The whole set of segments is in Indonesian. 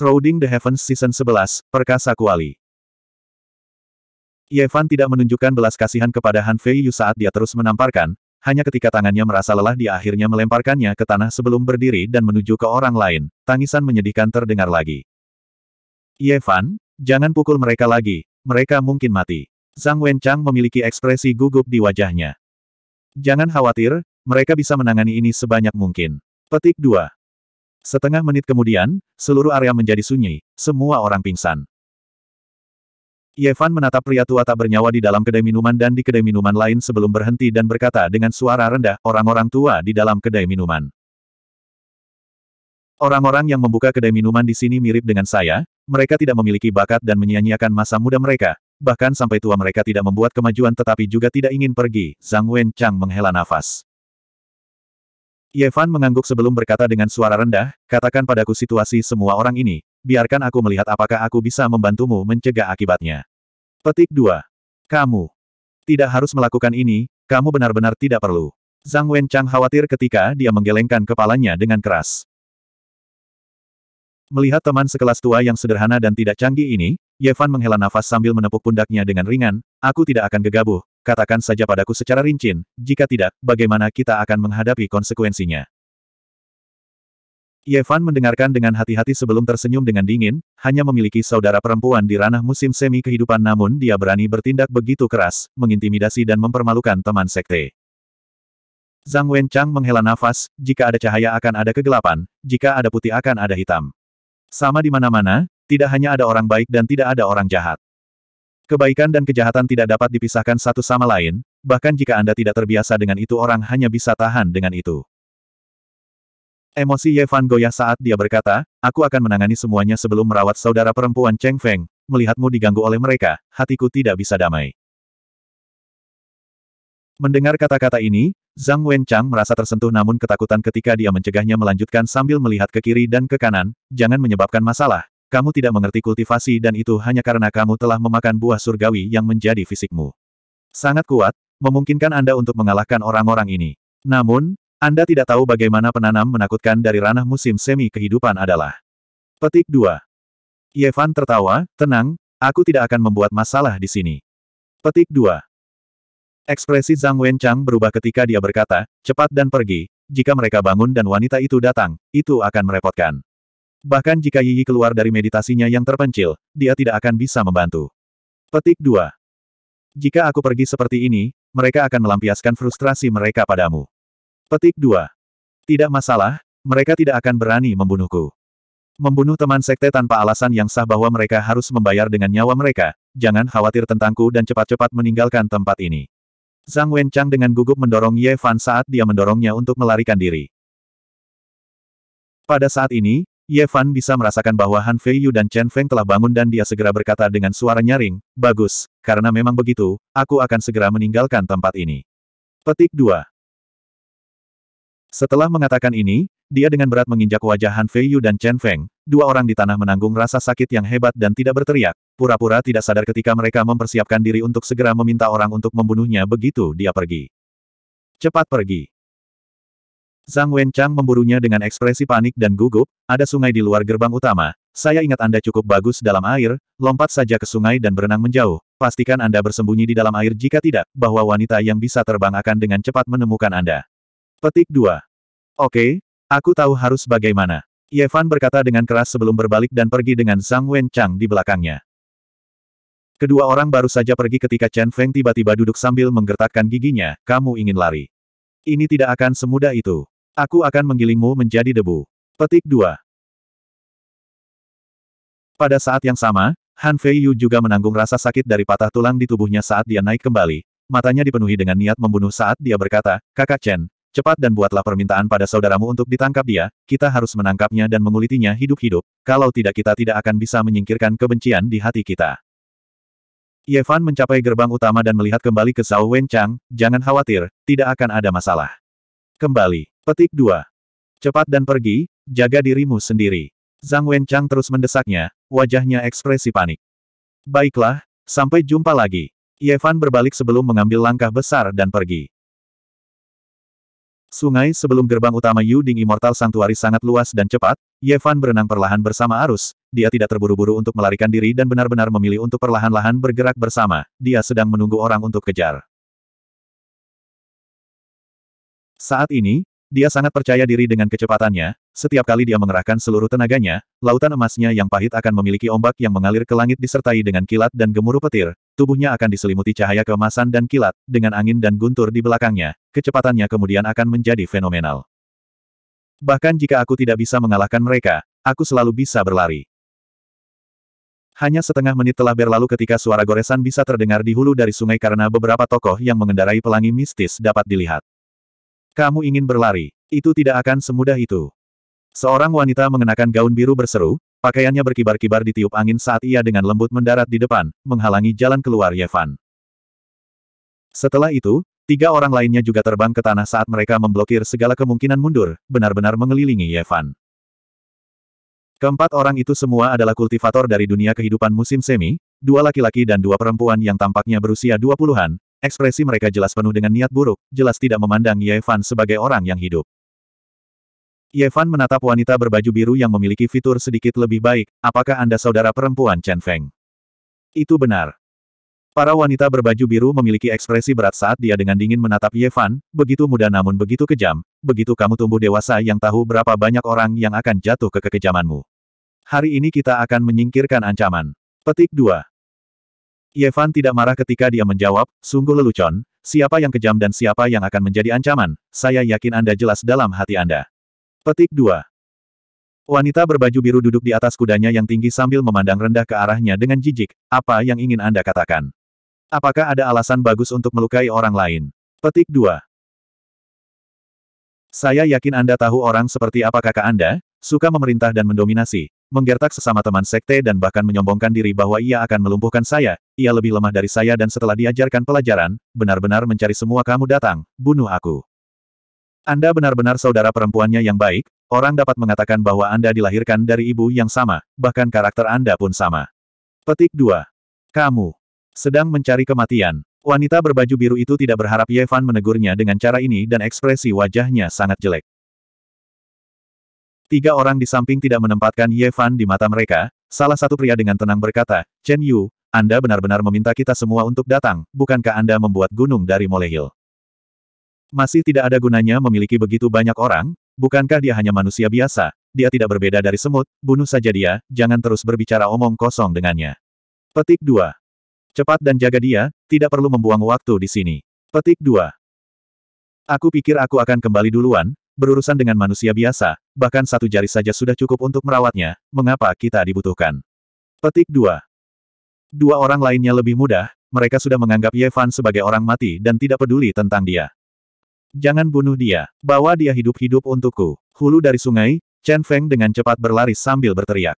Shrouding the Heavens Season 11, Perkasa Kuali. Yevan tidak menunjukkan belas kasihan kepada Han Fei Yu saat dia terus menamparkan, hanya ketika tangannya merasa lelah dia akhirnya melemparkannya ke tanah sebelum berdiri dan menuju ke orang lain, tangisan menyedihkan terdengar lagi. Yevan, jangan pukul mereka lagi, mereka mungkin mati. Zhang Wenchang memiliki ekspresi gugup di wajahnya. Jangan khawatir, mereka bisa menangani ini sebanyak mungkin. Petik 2. Setengah menit kemudian, seluruh area menjadi sunyi, semua orang pingsan. Yevan menatap pria tua tak bernyawa di dalam kedai minuman dan di kedai minuman lain sebelum berhenti dan berkata dengan suara rendah, orang-orang tua di dalam kedai minuman. Orang-orang yang membuka kedai minuman di sini mirip dengan saya, mereka tidak memiliki bakat dan menyia-nyiakan masa muda mereka, bahkan sampai tua mereka tidak membuat kemajuan tetapi juga tidak ingin pergi, Zhang Wen Chang menghela nafas. Yevan mengangguk sebelum berkata dengan suara rendah, katakan padaku situasi semua orang ini, biarkan aku melihat apakah aku bisa membantumu mencegah akibatnya. Petik 2. Kamu. Tidak harus melakukan ini, kamu benar-benar tidak perlu. Zhang Wenchang khawatir ketika dia menggelengkan kepalanya dengan keras. Melihat teman sekelas tua yang sederhana dan tidak canggih ini, Yevan menghela nafas sambil menepuk pundaknya dengan ringan, aku tidak akan gegabah, katakan saja padaku secara rinci, jika tidak, bagaimana kita akan menghadapi konsekuensinya. Yevan mendengarkan dengan hati-hati sebelum tersenyum dengan dingin, hanya memiliki saudara perempuan di ranah musim semi kehidupan namun dia berani bertindak begitu keras, mengintimidasi dan mempermalukan teman sekte. Zhang Wenchang menghela nafas, jika ada cahaya akan ada kegelapan, jika ada putih akan ada hitam. Sama di mana-mana, tidak hanya ada orang baik dan tidak ada orang jahat. Kebaikan dan kejahatan tidak dapat dipisahkan satu sama lain, bahkan jika Anda tidak terbiasa dengan itu orang hanya bisa tahan dengan itu. Emosi Ye Yevan goyah saat dia berkata, aku akan menangani semuanya sebelum merawat saudara perempuan Cheng Feng, melihatmu diganggu oleh mereka, hatiku tidak bisa damai. Mendengar kata-kata ini, Zhang Wenchang merasa tersentuh namun ketakutan ketika dia mencegahnya melanjutkan sambil melihat ke kiri dan ke kanan, jangan menyebabkan masalah, kamu tidak mengerti kultivasi dan itu hanya karena kamu telah memakan buah surgawi yang menjadi fisikmu. Sangat kuat, memungkinkan Anda untuk mengalahkan orang-orang ini. Namun, Anda tidak tahu bagaimana penanam menakutkan dari ranah musim semi kehidupan adalah. Petik 2. Yevan tertawa, tenang, aku tidak akan membuat masalah di sini. Petik 2. Ekspresi Zhang Wenchang berubah ketika dia berkata, cepat dan pergi, jika mereka bangun dan wanita itu datang, itu akan merepotkan. Bahkan jika Yiyi keluar dari meditasinya yang terpencil, dia tidak akan bisa membantu. Petik 2. Jika aku pergi seperti ini, mereka akan melampiaskan frustrasi mereka padamu. Petik 2. Tidak masalah, mereka tidak akan berani membunuhku. Membunuh teman sekte tanpa alasan yang sah bahwa mereka harus membayar dengan nyawa mereka, jangan khawatir tentangku dan cepat-cepat meninggalkan tempat ini. Zhang Wenchang dengan gugup mendorong Ye Fan saat dia mendorongnya untuk melarikan diri. Pada saat ini, Ye Fan bisa merasakan bahwa Han Feiyu dan Chen Feng telah bangun dan dia segera berkata dengan suara nyaring, Bagus, karena memang begitu, aku akan segera meninggalkan tempat ini. Petik 2 Setelah mengatakan ini, dia dengan berat menginjak wajah Han Feiyu dan Chen Feng, dua orang di tanah menanggung rasa sakit yang hebat dan tidak berteriak, pura-pura tidak sadar ketika mereka mempersiapkan diri untuk segera meminta orang untuk membunuhnya begitu dia pergi. Cepat pergi. Zhang Wenchang memburunya dengan ekspresi panik dan gugup, ada sungai di luar gerbang utama. Saya ingat Anda cukup bagus dalam air, lompat saja ke sungai dan berenang menjauh. Pastikan Anda bersembunyi di dalam air jika tidak, bahwa wanita yang bisa terbang akan dengan cepat menemukan Anda. Petik 2. Oke, aku tahu harus bagaimana. Yevan berkata dengan keras sebelum berbalik dan pergi dengan Zhang Wenchang di belakangnya. Kedua orang baru saja pergi ketika Chen Feng tiba-tiba duduk sambil menggertakkan giginya, kamu ingin lari. Ini tidak akan semudah itu. Aku akan menggilingmu menjadi debu. Petik 2. Pada saat yang sama, Han Fei Yu juga menanggung rasa sakit dari patah tulang di tubuhnya saat dia naik kembali. Matanya dipenuhi dengan niat membunuh saat dia berkata, Kakak Chen, cepat dan buatlah permintaan pada saudaramu untuk ditangkap dia, kita harus menangkapnya dan mengulitinya hidup-hidup, kalau tidak kita tidak akan bisa menyingkirkan kebencian di hati kita. Yevan mencapai gerbang utama dan melihat kembali ke Zhao Wenchang, jangan khawatir, tidak akan ada masalah. Kembali. Petik 2. Cepat dan pergi, jaga dirimu sendiri. Zhang Wenchang terus mendesaknya, wajahnya ekspresi panik. Baiklah, sampai jumpa lagi. Yevan berbalik sebelum mengambil langkah besar dan pergi. Sungai sebelum gerbang utama Yuding Immortal Sanctuary sangat luas dan cepat, Yevan berenang perlahan bersama arus, dia tidak terburu-buru untuk melarikan diri dan benar-benar memilih untuk perlahan-lahan bergerak bersama, dia sedang menunggu orang untuk kejar. Saat ini, dia sangat percaya diri dengan kecepatannya, setiap kali dia mengerahkan seluruh tenaganya, lautan emasnya yang pahit akan memiliki ombak yang mengalir ke langit disertai dengan kilat dan gemuruh petir, tubuhnya akan diselimuti cahaya keemasan dan kilat, dengan angin dan guntur di belakangnya, kecepatannya kemudian akan menjadi fenomenal. Bahkan jika aku tidak bisa mengalahkan mereka, aku selalu bisa berlari. Hanya setengah menit telah berlalu ketika suara goresan bisa terdengar di hulu dari sungai karena beberapa tokoh yang mengendarai pelangi mistis dapat dilihat. Kamu ingin berlari, itu tidak akan semudah itu. Seorang wanita mengenakan gaun biru berseru, Pakaiannya berkibar-kibar ditiup angin saat ia dengan lembut mendarat di depan, menghalangi jalan keluar Yevan. Setelah itu, tiga orang lainnya juga terbang ke tanah saat mereka memblokir segala kemungkinan mundur, benar-benar mengelilingi Yevan. Keempat orang itu semua adalah kultivator dari dunia kehidupan musim semi, dua laki-laki dan dua perempuan yang tampaknya berusia dua puluhan, ekspresi mereka jelas penuh dengan niat buruk, jelas tidak memandang Yevan sebagai orang yang hidup. Yevan menatap wanita berbaju biru yang memiliki fitur sedikit lebih baik, apakah Anda saudara perempuan Chen Feng? Itu benar. Para wanita berbaju biru memiliki ekspresi berat saat dia dengan dingin menatap Yevan, begitu muda namun begitu kejam, begitu kamu tumbuh dewasa yang tahu berapa banyak orang yang akan jatuh ke kekejamanmu. Hari ini kita akan menyingkirkan ancaman. Petik 2. Yevan tidak marah ketika dia menjawab, sungguh lelucon, siapa yang kejam dan siapa yang akan menjadi ancaman, saya yakin Anda jelas dalam hati Anda. Petik 2. Wanita berbaju biru duduk di atas kudanya yang tinggi sambil memandang rendah ke arahnya dengan jijik. Apa yang ingin Anda katakan? Apakah ada alasan bagus untuk melukai orang lain? Petik 2. Saya yakin Anda tahu orang seperti apa kakak Anda, suka memerintah dan mendominasi, menggertak sesama teman sekte dan bahkan menyombongkan diri bahwa ia akan melumpuhkan saya, ia lebih lemah dari saya dan setelah diajarkan pelajaran, benar-benar mencari semua kamu datang, bunuh aku. Anda benar-benar saudara perempuannya yang baik, orang dapat mengatakan bahwa Anda dilahirkan dari ibu yang sama, bahkan karakter Anda pun sama. Petik 2. Kamu sedang mencari kematian. Wanita berbaju biru itu tidak berharap Yevan menegurnya dengan cara ini dan ekspresi wajahnya sangat jelek. Tiga orang di samping tidak menempatkan Yevan di mata mereka, salah satu pria dengan tenang berkata, Chen Yu, Anda benar-benar meminta kita semua untuk datang, bukankah Anda membuat gunung dari molehil? Masih tidak ada gunanya memiliki begitu banyak orang, bukankah dia hanya manusia biasa, dia tidak berbeda dari semut, bunuh saja dia, jangan terus berbicara omong kosong dengannya. Petik 2. Cepat dan jaga dia, tidak perlu membuang waktu di sini. Petik 2. Aku pikir aku akan kembali duluan, berurusan dengan manusia biasa, bahkan satu jari saja sudah cukup untuk merawatnya, mengapa kita dibutuhkan. Petik 2. Dua orang lainnya lebih mudah, mereka sudah menganggap Yevan sebagai orang mati dan tidak peduli tentang dia. Jangan bunuh dia. Bawa dia hidup-hidup untukku. Hulu dari sungai, Chen Feng dengan cepat berlari sambil berteriak.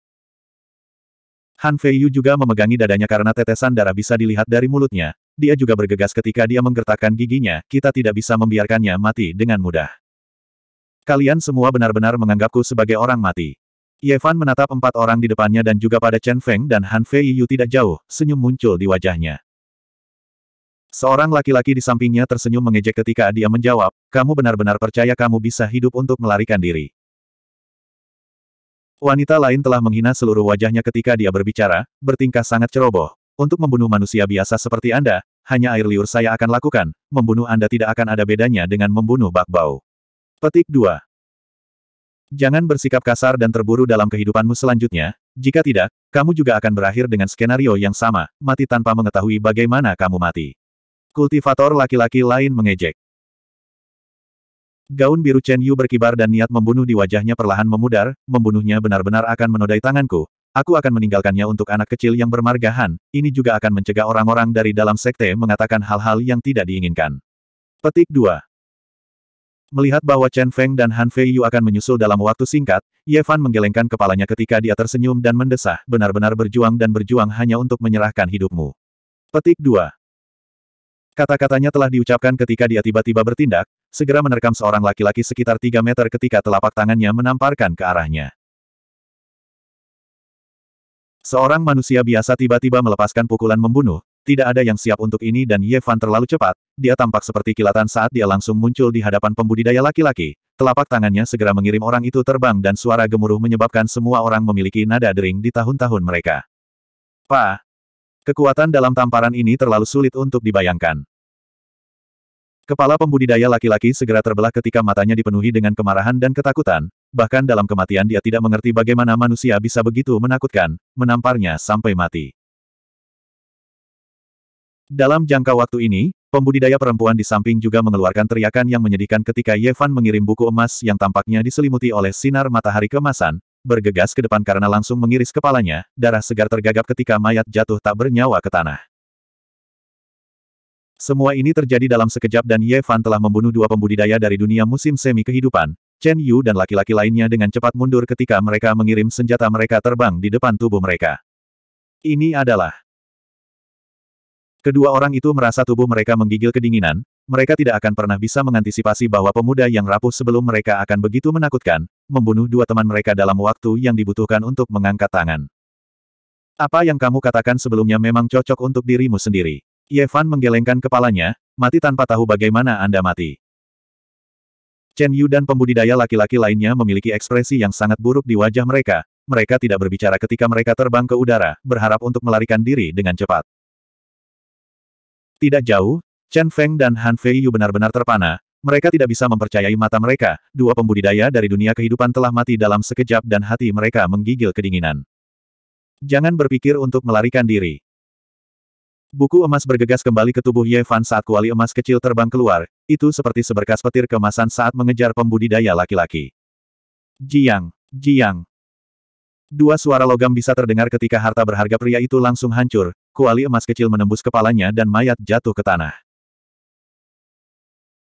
Han Feiyu juga memegangi dadanya karena tetesan darah bisa dilihat dari mulutnya. Dia juga bergegas ketika dia menggertakkan giginya, kita tidak bisa membiarkannya mati dengan mudah. Kalian semua benar-benar menganggapku sebagai orang mati. Yevan menatap empat orang di depannya dan juga pada Chen Feng dan Han Feiyu tidak jauh, senyum muncul di wajahnya. Seorang laki-laki di sampingnya tersenyum mengejek ketika dia menjawab, kamu benar-benar percaya kamu bisa hidup untuk melarikan diri. Wanita lain telah menghina seluruh wajahnya ketika dia berbicara, bertingkah sangat ceroboh. Untuk membunuh manusia biasa seperti Anda, hanya air liur saya akan lakukan, membunuh Anda tidak akan ada bedanya dengan membunuh bakbau. Petik 2. Jangan bersikap kasar dan terburu dalam kehidupanmu selanjutnya, jika tidak, kamu juga akan berakhir dengan skenario yang sama, mati tanpa mengetahui bagaimana kamu mati. Kultivator laki-laki lain mengejek. Gaun biru Chen Yu berkibar dan niat membunuh di wajahnya perlahan memudar, membunuhnya benar-benar akan menodai tanganku. Aku akan meninggalkannya untuk anak kecil yang bermargahan, ini juga akan mencegah orang-orang dari dalam sekte mengatakan hal-hal yang tidak diinginkan. Petik 2 Melihat bahwa Chen Feng dan Han Fei Yu akan menyusul dalam waktu singkat, Ye Fan menggelengkan kepalanya ketika dia tersenyum dan mendesah, benar-benar berjuang dan berjuang hanya untuk menyerahkan hidupmu. Petik 2 Kata-katanya telah diucapkan ketika dia tiba-tiba bertindak, segera menerkam seorang laki-laki sekitar 3 meter ketika telapak tangannya menamparkan ke arahnya. Seorang manusia biasa tiba-tiba melepaskan pukulan membunuh, tidak ada yang siap untuk ini dan Ye Fan terlalu cepat, dia tampak seperti kilatan saat dia langsung muncul di hadapan pembudidaya laki-laki. Telapak tangannya segera mengirim orang itu terbang dan suara gemuruh menyebabkan semua orang memiliki nada dering di tahun-tahun mereka. Pa, Kekuatan dalam tamparan ini terlalu sulit untuk dibayangkan. Kepala pembudidaya laki-laki segera terbelah ketika matanya dipenuhi dengan kemarahan dan ketakutan, bahkan dalam kematian dia tidak mengerti bagaimana manusia bisa begitu menakutkan, menamparnya sampai mati. Dalam jangka waktu ini, pembudidaya perempuan di samping juga mengeluarkan teriakan yang menyedihkan ketika Yevan mengirim buku emas yang tampaknya diselimuti oleh sinar matahari kemasan, bergegas ke depan karena langsung mengiris kepalanya, darah segar tergagap ketika mayat jatuh tak bernyawa ke tanah. Semua ini terjadi dalam sekejap dan Ye Fan telah membunuh dua pembudidaya dari dunia musim semi kehidupan, Chen Yu dan laki-laki lainnya dengan cepat mundur ketika mereka mengirim senjata mereka terbang di depan tubuh mereka. Ini adalah Kedua orang itu merasa tubuh mereka menggigil kedinginan, mereka tidak akan pernah bisa mengantisipasi bahwa pemuda yang rapuh sebelum mereka akan begitu menakutkan, membunuh dua teman mereka dalam waktu yang dibutuhkan untuk mengangkat tangan. Apa yang kamu katakan sebelumnya memang cocok untuk dirimu sendiri. Yevan menggelengkan kepalanya, mati tanpa tahu bagaimana Anda mati. Chen Yu dan pembudidaya laki-laki lainnya memiliki ekspresi yang sangat buruk di wajah mereka, mereka tidak berbicara ketika mereka terbang ke udara, berharap untuk melarikan diri dengan cepat. Tidak jauh, Chen Feng dan Han Fei Yu benar-benar terpana, mereka tidak bisa mempercayai mata mereka, dua pembudidaya dari dunia kehidupan telah mati dalam sekejap dan hati mereka menggigil kedinginan. Jangan berpikir untuk melarikan diri. Buku emas bergegas kembali ke tubuh Ye Fan saat kuali emas kecil terbang keluar, itu seperti seberkas petir kemasan saat mengejar pembudidaya laki-laki. Jiang, Jiang. Dua suara logam bisa terdengar ketika harta berharga pria itu langsung hancur, kuali emas kecil menembus kepalanya dan mayat jatuh ke tanah.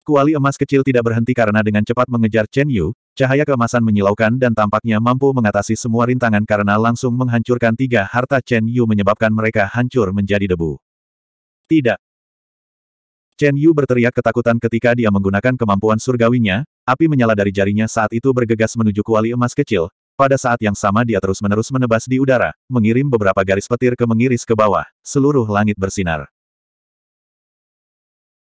Kuali emas kecil tidak berhenti karena dengan cepat mengejar Chen Yu, cahaya keemasan menyilaukan dan tampaknya mampu mengatasi semua rintangan karena langsung menghancurkan tiga harta Chen Yu menyebabkan mereka hancur menjadi debu. Tidak. Chen Yu berteriak ketakutan ketika dia menggunakan kemampuan surgawinya, api menyala dari jarinya saat itu bergegas menuju kuali emas kecil, pada saat yang sama dia terus-menerus menebas di udara, mengirim beberapa garis petir ke mengiris ke bawah, seluruh langit bersinar.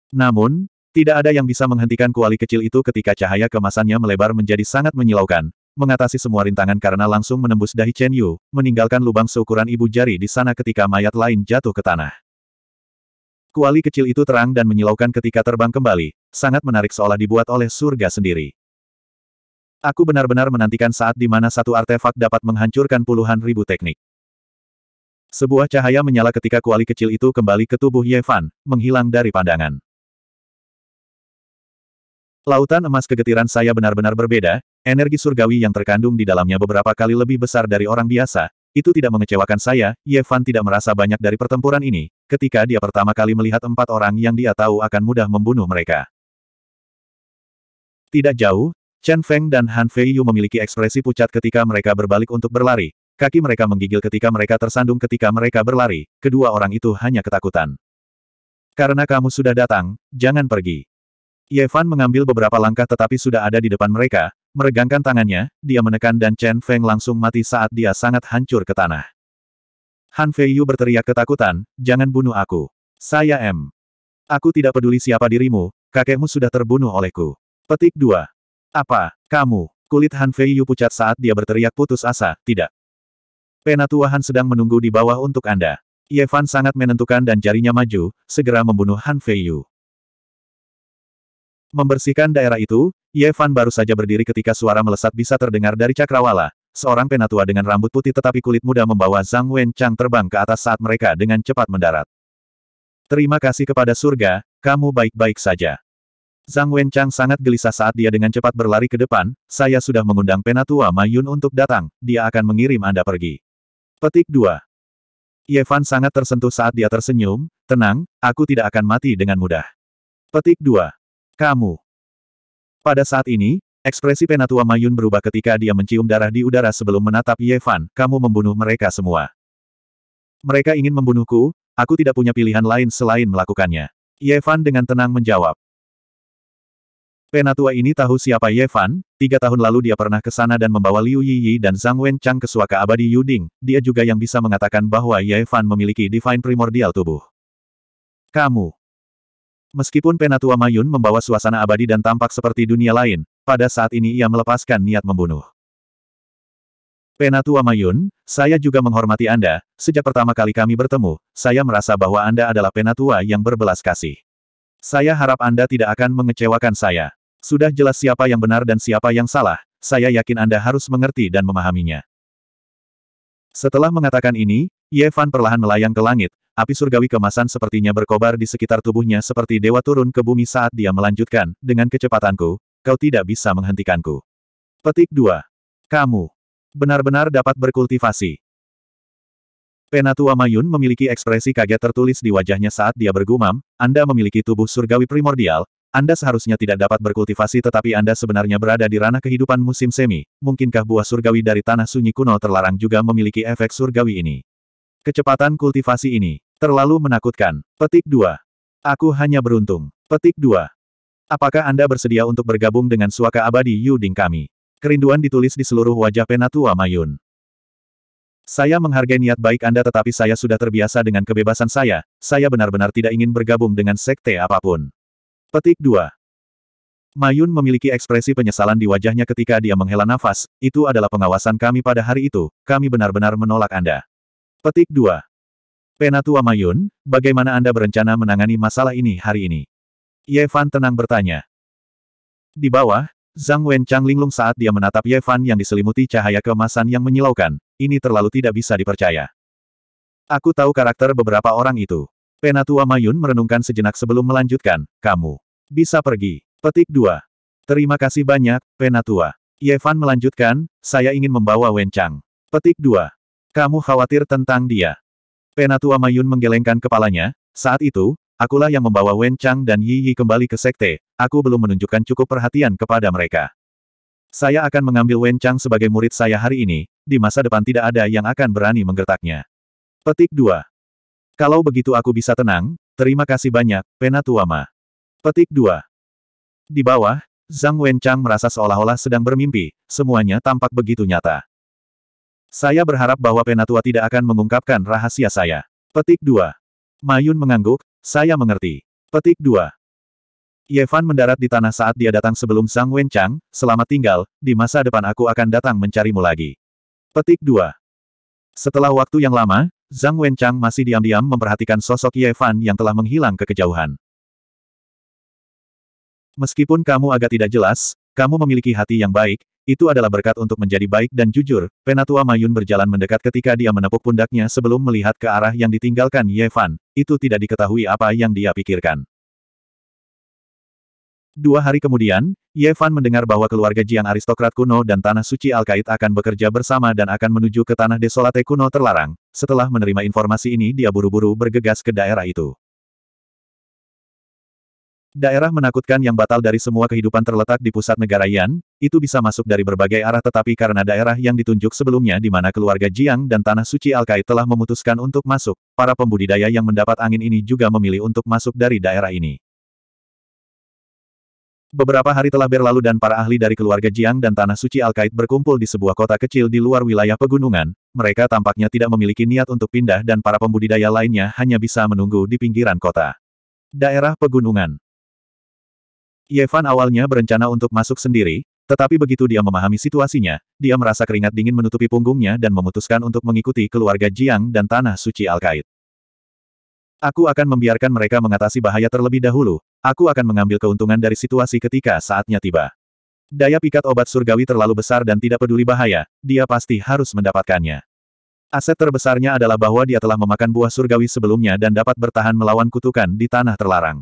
Namun, tidak ada yang bisa menghentikan kuali kecil itu ketika cahaya kemasannya melebar menjadi sangat menyilaukan, mengatasi semua rintangan karena langsung menembus dahi Chen Yu, meninggalkan lubang seukuran ibu jari di sana ketika mayat lain jatuh ke tanah. Kuali kecil itu terang dan menyilaukan ketika terbang kembali, sangat menarik seolah dibuat oleh surga sendiri. Aku benar-benar menantikan saat di mana satu artefak dapat menghancurkan puluhan ribu teknik. Sebuah cahaya menyala ketika kuali kecil itu kembali ke tubuh Ye Fan, menghilang dari pandangan. Lautan emas kegetiran saya benar-benar berbeda, energi surgawi yang terkandung di dalamnya beberapa kali lebih besar dari orang biasa, itu tidak mengecewakan saya, Yevan tidak merasa banyak dari pertempuran ini, ketika dia pertama kali melihat empat orang yang dia tahu akan mudah membunuh mereka. Tidak jauh, Chen Feng dan Han Feiyu memiliki ekspresi pucat ketika mereka berbalik untuk berlari. Kaki mereka menggigil ketika mereka tersandung ketika mereka berlari, kedua orang itu hanya ketakutan. Karena kamu sudah datang, jangan pergi. Yevan mengambil beberapa langkah tetapi sudah ada di depan mereka, meregangkan tangannya, dia menekan dan Chen Feng langsung mati saat dia sangat hancur ke tanah. Han Feiyu berteriak ketakutan, jangan bunuh aku. Saya M. Aku tidak peduli siapa dirimu, kakekmu sudah terbunuh olehku. Petik 2. Apa, kamu? Kulit Han Feiyu pucat saat dia berteriak putus asa, tidak. Penatua Han sedang menunggu di bawah untuk Anda. Yevan sangat menentukan dan jarinya maju, segera membunuh Han Feiyu. Membersihkan daerah itu, Ye Fan baru saja berdiri ketika suara melesat bisa terdengar dari cakrawala, seorang penatua dengan rambut putih tetapi kulit muda membawa Zhang Wen Chang terbang ke atas saat mereka dengan cepat mendarat. Terima kasih kepada surga, kamu baik-baik saja. Zhang Wen Chang sangat gelisah saat dia dengan cepat berlari ke depan, saya sudah mengundang penatua Mayun untuk datang, dia akan mengirim Anda pergi. Petik 2. Yevan sangat tersentuh saat dia tersenyum, tenang, aku tidak akan mati dengan mudah. Petik 2. Kamu. Pada saat ini, ekspresi Penatua Mayun berubah ketika dia mencium darah di udara sebelum menatap Yevan. kamu membunuh mereka semua. Mereka ingin membunuhku, aku tidak punya pilihan lain selain melakukannya. Yevan dengan tenang menjawab. Penatua ini tahu siapa Yevan. tiga tahun lalu dia pernah ke sana dan membawa Liu Yiyi dan Zhang Wenchang ke suaka abadi Yuding, dia juga yang bisa mengatakan bahwa Yevan memiliki divine primordial tubuh. Kamu. Meskipun Penatua Mayun membawa suasana abadi dan tampak seperti dunia lain, pada saat ini ia melepaskan niat membunuh. Penatua Mayun, saya juga menghormati Anda, sejak pertama kali kami bertemu, saya merasa bahwa Anda adalah Penatua yang berbelas kasih. Saya harap Anda tidak akan mengecewakan saya. Sudah jelas siapa yang benar dan siapa yang salah, saya yakin Anda harus mengerti dan memahaminya. Setelah mengatakan ini, Yevan perlahan melayang ke langit, api surgawi kemasan sepertinya berkobar di sekitar tubuhnya seperti dewa turun ke bumi saat dia melanjutkan, dengan kecepatanku, kau tidak bisa menghentikanku. Petik 2. Kamu. Benar-benar dapat berkultivasi. Penatua Mayun memiliki ekspresi kaget tertulis di wajahnya saat dia bergumam, Anda memiliki tubuh surgawi primordial, Anda seharusnya tidak dapat berkultivasi tetapi Anda sebenarnya berada di ranah kehidupan musim semi, mungkinkah buah surgawi dari tanah sunyi kuno terlarang juga memiliki efek surgawi ini? Kecepatan kultivasi ini Terlalu menakutkan. Petik 2. Aku hanya beruntung. Petik 2. Apakah Anda bersedia untuk bergabung dengan suaka abadi Yuding kami? Kerinduan ditulis di seluruh wajah Penatua Mayun. Saya menghargai niat baik Anda tetapi saya sudah terbiasa dengan kebebasan saya, saya benar-benar tidak ingin bergabung dengan sekte apapun. Petik 2. Mayun memiliki ekspresi penyesalan di wajahnya ketika dia menghela nafas, itu adalah pengawasan kami pada hari itu, kami benar-benar menolak Anda. Petik 2. Penatua Mayun, bagaimana Anda berencana menangani masalah ini hari ini? Ye Fan tenang bertanya. Di bawah, Zhang Wen Chang linglung saat dia menatap Ye Fan yang diselimuti cahaya kemasan yang menyilaukan, ini terlalu tidak bisa dipercaya. Aku tahu karakter beberapa orang itu. Penatua Mayun merenungkan sejenak sebelum melanjutkan, kamu bisa pergi. Petik 2. Terima kasih banyak, Penatua. Ye Fan melanjutkan, saya ingin membawa Wen Chang. Petik 2. Kamu khawatir tentang dia. Penatua Mayun menggelengkan kepalanya, saat itu, akulah yang membawa Wen Chang dan Yi Yi kembali ke sekte, aku belum menunjukkan cukup perhatian kepada mereka. Saya akan mengambil Wen Chang sebagai murid saya hari ini, di masa depan tidak ada yang akan berani menggertaknya. Petik 2. Kalau begitu aku bisa tenang, terima kasih banyak, Penatua Ma. Petik 2. Di bawah, Zhang Wen Chang merasa seolah-olah sedang bermimpi, semuanya tampak begitu nyata. Saya berharap bahwa Penatua tidak akan mengungkapkan rahasia saya. Petik 2. Mayun mengangguk, saya mengerti. Petik 2. Yevan mendarat di tanah saat dia datang sebelum Zhang Wenchang, selamat tinggal, di masa depan aku akan datang mencarimu lagi. Petik 2. Setelah waktu yang lama, Zhang Wenchang masih diam-diam memperhatikan sosok Yevan yang telah menghilang ke kejauhan. Meskipun kamu agak tidak jelas, kamu memiliki hati yang baik, itu adalah berkat untuk menjadi baik dan jujur, Penatua Mayun berjalan mendekat ketika dia menepuk pundaknya sebelum melihat ke arah yang ditinggalkan Yevan. itu tidak diketahui apa yang dia pikirkan. Dua hari kemudian, Yevan mendengar bahwa keluarga Jiang aristokrat kuno dan Tanah Suci Alkait akan bekerja bersama dan akan menuju ke Tanah Desolate kuno terlarang. Setelah menerima informasi ini dia buru-buru bergegas ke daerah itu. Daerah menakutkan yang batal dari semua kehidupan terletak di pusat negara Yan, itu bisa masuk dari berbagai arah tetapi karena daerah yang ditunjuk sebelumnya di mana keluarga Jiang dan Tanah Suci Alkai telah memutuskan untuk masuk, para pembudidaya yang mendapat angin ini juga memilih untuk masuk dari daerah ini. Beberapa hari telah berlalu dan para ahli dari keluarga Jiang dan Tanah Suci Alkait berkumpul di sebuah kota kecil di luar wilayah pegunungan, mereka tampaknya tidak memiliki niat untuk pindah dan para pembudidaya lainnya hanya bisa menunggu di pinggiran kota. Daerah Pegunungan Yevan awalnya berencana untuk masuk sendiri, tetapi begitu dia memahami situasinya, dia merasa keringat dingin menutupi punggungnya dan memutuskan untuk mengikuti keluarga Jiang dan Tanah Suci Al-Qaid. Aku akan membiarkan mereka mengatasi bahaya terlebih dahulu, aku akan mengambil keuntungan dari situasi ketika saatnya tiba. Daya pikat obat surgawi terlalu besar dan tidak peduli bahaya, dia pasti harus mendapatkannya. Aset terbesarnya adalah bahwa dia telah memakan buah surgawi sebelumnya dan dapat bertahan melawan kutukan di tanah terlarang.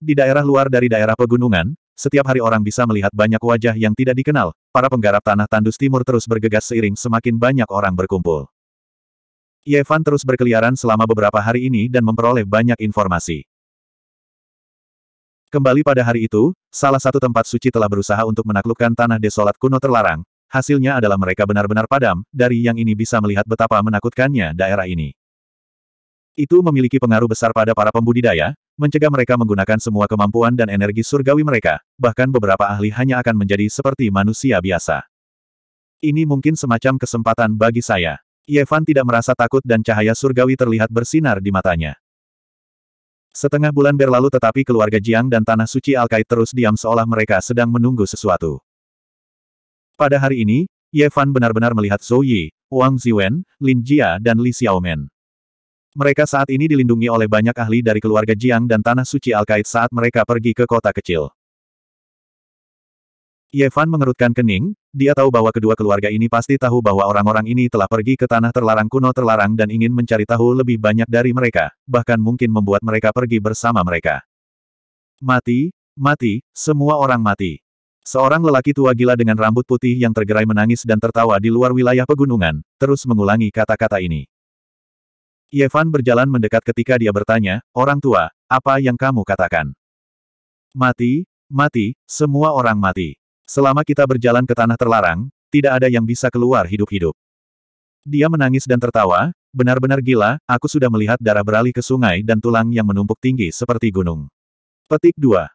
Di daerah luar dari daerah pegunungan, setiap hari orang bisa melihat banyak wajah yang tidak dikenal, para penggarap tanah tandus timur terus bergegas seiring semakin banyak orang berkumpul. Yevan terus berkeliaran selama beberapa hari ini dan memperoleh banyak informasi. Kembali pada hari itu, salah satu tempat suci telah berusaha untuk menaklukkan tanah desolat kuno terlarang, hasilnya adalah mereka benar-benar padam, dari yang ini bisa melihat betapa menakutkannya daerah ini. Itu memiliki pengaruh besar pada para pembudidaya, mencegah mereka menggunakan semua kemampuan dan energi surgawi mereka, bahkan beberapa ahli hanya akan menjadi seperti manusia biasa. Ini mungkin semacam kesempatan bagi saya. Yevan tidak merasa takut dan cahaya surgawi terlihat bersinar di matanya. Setengah bulan berlalu tetapi keluarga Jiang dan Tanah Suci Alkait terus diam seolah mereka sedang menunggu sesuatu. Pada hari ini, Yevan benar-benar melihat Zhou Yi, Wang Ziwen, Lin Jia dan Li Xiaomen. Mereka saat ini dilindungi oleh banyak ahli dari keluarga Jiang dan Tanah Suci Alkait saat mereka pergi ke kota kecil. Yevan mengerutkan kening, dia tahu bahwa kedua keluarga ini pasti tahu bahwa orang-orang ini telah pergi ke tanah terlarang kuno terlarang dan ingin mencari tahu lebih banyak dari mereka, bahkan mungkin membuat mereka pergi bersama mereka. Mati, mati, semua orang mati. Seorang lelaki tua gila dengan rambut putih yang tergerai menangis dan tertawa di luar wilayah pegunungan, terus mengulangi kata-kata ini. Yevan berjalan mendekat ketika dia bertanya, Orang tua, apa yang kamu katakan? Mati, mati, semua orang mati. Selama kita berjalan ke tanah terlarang, tidak ada yang bisa keluar hidup-hidup. Dia menangis dan tertawa, benar-benar gila, aku sudah melihat darah beralih ke sungai dan tulang yang menumpuk tinggi seperti gunung. Petik 2.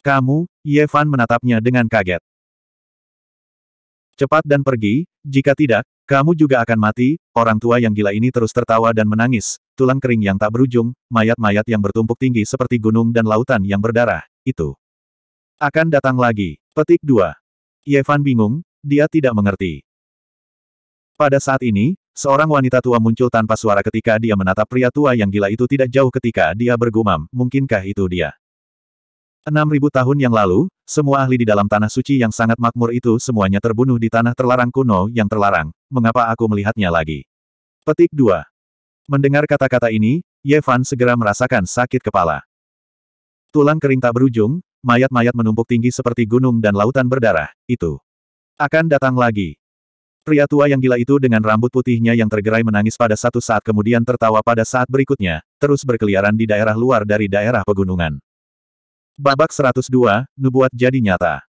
Kamu, Yevan menatapnya dengan kaget. Cepat dan pergi, jika tidak, kamu juga akan mati, orang tua yang gila ini terus tertawa dan menangis, tulang kering yang tak berujung, mayat-mayat yang bertumpuk tinggi seperti gunung dan lautan yang berdarah, itu. Akan datang lagi. Petik dua. Yevan bingung, dia tidak mengerti. Pada saat ini, seorang wanita tua muncul tanpa suara ketika dia menatap pria tua yang gila itu tidak jauh ketika dia bergumam, mungkinkah itu dia? 6.000 tahun yang lalu, semua ahli di dalam tanah suci yang sangat makmur itu semuanya terbunuh di tanah terlarang kuno yang terlarang, mengapa aku melihatnya lagi. Petik 2. Mendengar kata-kata ini, Yevan segera merasakan sakit kepala. Tulang kering tak berujung, mayat-mayat menumpuk tinggi seperti gunung dan lautan berdarah, itu. Akan datang lagi. Pria tua yang gila itu dengan rambut putihnya yang tergerai menangis pada satu saat kemudian tertawa pada saat berikutnya, terus berkeliaran di daerah luar dari daerah pegunungan. Babak 102, Nubuat jadi nyata.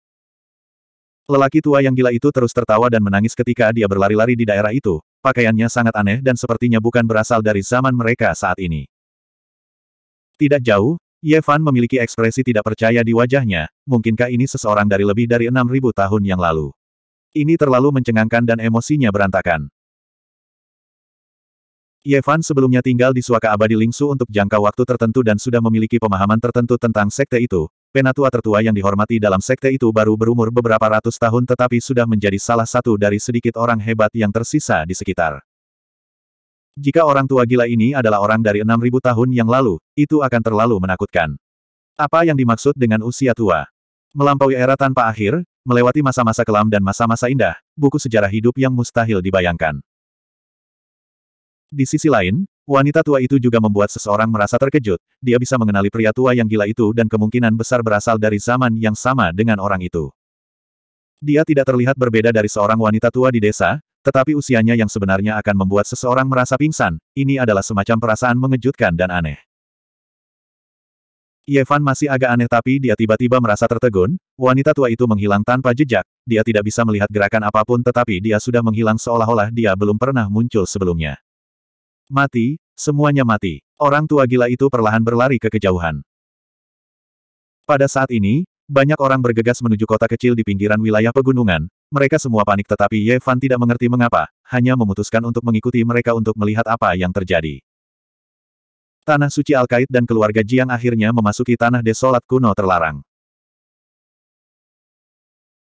Lelaki tua yang gila itu terus tertawa dan menangis ketika dia berlari-lari di daerah itu, pakaiannya sangat aneh dan sepertinya bukan berasal dari zaman mereka saat ini. Tidak jauh, Yevan memiliki ekspresi tidak percaya di wajahnya, mungkinkah ini seseorang dari lebih dari 6.000 tahun yang lalu. Ini terlalu mencengangkan dan emosinya berantakan. Yevan sebelumnya tinggal di suaka abadi Lingsu untuk jangka waktu tertentu dan sudah memiliki pemahaman tertentu tentang sekte itu, penatua tertua yang dihormati dalam sekte itu baru berumur beberapa ratus tahun tetapi sudah menjadi salah satu dari sedikit orang hebat yang tersisa di sekitar. Jika orang tua gila ini adalah orang dari 6.000 tahun yang lalu, itu akan terlalu menakutkan. Apa yang dimaksud dengan usia tua? Melampaui era tanpa akhir, melewati masa-masa kelam dan masa-masa indah, buku sejarah hidup yang mustahil dibayangkan. Di sisi lain, Wanita tua itu juga membuat seseorang merasa terkejut, dia bisa mengenali pria tua yang gila itu dan kemungkinan besar berasal dari zaman yang sama dengan orang itu. Dia tidak terlihat berbeda dari seorang wanita tua di desa, tetapi usianya yang sebenarnya akan membuat seseorang merasa pingsan, ini adalah semacam perasaan mengejutkan dan aneh. Yevan masih agak aneh tapi dia tiba-tiba merasa tertegun, wanita tua itu menghilang tanpa jejak, dia tidak bisa melihat gerakan apapun tetapi dia sudah menghilang seolah-olah dia belum pernah muncul sebelumnya. Mati, semuanya mati. Orang tua gila itu perlahan berlari ke kejauhan. Pada saat ini, banyak orang bergegas menuju kota kecil di pinggiran wilayah pegunungan, mereka semua panik tetapi Ye Fan tidak mengerti mengapa, hanya memutuskan untuk mengikuti mereka untuk melihat apa yang terjadi. Tanah suci Alkait dan keluarga Jiang akhirnya memasuki tanah desolat kuno terlarang.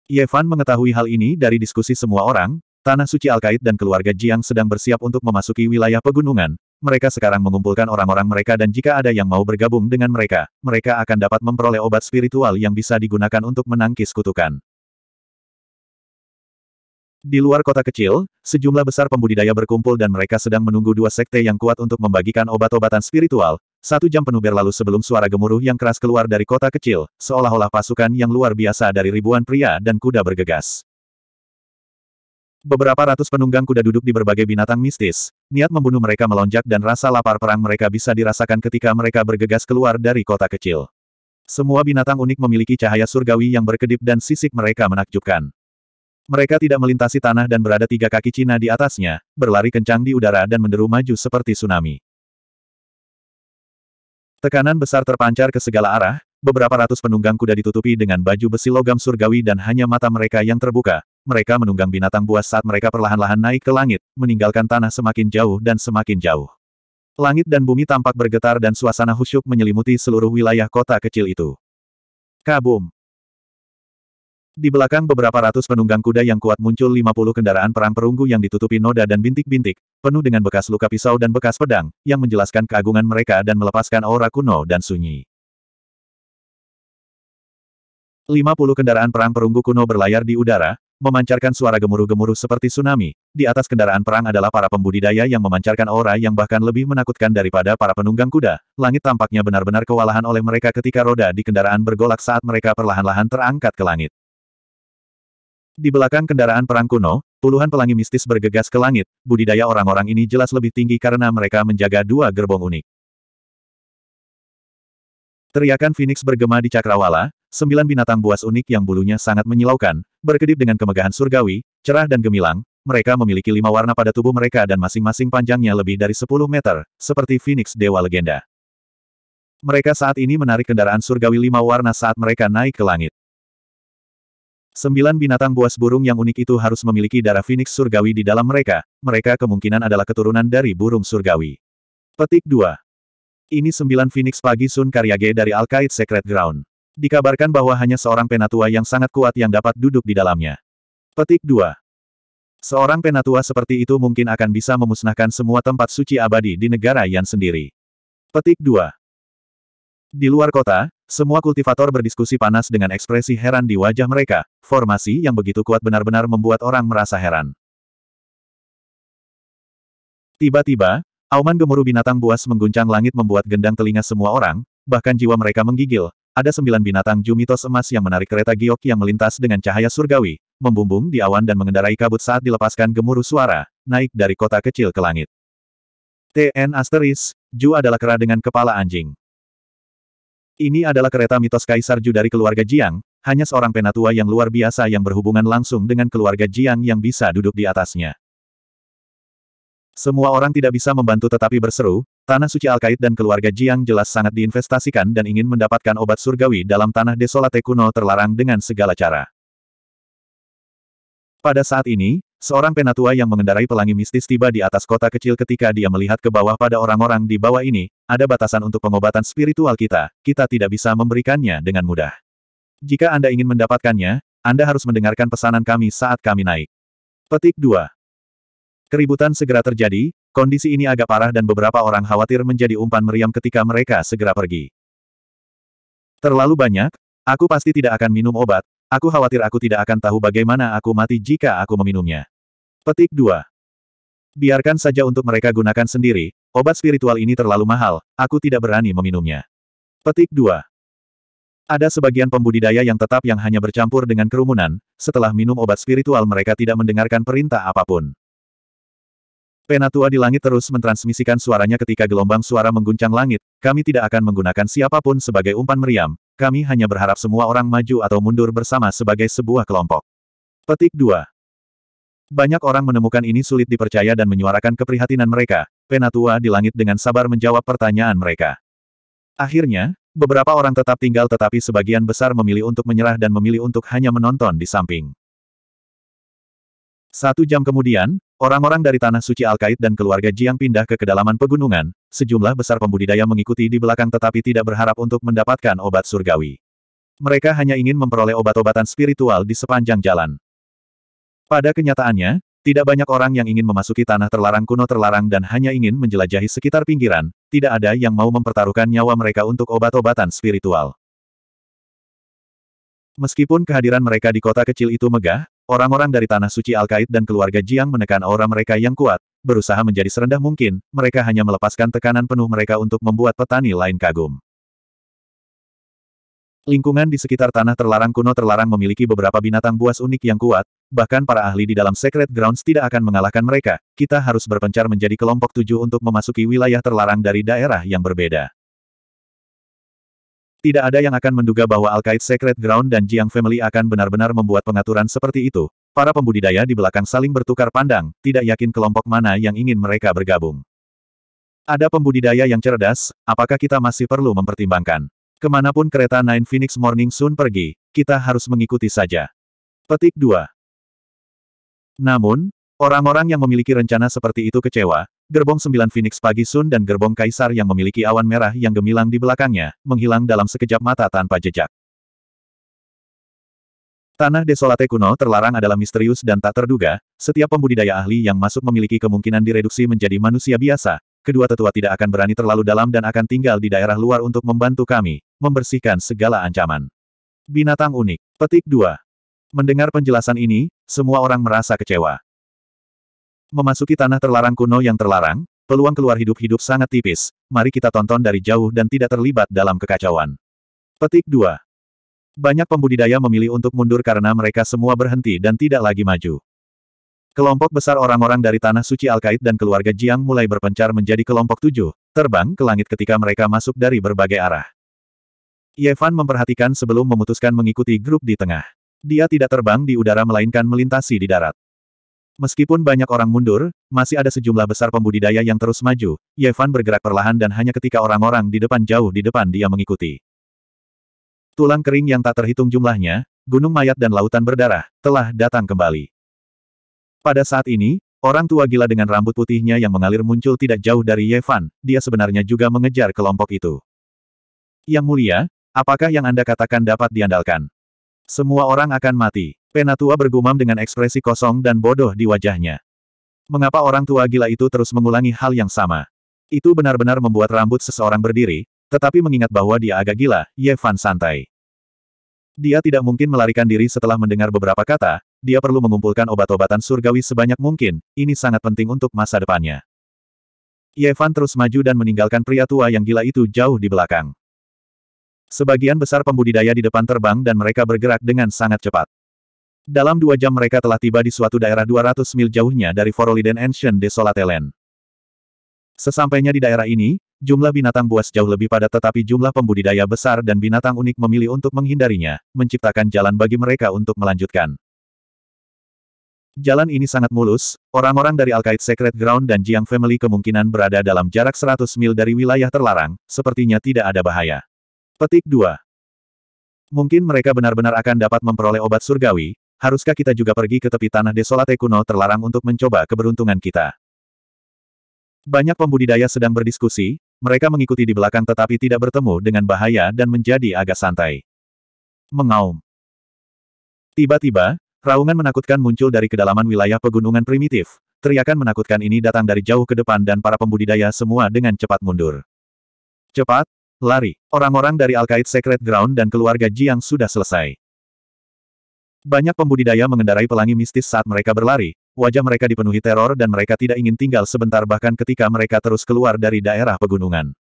Ye Fan mengetahui hal ini dari diskusi semua orang, Tanah suci Al-Kaid dan keluarga Jiang sedang bersiap untuk memasuki wilayah pegunungan, mereka sekarang mengumpulkan orang-orang mereka dan jika ada yang mau bergabung dengan mereka, mereka akan dapat memperoleh obat spiritual yang bisa digunakan untuk menangkis kutukan. Di luar kota kecil, sejumlah besar pembudidaya berkumpul dan mereka sedang menunggu dua sekte yang kuat untuk membagikan obat-obatan spiritual. Satu jam penuh berlalu sebelum suara gemuruh yang keras keluar dari kota kecil, seolah-olah pasukan yang luar biasa dari ribuan pria dan kuda bergegas. Beberapa ratus penunggang kuda duduk di berbagai binatang mistis. Niat membunuh mereka melonjak dan rasa lapar perang mereka bisa dirasakan ketika mereka bergegas keluar dari kota kecil. Semua binatang unik memiliki cahaya surgawi yang berkedip dan sisik mereka menakjubkan. Mereka tidak melintasi tanah dan berada tiga kaki Cina di atasnya, berlari kencang di udara dan menderu maju seperti tsunami. Tekanan besar terpancar ke segala arah, beberapa ratus penunggang kuda ditutupi dengan baju besi logam surgawi dan hanya mata mereka yang terbuka, mereka menunggang binatang buas saat mereka perlahan-lahan naik ke langit, meninggalkan tanah semakin jauh dan semakin jauh. Langit dan bumi tampak bergetar dan suasana husyuk menyelimuti seluruh wilayah kota kecil itu. Kabum! Di belakang beberapa ratus penunggang kuda yang kuat muncul 50 kendaraan perang perunggu yang ditutupi noda dan bintik-bintik, penuh dengan bekas luka pisau dan bekas pedang, yang menjelaskan keagungan mereka dan melepaskan aura kuno dan sunyi. 50 kendaraan perang perunggu kuno berlayar di udara, memancarkan suara gemuruh-gemuruh seperti tsunami. Di atas kendaraan perang adalah para pembudidaya yang memancarkan aura yang bahkan lebih menakutkan daripada para penunggang kuda. Langit tampaknya benar-benar kewalahan oleh mereka ketika roda di kendaraan bergolak saat mereka perlahan-lahan terangkat ke langit. Di belakang kendaraan perang kuno, puluhan pelangi mistis bergegas ke langit. Budidaya orang-orang ini jelas lebih tinggi karena mereka menjaga dua gerbong unik. Teriakan Phoenix bergema di cakrawala, sembilan binatang buas unik yang bulunya sangat menyilaukan, berkedip dengan kemegahan surgawi, cerah dan gemilang, mereka memiliki lima warna pada tubuh mereka dan masing-masing panjangnya lebih dari 10 meter, seperti Phoenix Dewa Legenda. Mereka saat ini menarik kendaraan surgawi lima warna saat mereka naik ke langit. Sembilan binatang buas burung yang unik itu harus memiliki darah Phoenix surgawi di dalam mereka, mereka kemungkinan adalah keturunan dari burung surgawi. Petik 2. Ini sembilan Phoenix pagi Sun Karyage dari Alkaid Secret Ground. Dikabarkan bahwa hanya seorang penatua yang sangat kuat yang dapat duduk di dalamnya. Petik 2. Seorang penatua seperti itu mungkin akan bisa memusnahkan semua tempat suci abadi di negara yang sendiri. Petik 2. Di luar kota, semua kultivator berdiskusi panas dengan ekspresi heran di wajah mereka, formasi yang begitu kuat benar-benar membuat orang merasa heran. Tiba-tiba, auman gemuruh binatang buas mengguncang langit membuat gendang telinga semua orang, bahkan jiwa mereka menggigil, ada sembilan binatang jumitos emas yang menarik kereta giok yang melintas dengan cahaya surgawi, membumbung di awan dan mengendarai kabut saat dilepaskan gemuruh suara, naik dari kota kecil ke langit. TN Asteris, Ju adalah kera dengan kepala anjing. Ini adalah kereta mitos Kaisar Ju dari keluarga Jiang, hanya seorang penatua yang luar biasa yang berhubungan langsung dengan keluarga Jiang yang bisa duduk di atasnya. Semua orang tidak bisa membantu tetapi berseru, Tanah suci Alkait dan keluarga Jiang jelas sangat diinvestasikan dan ingin mendapatkan obat surgawi dalam tanah desolate kuno terlarang dengan segala cara. Pada saat ini, seorang penatua yang mengendarai pelangi mistis tiba di atas kota kecil ketika dia melihat ke bawah pada orang-orang di bawah ini, ada batasan untuk pengobatan spiritual kita, kita tidak bisa memberikannya dengan mudah. Jika Anda ingin mendapatkannya, Anda harus mendengarkan pesanan kami saat kami naik. Petik 2. Keributan segera terjadi, Kondisi ini agak parah dan beberapa orang khawatir menjadi umpan meriam ketika mereka segera pergi. Terlalu banyak, aku pasti tidak akan minum obat, aku khawatir aku tidak akan tahu bagaimana aku mati jika aku meminumnya. Petik 2. Biarkan saja untuk mereka gunakan sendiri, obat spiritual ini terlalu mahal, aku tidak berani meminumnya. Petik 2. Ada sebagian pembudidaya yang tetap yang hanya bercampur dengan kerumunan, setelah minum obat spiritual mereka tidak mendengarkan perintah apapun. Penatua di langit terus mentransmisikan suaranya ketika gelombang suara mengguncang langit, kami tidak akan menggunakan siapapun sebagai umpan meriam, kami hanya berharap semua orang maju atau mundur bersama sebagai sebuah kelompok. Petik 2. Banyak orang menemukan ini sulit dipercaya dan menyuarakan keprihatinan mereka, Penatua di langit dengan sabar menjawab pertanyaan mereka. Akhirnya, beberapa orang tetap tinggal tetapi sebagian besar memilih untuk menyerah dan memilih untuk hanya menonton di samping. Satu jam kemudian, Orang-orang dari Tanah Suci Alkait dan keluarga Jiang pindah ke kedalaman pegunungan, sejumlah besar pembudidaya mengikuti di belakang tetapi tidak berharap untuk mendapatkan obat surgawi. Mereka hanya ingin memperoleh obat-obatan spiritual di sepanjang jalan. Pada kenyataannya, tidak banyak orang yang ingin memasuki tanah terlarang kuno terlarang dan hanya ingin menjelajahi sekitar pinggiran, tidak ada yang mau mempertaruhkan nyawa mereka untuk obat-obatan spiritual. Meskipun kehadiran mereka di kota kecil itu megah, Orang-orang dari Tanah Suci Al Al-Kaid dan keluarga Jiang menekan aura mereka yang kuat, berusaha menjadi serendah mungkin, mereka hanya melepaskan tekanan penuh mereka untuk membuat petani lain kagum. Lingkungan di sekitar tanah terlarang kuno terlarang memiliki beberapa binatang buas unik yang kuat, bahkan para ahli di dalam Secret Grounds tidak akan mengalahkan mereka, kita harus berpencar menjadi kelompok tujuh untuk memasuki wilayah terlarang dari daerah yang berbeda. Tidak ada yang akan menduga bahwa Alkaid Secret Ground dan Jiang Family akan benar-benar membuat pengaturan seperti itu. Para pembudidaya di belakang saling bertukar pandang, tidak yakin kelompok mana yang ingin mereka bergabung. Ada pembudidaya yang cerdas, apakah kita masih perlu mempertimbangkan? Kemanapun kereta Nine Phoenix Morning Sun pergi, kita harus mengikuti saja. Petik 2. Namun, orang-orang yang memiliki rencana seperti itu kecewa, Gerbong sembilan Phoenix pagi Sun dan gerbong Kaisar yang memiliki awan merah yang gemilang di belakangnya, menghilang dalam sekejap mata tanpa jejak. Tanah desolate kuno terlarang adalah misterius dan tak terduga, setiap pembudidaya ahli yang masuk memiliki kemungkinan direduksi menjadi manusia biasa, kedua tetua tidak akan berani terlalu dalam dan akan tinggal di daerah luar untuk membantu kami, membersihkan segala ancaman. Binatang unik. Petik 2. Mendengar penjelasan ini, semua orang merasa kecewa. Memasuki tanah terlarang kuno yang terlarang, peluang keluar hidup-hidup sangat tipis. Mari kita tonton dari jauh dan tidak terlibat dalam kekacauan. Petik 2. Banyak pembudidaya memilih untuk mundur karena mereka semua berhenti dan tidak lagi maju. Kelompok besar orang-orang dari Tanah Suci Alkait dan keluarga Jiang mulai berpencar menjadi kelompok tujuh, terbang ke langit ketika mereka masuk dari berbagai arah. Yevan memperhatikan sebelum memutuskan mengikuti grup di tengah. Dia tidak terbang di udara melainkan melintasi di darat. Meskipun banyak orang mundur, masih ada sejumlah besar pembudidaya yang terus maju, Yevan bergerak perlahan dan hanya ketika orang-orang di depan jauh di depan dia mengikuti. Tulang kering yang tak terhitung jumlahnya, gunung mayat dan lautan berdarah, telah datang kembali. Pada saat ini, orang tua gila dengan rambut putihnya yang mengalir muncul tidak jauh dari Yevan. dia sebenarnya juga mengejar kelompok itu. Yang mulia, apakah yang Anda katakan dapat diandalkan? Semua orang akan mati. Penatua bergumam dengan ekspresi kosong dan bodoh di wajahnya. Mengapa orang tua gila itu terus mengulangi hal yang sama? Itu benar-benar membuat rambut seseorang berdiri, tetapi mengingat bahwa dia agak gila, Yevan santai. Dia tidak mungkin melarikan diri setelah mendengar beberapa kata, dia perlu mengumpulkan obat-obatan surgawi sebanyak mungkin, ini sangat penting untuk masa depannya. Yevan terus maju dan meninggalkan pria tua yang gila itu jauh di belakang. Sebagian besar pembudidaya di depan terbang dan mereka bergerak dengan sangat cepat. Dalam dua jam mereka telah tiba di suatu daerah 200 mil jauhnya dari Foroliden Ancient Desolate Land. Sesampainya di daerah ini, jumlah binatang buas jauh lebih padat tetapi jumlah pembudidaya besar dan binatang unik memilih untuk menghindarinya, menciptakan jalan bagi mereka untuk melanjutkan. Jalan ini sangat mulus, orang-orang dari Alkait Secret Ground dan Jiang Family kemungkinan berada dalam jarak 100 mil dari wilayah terlarang, sepertinya tidak ada bahaya. Petik 2. Mungkin mereka benar-benar akan dapat memperoleh obat surgawi, haruskah kita juga pergi ke tepi tanah desolate kuno terlarang untuk mencoba keberuntungan kita? Banyak pembudidaya sedang berdiskusi, mereka mengikuti di belakang tetapi tidak bertemu dengan bahaya dan menjadi agak santai. Mengaum. Tiba-tiba, raungan menakutkan muncul dari kedalaman wilayah pegunungan primitif. Teriakan menakutkan ini datang dari jauh ke depan dan para pembudidaya semua dengan cepat mundur. Cepat, Lari, orang-orang dari Alkaid Secret Ground dan keluarga Jiang sudah selesai. Banyak pembudidaya mengendarai pelangi mistis saat mereka berlari, wajah mereka dipenuhi teror dan mereka tidak ingin tinggal sebentar bahkan ketika mereka terus keluar dari daerah pegunungan.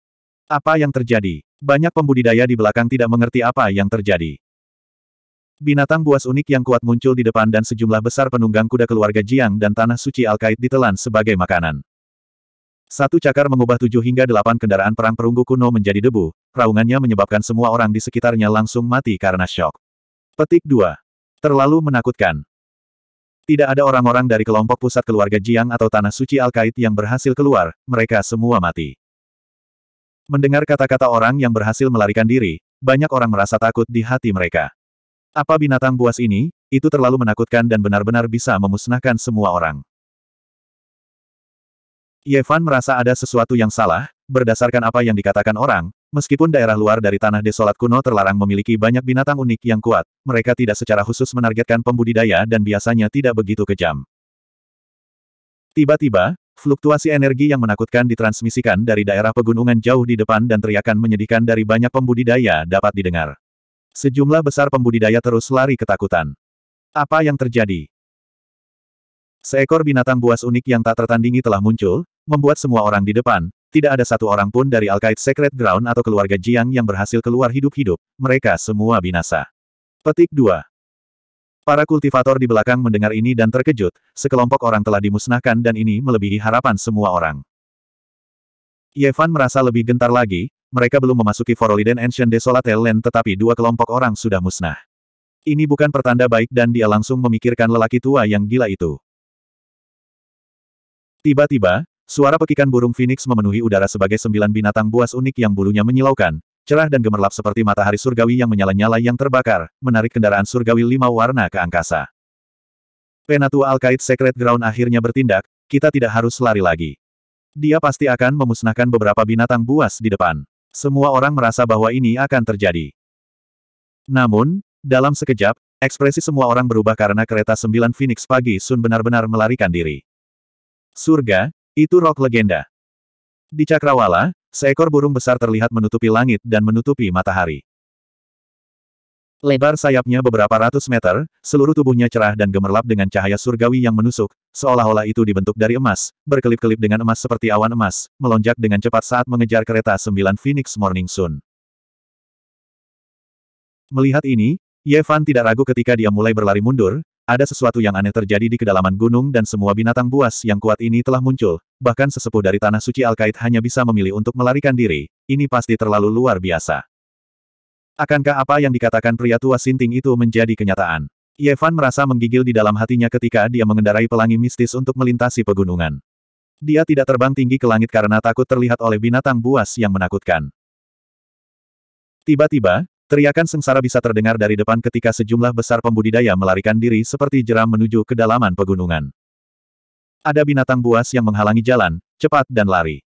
Apa yang terjadi? Banyak pembudidaya di belakang tidak mengerti apa yang terjadi. Binatang buas unik yang kuat muncul di depan dan sejumlah besar penunggang kuda keluarga Jiang dan Tanah Suci Alkait ditelan sebagai makanan. Satu cakar mengubah tujuh hingga delapan kendaraan perang perunggu kuno menjadi debu, raungannya menyebabkan semua orang di sekitarnya langsung mati karena shock. Petik 2. Terlalu menakutkan. Tidak ada orang-orang dari kelompok pusat keluarga Jiang atau Tanah Suci al Alkait yang berhasil keluar, mereka semua mati. Mendengar kata-kata orang yang berhasil melarikan diri, banyak orang merasa takut di hati mereka. Apa binatang buas ini, itu terlalu menakutkan dan benar-benar bisa memusnahkan semua orang. Yevan merasa ada sesuatu yang salah, berdasarkan apa yang dikatakan orang, meskipun daerah luar dari tanah desolat kuno terlarang memiliki banyak binatang unik yang kuat, mereka tidak secara khusus menargetkan pembudidaya dan biasanya tidak begitu kejam. Tiba-tiba, fluktuasi energi yang menakutkan ditransmisikan dari daerah pegunungan jauh di depan dan teriakan menyedihkan dari banyak pembudidaya dapat didengar. Sejumlah besar pembudidaya terus lari ketakutan. Apa yang terjadi? Seekor binatang buas unik yang tak tertandingi telah muncul, membuat semua orang di depan, tidak ada satu orang pun dari Alkaid Secret Ground atau keluarga Jiang yang berhasil keluar hidup-hidup, mereka semua binasa. Petik 2. Para kultivator di belakang mendengar ini dan terkejut, sekelompok orang telah dimusnahkan dan ini melebihi harapan semua orang. Yevan merasa lebih gentar lagi, mereka belum memasuki Foroliden Ancient Desolate Land tetapi dua kelompok orang sudah musnah. Ini bukan pertanda baik dan dia langsung memikirkan lelaki tua yang gila itu. Tiba-tiba, suara pekikan burung Phoenix memenuhi udara sebagai sembilan binatang buas unik yang bulunya menyilaukan, cerah dan gemerlap seperti matahari surgawi yang menyala-nyala yang terbakar, menarik kendaraan surgawi lima warna ke angkasa. Penatua Alkaid Secret Ground akhirnya bertindak, kita tidak harus lari lagi. Dia pasti akan memusnahkan beberapa binatang buas di depan. Semua orang merasa bahwa ini akan terjadi. Namun, dalam sekejap, ekspresi semua orang berubah karena kereta sembilan Phoenix pagi Sun benar-benar melarikan diri. Surga, itu rok legenda. Di Cakrawala, seekor burung besar terlihat menutupi langit dan menutupi matahari. Lebar sayapnya beberapa ratus meter, seluruh tubuhnya cerah dan gemerlap dengan cahaya surgawi yang menusuk, seolah-olah itu dibentuk dari emas, berkelip-kelip dengan emas seperti awan emas, melonjak dengan cepat saat mengejar kereta sembilan Phoenix Morning Sun. Melihat ini, Yevan tidak ragu ketika dia mulai berlari mundur, ada sesuatu yang aneh terjadi di kedalaman gunung dan semua binatang buas yang kuat ini telah muncul, bahkan sesepuh dari tanah suci Alkait hanya bisa memilih untuk melarikan diri, ini pasti terlalu luar biasa. Akankah apa yang dikatakan pria tua Sinting itu menjadi kenyataan? Yevan merasa menggigil di dalam hatinya ketika dia mengendarai pelangi mistis untuk melintasi pegunungan. Dia tidak terbang tinggi ke langit karena takut terlihat oleh binatang buas yang menakutkan. Tiba-tiba, Teriakan sengsara bisa terdengar dari depan ketika sejumlah besar pembudidaya melarikan diri seperti jeram menuju kedalaman pegunungan. Ada binatang buas yang menghalangi jalan, cepat dan lari.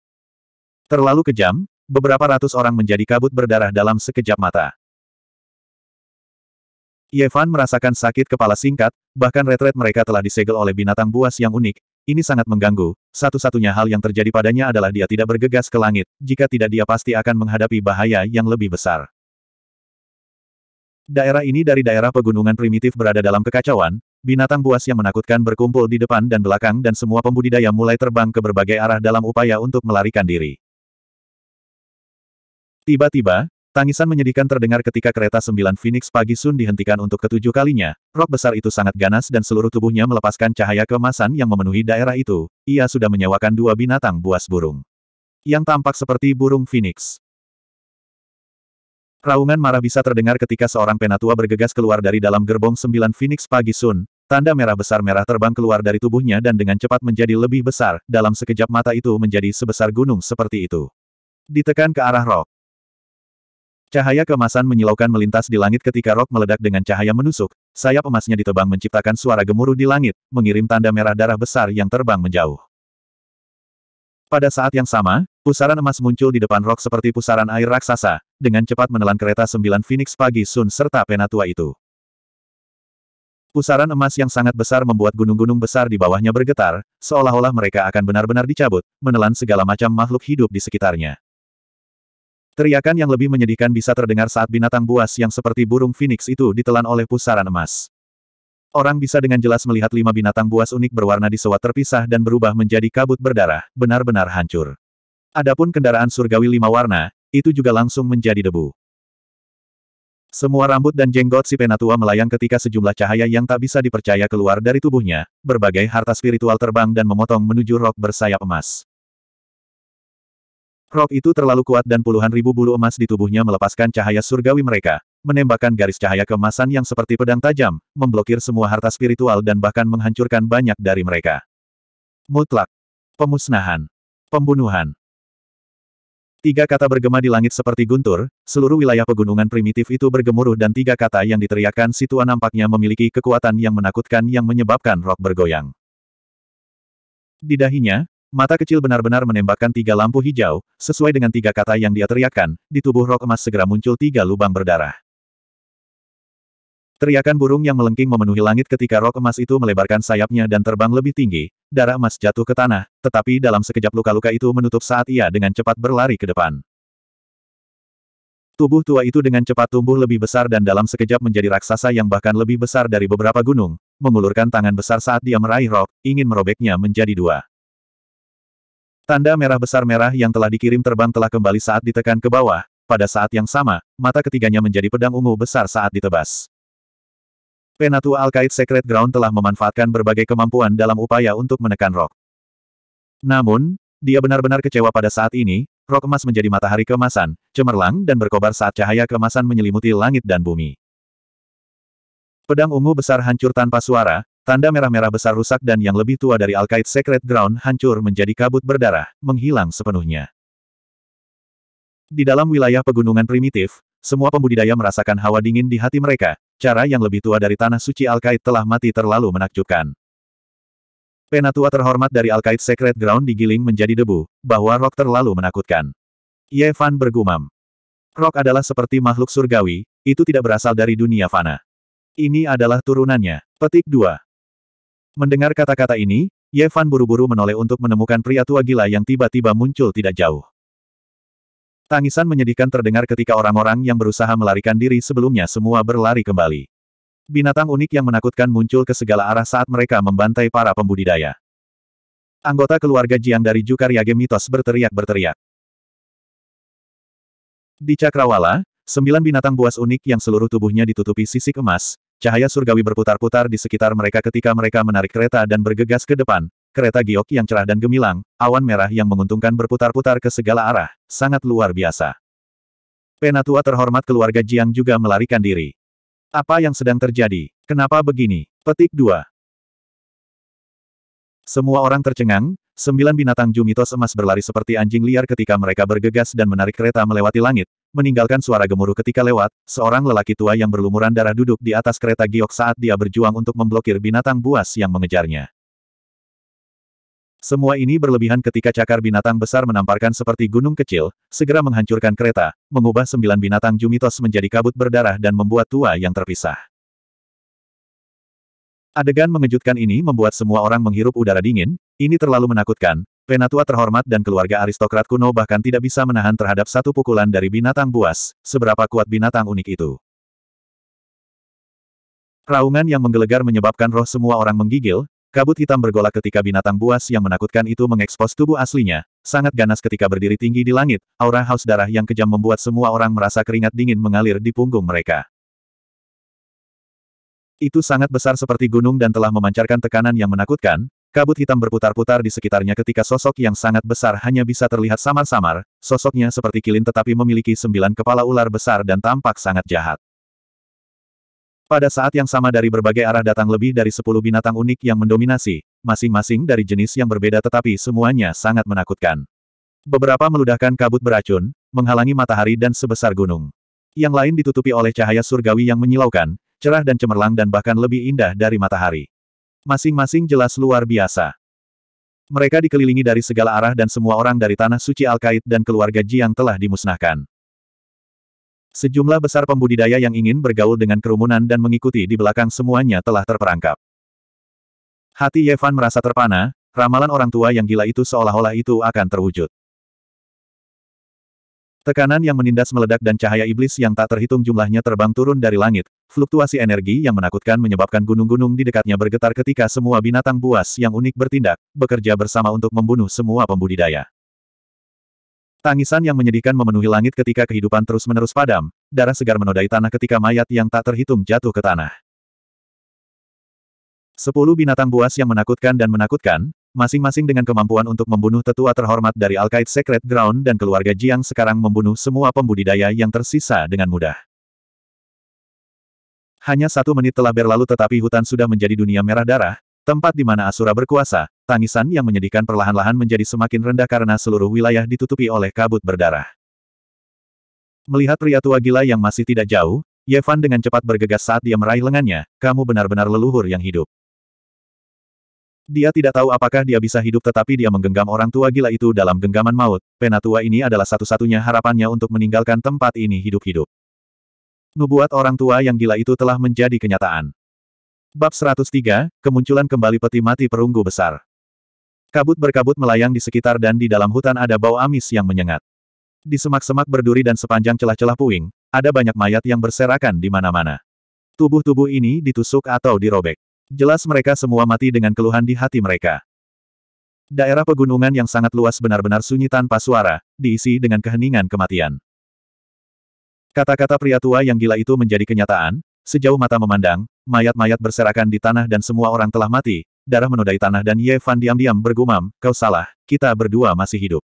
Terlalu kejam, beberapa ratus orang menjadi kabut berdarah dalam sekejap mata. Yevan merasakan sakit kepala singkat, bahkan retret mereka telah disegel oleh binatang buas yang unik, ini sangat mengganggu, satu-satunya hal yang terjadi padanya adalah dia tidak bergegas ke langit, jika tidak dia pasti akan menghadapi bahaya yang lebih besar. Daerah ini dari daerah pegunungan primitif berada dalam kekacauan, binatang buas yang menakutkan berkumpul di depan dan belakang dan semua pembudidaya mulai terbang ke berbagai arah dalam upaya untuk melarikan diri. Tiba-tiba, tangisan menyedihkan terdengar ketika kereta sembilan Phoenix pagi Sun dihentikan untuk ketujuh kalinya, rok besar itu sangat ganas dan seluruh tubuhnya melepaskan cahaya kemasan yang memenuhi daerah itu, ia sudah menyewakan dua binatang buas burung. Yang tampak seperti burung Phoenix. Raungan marah bisa terdengar ketika seorang penatua bergegas keluar dari dalam gerbong sembilan Phoenix pagi Sun, tanda merah besar merah terbang keluar dari tubuhnya dan dengan cepat menjadi lebih besar, dalam sekejap mata itu menjadi sebesar gunung seperti itu. Ditekan ke arah Rock. Cahaya kemasan menyilaukan melintas di langit ketika Rock meledak dengan cahaya menusuk, sayap emasnya ditebang menciptakan suara gemuruh di langit, mengirim tanda merah darah besar yang terbang menjauh. Pada saat yang sama, pusaran emas muncul di depan rok seperti pusaran air raksasa, dengan cepat menelan kereta sembilan Phoenix pagi Sun serta penatua itu. Pusaran emas yang sangat besar membuat gunung-gunung besar di bawahnya bergetar, seolah-olah mereka akan benar-benar dicabut, menelan segala macam makhluk hidup di sekitarnya. Teriakan yang lebih menyedihkan bisa terdengar saat binatang buas yang seperti burung phoenix itu ditelan oleh pusaran emas. Orang bisa dengan jelas melihat lima binatang buas unik berwarna di sewa terpisah dan berubah menjadi kabut berdarah, benar-benar hancur. Adapun kendaraan surgawi lima warna, itu juga langsung menjadi debu. Semua rambut dan jenggot si penatua melayang ketika sejumlah cahaya yang tak bisa dipercaya keluar dari tubuhnya, berbagai harta spiritual terbang dan memotong menuju rok bersayap emas. Rok itu terlalu kuat dan puluhan ribu bulu emas di tubuhnya melepaskan cahaya surgawi mereka, menembakkan garis cahaya kemasan yang seperti pedang tajam, memblokir semua harta spiritual dan bahkan menghancurkan banyak dari mereka. Mutlak. Pemusnahan. Pembunuhan. Tiga kata bergema di langit seperti guntur, seluruh wilayah pegunungan primitif itu bergemuruh dan tiga kata yang diteriakkan si tua nampaknya memiliki kekuatan yang menakutkan yang menyebabkan rok bergoyang. Di dahinya, mata kecil benar-benar menembakkan tiga lampu hijau, sesuai dengan tiga kata yang dia teriakkan, di tubuh rok emas segera muncul tiga lubang berdarah. Teriakan burung yang melengking memenuhi langit ketika rok emas itu melebarkan sayapnya dan terbang lebih tinggi, darah emas jatuh ke tanah, tetapi dalam sekejap luka-luka itu menutup saat ia dengan cepat berlari ke depan. Tubuh tua itu dengan cepat tumbuh lebih besar dan dalam sekejap menjadi raksasa yang bahkan lebih besar dari beberapa gunung, mengulurkan tangan besar saat dia meraih rok, ingin merobeknya menjadi dua. Tanda merah besar merah yang telah dikirim terbang telah kembali saat ditekan ke bawah, pada saat yang sama, mata ketiganya menjadi pedang ungu besar saat ditebas. Penatu Alkait Secret Ground telah memanfaatkan berbagai kemampuan dalam upaya untuk menekan rok. Namun, dia benar-benar kecewa pada saat ini, Rock emas menjadi matahari kemasan, cemerlang dan berkobar saat cahaya kemasan menyelimuti langit dan bumi. Pedang ungu besar hancur tanpa suara, tanda merah-merah besar rusak dan yang lebih tua dari Alkait Secret Ground hancur menjadi kabut berdarah, menghilang sepenuhnya. Di dalam wilayah pegunungan primitif, semua pembudidaya merasakan hawa dingin di hati mereka, cara yang lebih tua dari Tanah Suci Alkait telah mati terlalu menakjubkan. Penatua terhormat dari Alkait Secret Ground digiling menjadi debu, bahwa rok terlalu menakutkan. Ye Fan bergumam. Rok adalah seperti makhluk surgawi, itu tidak berasal dari dunia fana. Ini adalah turunannya. Petik 2. Mendengar kata-kata ini, Ye Fan buru-buru menoleh untuk menemukan pria tua gila yang tiba-tiba muncul tidak jauh. Tangisan menyedihkan terdengar ketika orang-orang yang berusaha melarikan diri sebelumnya semua berlari kembali. Binatang unik yang menakutkan muncul ke segala arah saat mereka membantai para pembudidaya. Anggota keluarga Jiang dari Jukaryage mitos berteriak-berteriak. Di Cakrawala, sembilan binatang buas unik yang seluruh tubuhnya ditutupi sisik emas, cahaya surgawi berputar-putar di sekitar mereka ketika mereka menarik kereta dan bergegas ke depan, Kereta giok yang cerah dan gemilang, awan merah yang menguntungkan berputar-putar ke segala arah, sangat luar biasa. Penatua terhormat keluarga Jiang juga melarikan diri. Apa yang sedang terjadi? Kenapa begini? Petik 2. Semua orang tercengang, sembilan binatang Jumitos emas berlari seperti anjing liar ketika mereka bergegas dan menarik kereta melewati langit, meninggalkan suara gemuruh ketika lewat, seorang lelaki tua yang berlumuran darah duduk di atas kereta giok saat dia berjuang untuk memblokir binatang buas yang mengejarnya. Semua ini berlebihan ketika cakar binatang besar menamparkan seperti gunung kecil, segera menghancurkan kereta, mengubah sembilan binatang Jumitos menjadi kabut berdarah dan membuat tua yang terpisah. Adegan mengejutkan ini membuat semua orang menghirup udara dingin, ini terlalu menakutkan, penatua terhormat dan keluarga aristokrat kuno bahkan tidak bisa menahan terhadap satu pukulan dari binatang buas, seberapa kuat binatang unik itu. Raungan yang menggelegar menyebabkan roh semua orang menggigil, Kabut hitam bergolak ketika binatang buas yang menakutkan itu mengekspos tubuh aslinya, sangat ganas ketika berdiri tinggi di langit, aura haus darah yang kejam membuat semua orang merasa keringat dingin mengalir di punggung mereka. Itu sangat besar seperti gunung dan telah memancarkan tekanan yang menakutkan, kabut hitam berputar-putar di sekitarnya ketika sosok yang sangat besar hanya bisa terlihat samar-samar, sosoknya seperti kilin tetapi memiliki sembilan kepala ular besar dan tampak sangat jahat. Pada saat yang sama dari berbagai arah datang lebih dari sepuluh binatang unik yang mendominasi, masing-masing dari jenis yang berbeda tetapi semuanya sangat menakutkan. Beberapa meludahkan kabut beracun, menghalangi matahari dan sebesar gunung. Yang lain ditutupi oleh cahaya surgawi yang menyilaukan, cerah dan cemerlang dan bahkan lebih indah dari matahari. Masing-masing jelas luar biasa. Mereka dikelilingi dari segala arah dan semua orang dari tanah suci Al-Qaid dan keluarga Jiang telah dimusnahkan. Sejumlah besar pembudidaya yang ingin bergaul dengan kerumunan dan mengikuti di belakang semuanya telah terperangkap. Hati Yevan merasa terpana, ramalan orang tua yang gila itu seolah-olah itu akan terwujud. Tekanan yang menindas meledak dan cahaya iblis yang tak terhitung jumlahnya terbang turun dari langit, fluktuasi energi yang menakutkan menyebabkan gunung-gunung di dekatnya bergetar ketika semua binatang buas yang unik bertindak, bekerja bersama untuk membunuh semua pembudidaya. Tangisan yang menyedihkan memenuhi langit ketika kehidupan terus-menerus padam, darah segar menodai tanah ketika mayat yang tak terhitung jatuh ke tanah. Sepuluh binatang buas yang menakutkan dan menakutkan, masing-masing dengan kemampuan untuk membunuh tetua terhormat dari Alkait Secret Ground dan keluarga Jiang sekarang membunuh semua pembudidaya yang tersisa dengan mudah. Hanya satu menit telah berlalu tetapi hutan sudah menjadi dunia merah darah, tempat di mana Asura berkuasa, tangisan yang menyedihkan perlahan-lahan menjadi semakin rendah karena seluruh wilayah ditutupi oleh kabut berdarah. Melihat pria tua gila yang masih tidak jauh, Yevan dengan cepat bergegas saat dia meraih lengannya, kamu benar-benar leluhur yang hidup. Dia tidak tahu apakah dia bisa hidup tetapi dia menggenggam orang tua gila itu dalam genggaman maut, penatua ini adalah satu-satunya harapannya untuk meninggalkan tempat ini hidup-hidup. Nubuat orang tua yang gila itu telah menjadi kenyataan. Bab 103, Kemunculan Kembali Peti Mati Perunggu Besar Kabut berkabut melayang di sekitar dan di dalam hutan ada bau amis yang menyengat. Di semak-semak berduri dan sepanjang celah-celah puing, ada banyak mayat yang berserakan di mana-mana. Tubuh-tubuh ini ditusuk atau dirobek. Jelas mereka semua mati dengan keluhan di hati mereka. Daerah pegunungan yang sangat luas benar-benar sunyi tanpa suara, diisi dengan keheningan kematian. Kata-kata pria tua yang gila itu menjadi kenyataan, sejauh mata memandang, mayat-mayat berserakan di tanah dan semua orang telah mati, darah menodai tanah dan Yevan diam-diam bergumam, kau salah, kita berdua masih hidup.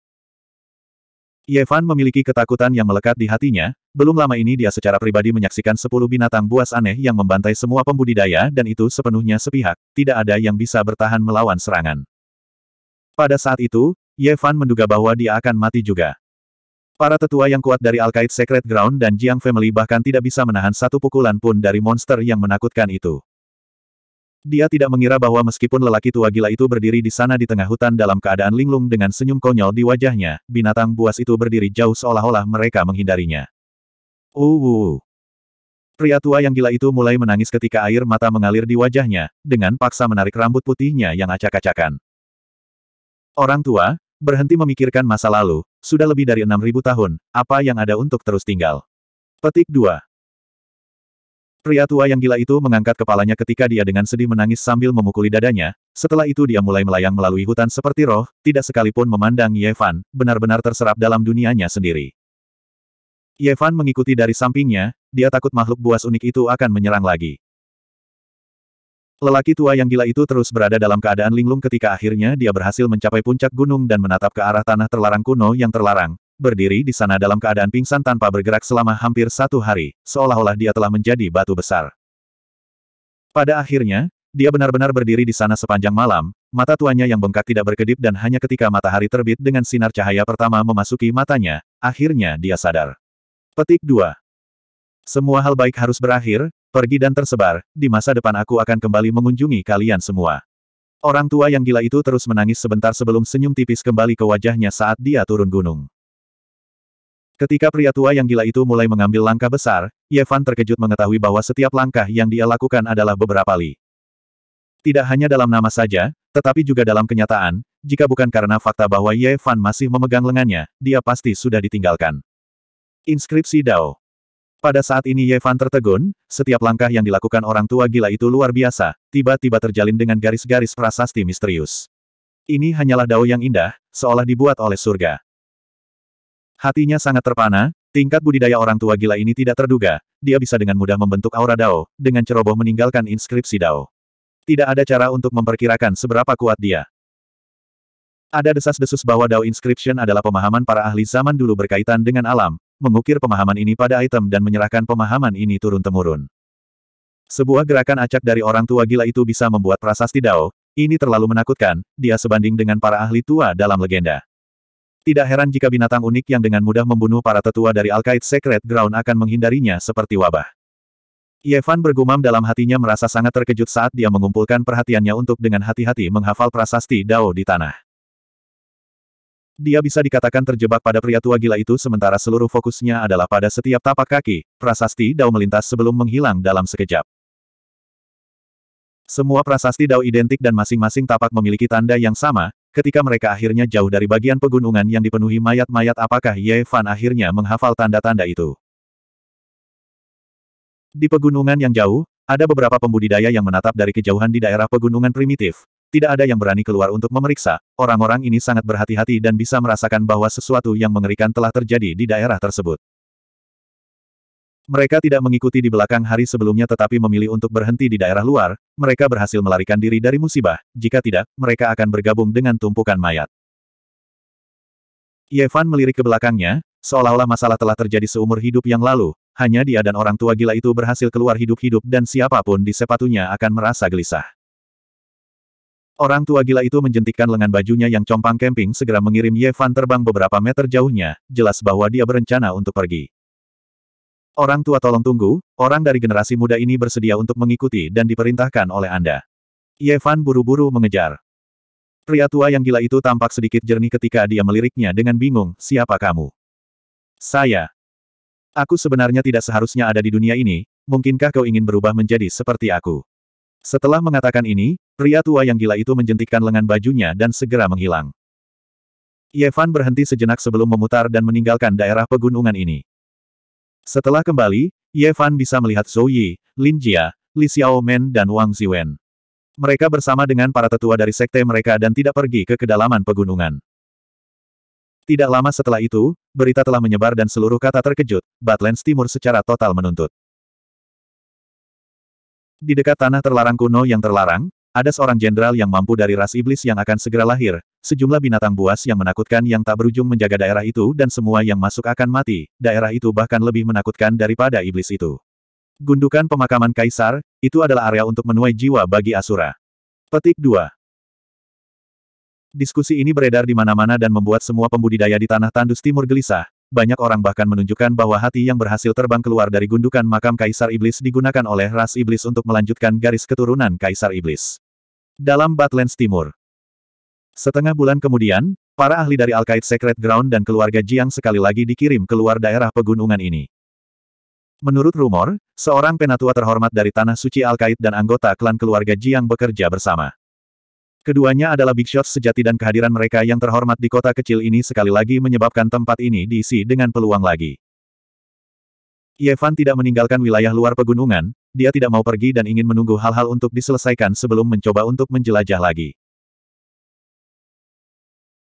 Yevan memiliki ketakutan yang melekat di hatinya, belum lama ini dia secara pribadi menyaksikan sepuluh binatang buas aneh yang membantai semua pembudidaya dan itu sepenuhnya sepihak, tidak ada yang bisa bertahan melawan serangan. Pada saat itu, Yevan menduga bahwa dia akan mati juga. Para tetua yang kuat dari Alkaid Secret Ground dan Jiang Family bahkan tidak bisa menahan satu pukulan pun dari monster yang menakutkan itu. Dia tidak mengira bahwa meskipun lelaki tua gila itu berdiri di sana di tengah hutan dalam keadaan linglung dengan senyum konyol di wajahnya, binatang buas itu berdiri jauh seolah-olah mereka menghindarinya. Uwu. Pria tua yang gila itu mulai menangis ketika air mata mengalir di wajahnya, dengan paksa menarik rambut putihnya yang acak-acakan. Orang tua, berhenti memikirkan masa lalu, sudah lebih dari 6.000 tahun, apa yang ada untuk terus tinggal. Petik 2. Pria tua yang gila itu mengangkat kepalanya ketika dia dengan sedih menangis sambil memukuli dadanya, setelah itu dia mulai melayang melalui hutan seperti roh, tidak sekalipun memandang Yevan, benar-benar terserap dalam dunianya sendiri. Yevan mengikuti dari sampingnya, dia takut makhluk buas unik itu akan menyerang lagi. Lelaki tua yang gila itu terus berada dalam keadaan linglung ketika akhirnya dia berhasil mencapai puncak gunung dan menatap ke arah tanah terlarang kuno yang terlarang, berdiri di sana dalam keadaan pingsan tanpa bergerak selama hampir satu hari, seolah-olah dia telah menjadi batu besar. Pada akhirnya, dia benar-benar berdiri di sana sepanjang malam, mata tuanya yang bengkak tidak berkedip dan hanya ketika matahari terbit dengan sinar cahaya pertama memasuki matanya, akhirnya dia sadar. Petik 2. Semua hal baik harus berakhir, pergi dan tersebar, di masa depan aku akan kembali mengunjungi kalian semua. Orang tua yang gila itu terus menangis sebentar sebelum senyum tipis kembali ke wajahnya saat dia turun gunung. Ketika pria tua yang gila itu mulai mengambil langkah besar, Yevan terkejut mengetahui bahwa setiap langkah yang dia lakukan adalah beberapa li. Tidak hanya dalam nama saja, tetapi juga dalam kenyataan, jika bukan karena fakta bahwa Yevan masih memegang lengannya, dia pasti sudah ditinggalkan. Inskripsi Dao Pada saat ini Yevan tertegun, setiap langkah yang dilakukan orang tua gila itu luar biasa, tiba-tiba terjalin dengan garis-garis prasasti misterius. Ini hanyalah Dao yang indah, seolah dibuat oleh surga. Hatinya sangat terpana, tingkat budidaya orang tua gila ini tidak terduga, dia bisa dengan mudah membentuk aura Dao, dengan ceroboh meninggalkan inskripsi Dao. Tidak ada cara untuk memperkirakan seberapa kuat dia. Ada desas-desus bahwa Dao Inscription adalah pemahaman para ahli zaman dulu berkaitan dengan alam, mengukir pemahaman ini pada item dan menyerahkan pemahaman ini turun-temurun. Sebuah gerakan acak dari orang tua gila itu bisa membuat prasasti Dao, ini terlalu menakutkan, dia sebanding dengan para ahli tua dalam legenda. Tidak heran jika binatang unik yang dengan mudah membunuh para tetua dari Alkaid Secret Ground akan menghindarinya seperti wabah. Yevan bergumam dalam hatinya merasa sangat terkejut saat dia mengumpulkan perhatiannya untuk dengan hati-hati menghafal prasasti Dao di tanah. Dia bisa dikatakan terjebak pada pria tua gila itu sementara seluruh fokusnya adalah pada setiap tapak kaki, prasasti Dao melintas sebelum menghilang dalam sekejap. Semua prasasti Dao identik dan masing-masing tapak memiliki tanda yang sama, Ketika mereka akhirnya jauh dari bagian pegunungan yang dipenuhi mayat-mayat apakah Ye Fan akhirnya menghafal tanda-tanda itu? Di pegunungan yang jauh, ada beberapa pembudidaya yang menatap dari kejauhan di daerah pegunungan primitif. Tidak ada yang berani keluar untuk memeriksa, orang-orang ini sangat berhati-hati dan bisa merasakan bahwa sesuatu yang mengerikan telah terjadi di daerah tersebut. Mereka tidak mengikuti di belakang hari sebelumnya tetapi memilih untuk berhenti di daerah luar, mereka berhasil melarikan diri dari musibah, jika tidak, mereka akan bergabung dengan tumpukan mayat. Yevan melirik ke belakangnya, seolah-olah masalah telah terjadi seumur hidup yang lalu, hanya dia dan orang tua gila itu berhasil keluar hidup-hidup dan siapapun di sepatunya akan merasa gelisah. Orang tua gila itu menjentikkan lengan bajunya yang compang camping segera mengirim Yevan terbang beberapa meter jauhnya, jelas bahwa dia berencana untuk pergi. Orang tua tolong tunggu, orang dari generasi muda ini bersedia untuk mengikuti dan diperintahkan oleh Anda. Yevan buru-buru mengejar. Pria tua yang gila itu tampak sedikit jernih ketika dia meliriknya dengan bingung, siapa kamu? Saya. Aku sebenarnya tidak seharusnya ada di dunia ini, mungkinkah kau ingin berubah menjadi seperti aku? Setelah mengatakan ini, pria tua yang gila itu menjentikkan lengan bajunya dan segera menghilang. Yevan berhenti sejenak sebelum memutar dan meninggalkan daerah pegunungan ini. Setelah kembali, Ye Fan bisa melihat Zhou Yi, Lin Jia, Li Xiaomen dan Wang Ziwen. Mereka bersama dengan para tetua dari sekte mereka dan tidak pergi ke kedalaman pegunungan. Tidak lama setelah itu, berita telah menyebar dan seluruh kata terkejut, Badlands Timur secara total menuntut. Di dekat tanah terlarang kuno yang terlarang, ada seorang jenderal yang mampu dari ras iblis yang akan segera lahir, sejumlah binatang buas yang menakutkan yang tak berujung menjaga daerah itu dan semua yang masuk akan mati, daerah itu bahkan lebih menakutkan daripada iblis itu. Gundukan pemakaman kaisar, itu adalah area untuk menuai jiwa bagi Asura. Petik 2. Diskusi ini beredar di mana-mana dan membuat semua pembudidaya di tanah tandus timur gelisah, banyak orang bahkan menunjukkan bahwa hati yang berhasil terbang keluar dari gundukan makam Kaisar Iblis digunakan oleh ras Iblis untuk melanjutkan garis keturunan Kaisar Iblis. Dalam batlands Timur, Setengah bulan kemudian, para ahli dari Alkaid Secret Ground dan keluarga Jiang sekali lagi dikirim keluar daerah pegunungan ini. Menurut rumor, seorang penatua terhormat dari Tanah Suci Alkaid dan anggota klan keluarga Jiang bekerja bersama. Keduanya adalah big shot sejati dan kehadiran mereka yang terhormat di kota kecil ini sekali lagi menyebabkan tempat ini diisi dengan peluang lagi. Yevan tidak meninggalkan wilayah luar pegunungan, dia tidak mau pergi dan ingin menunggu hal-hal untuk diselesaikan sebelum mencoba untuk menjelajah lagi.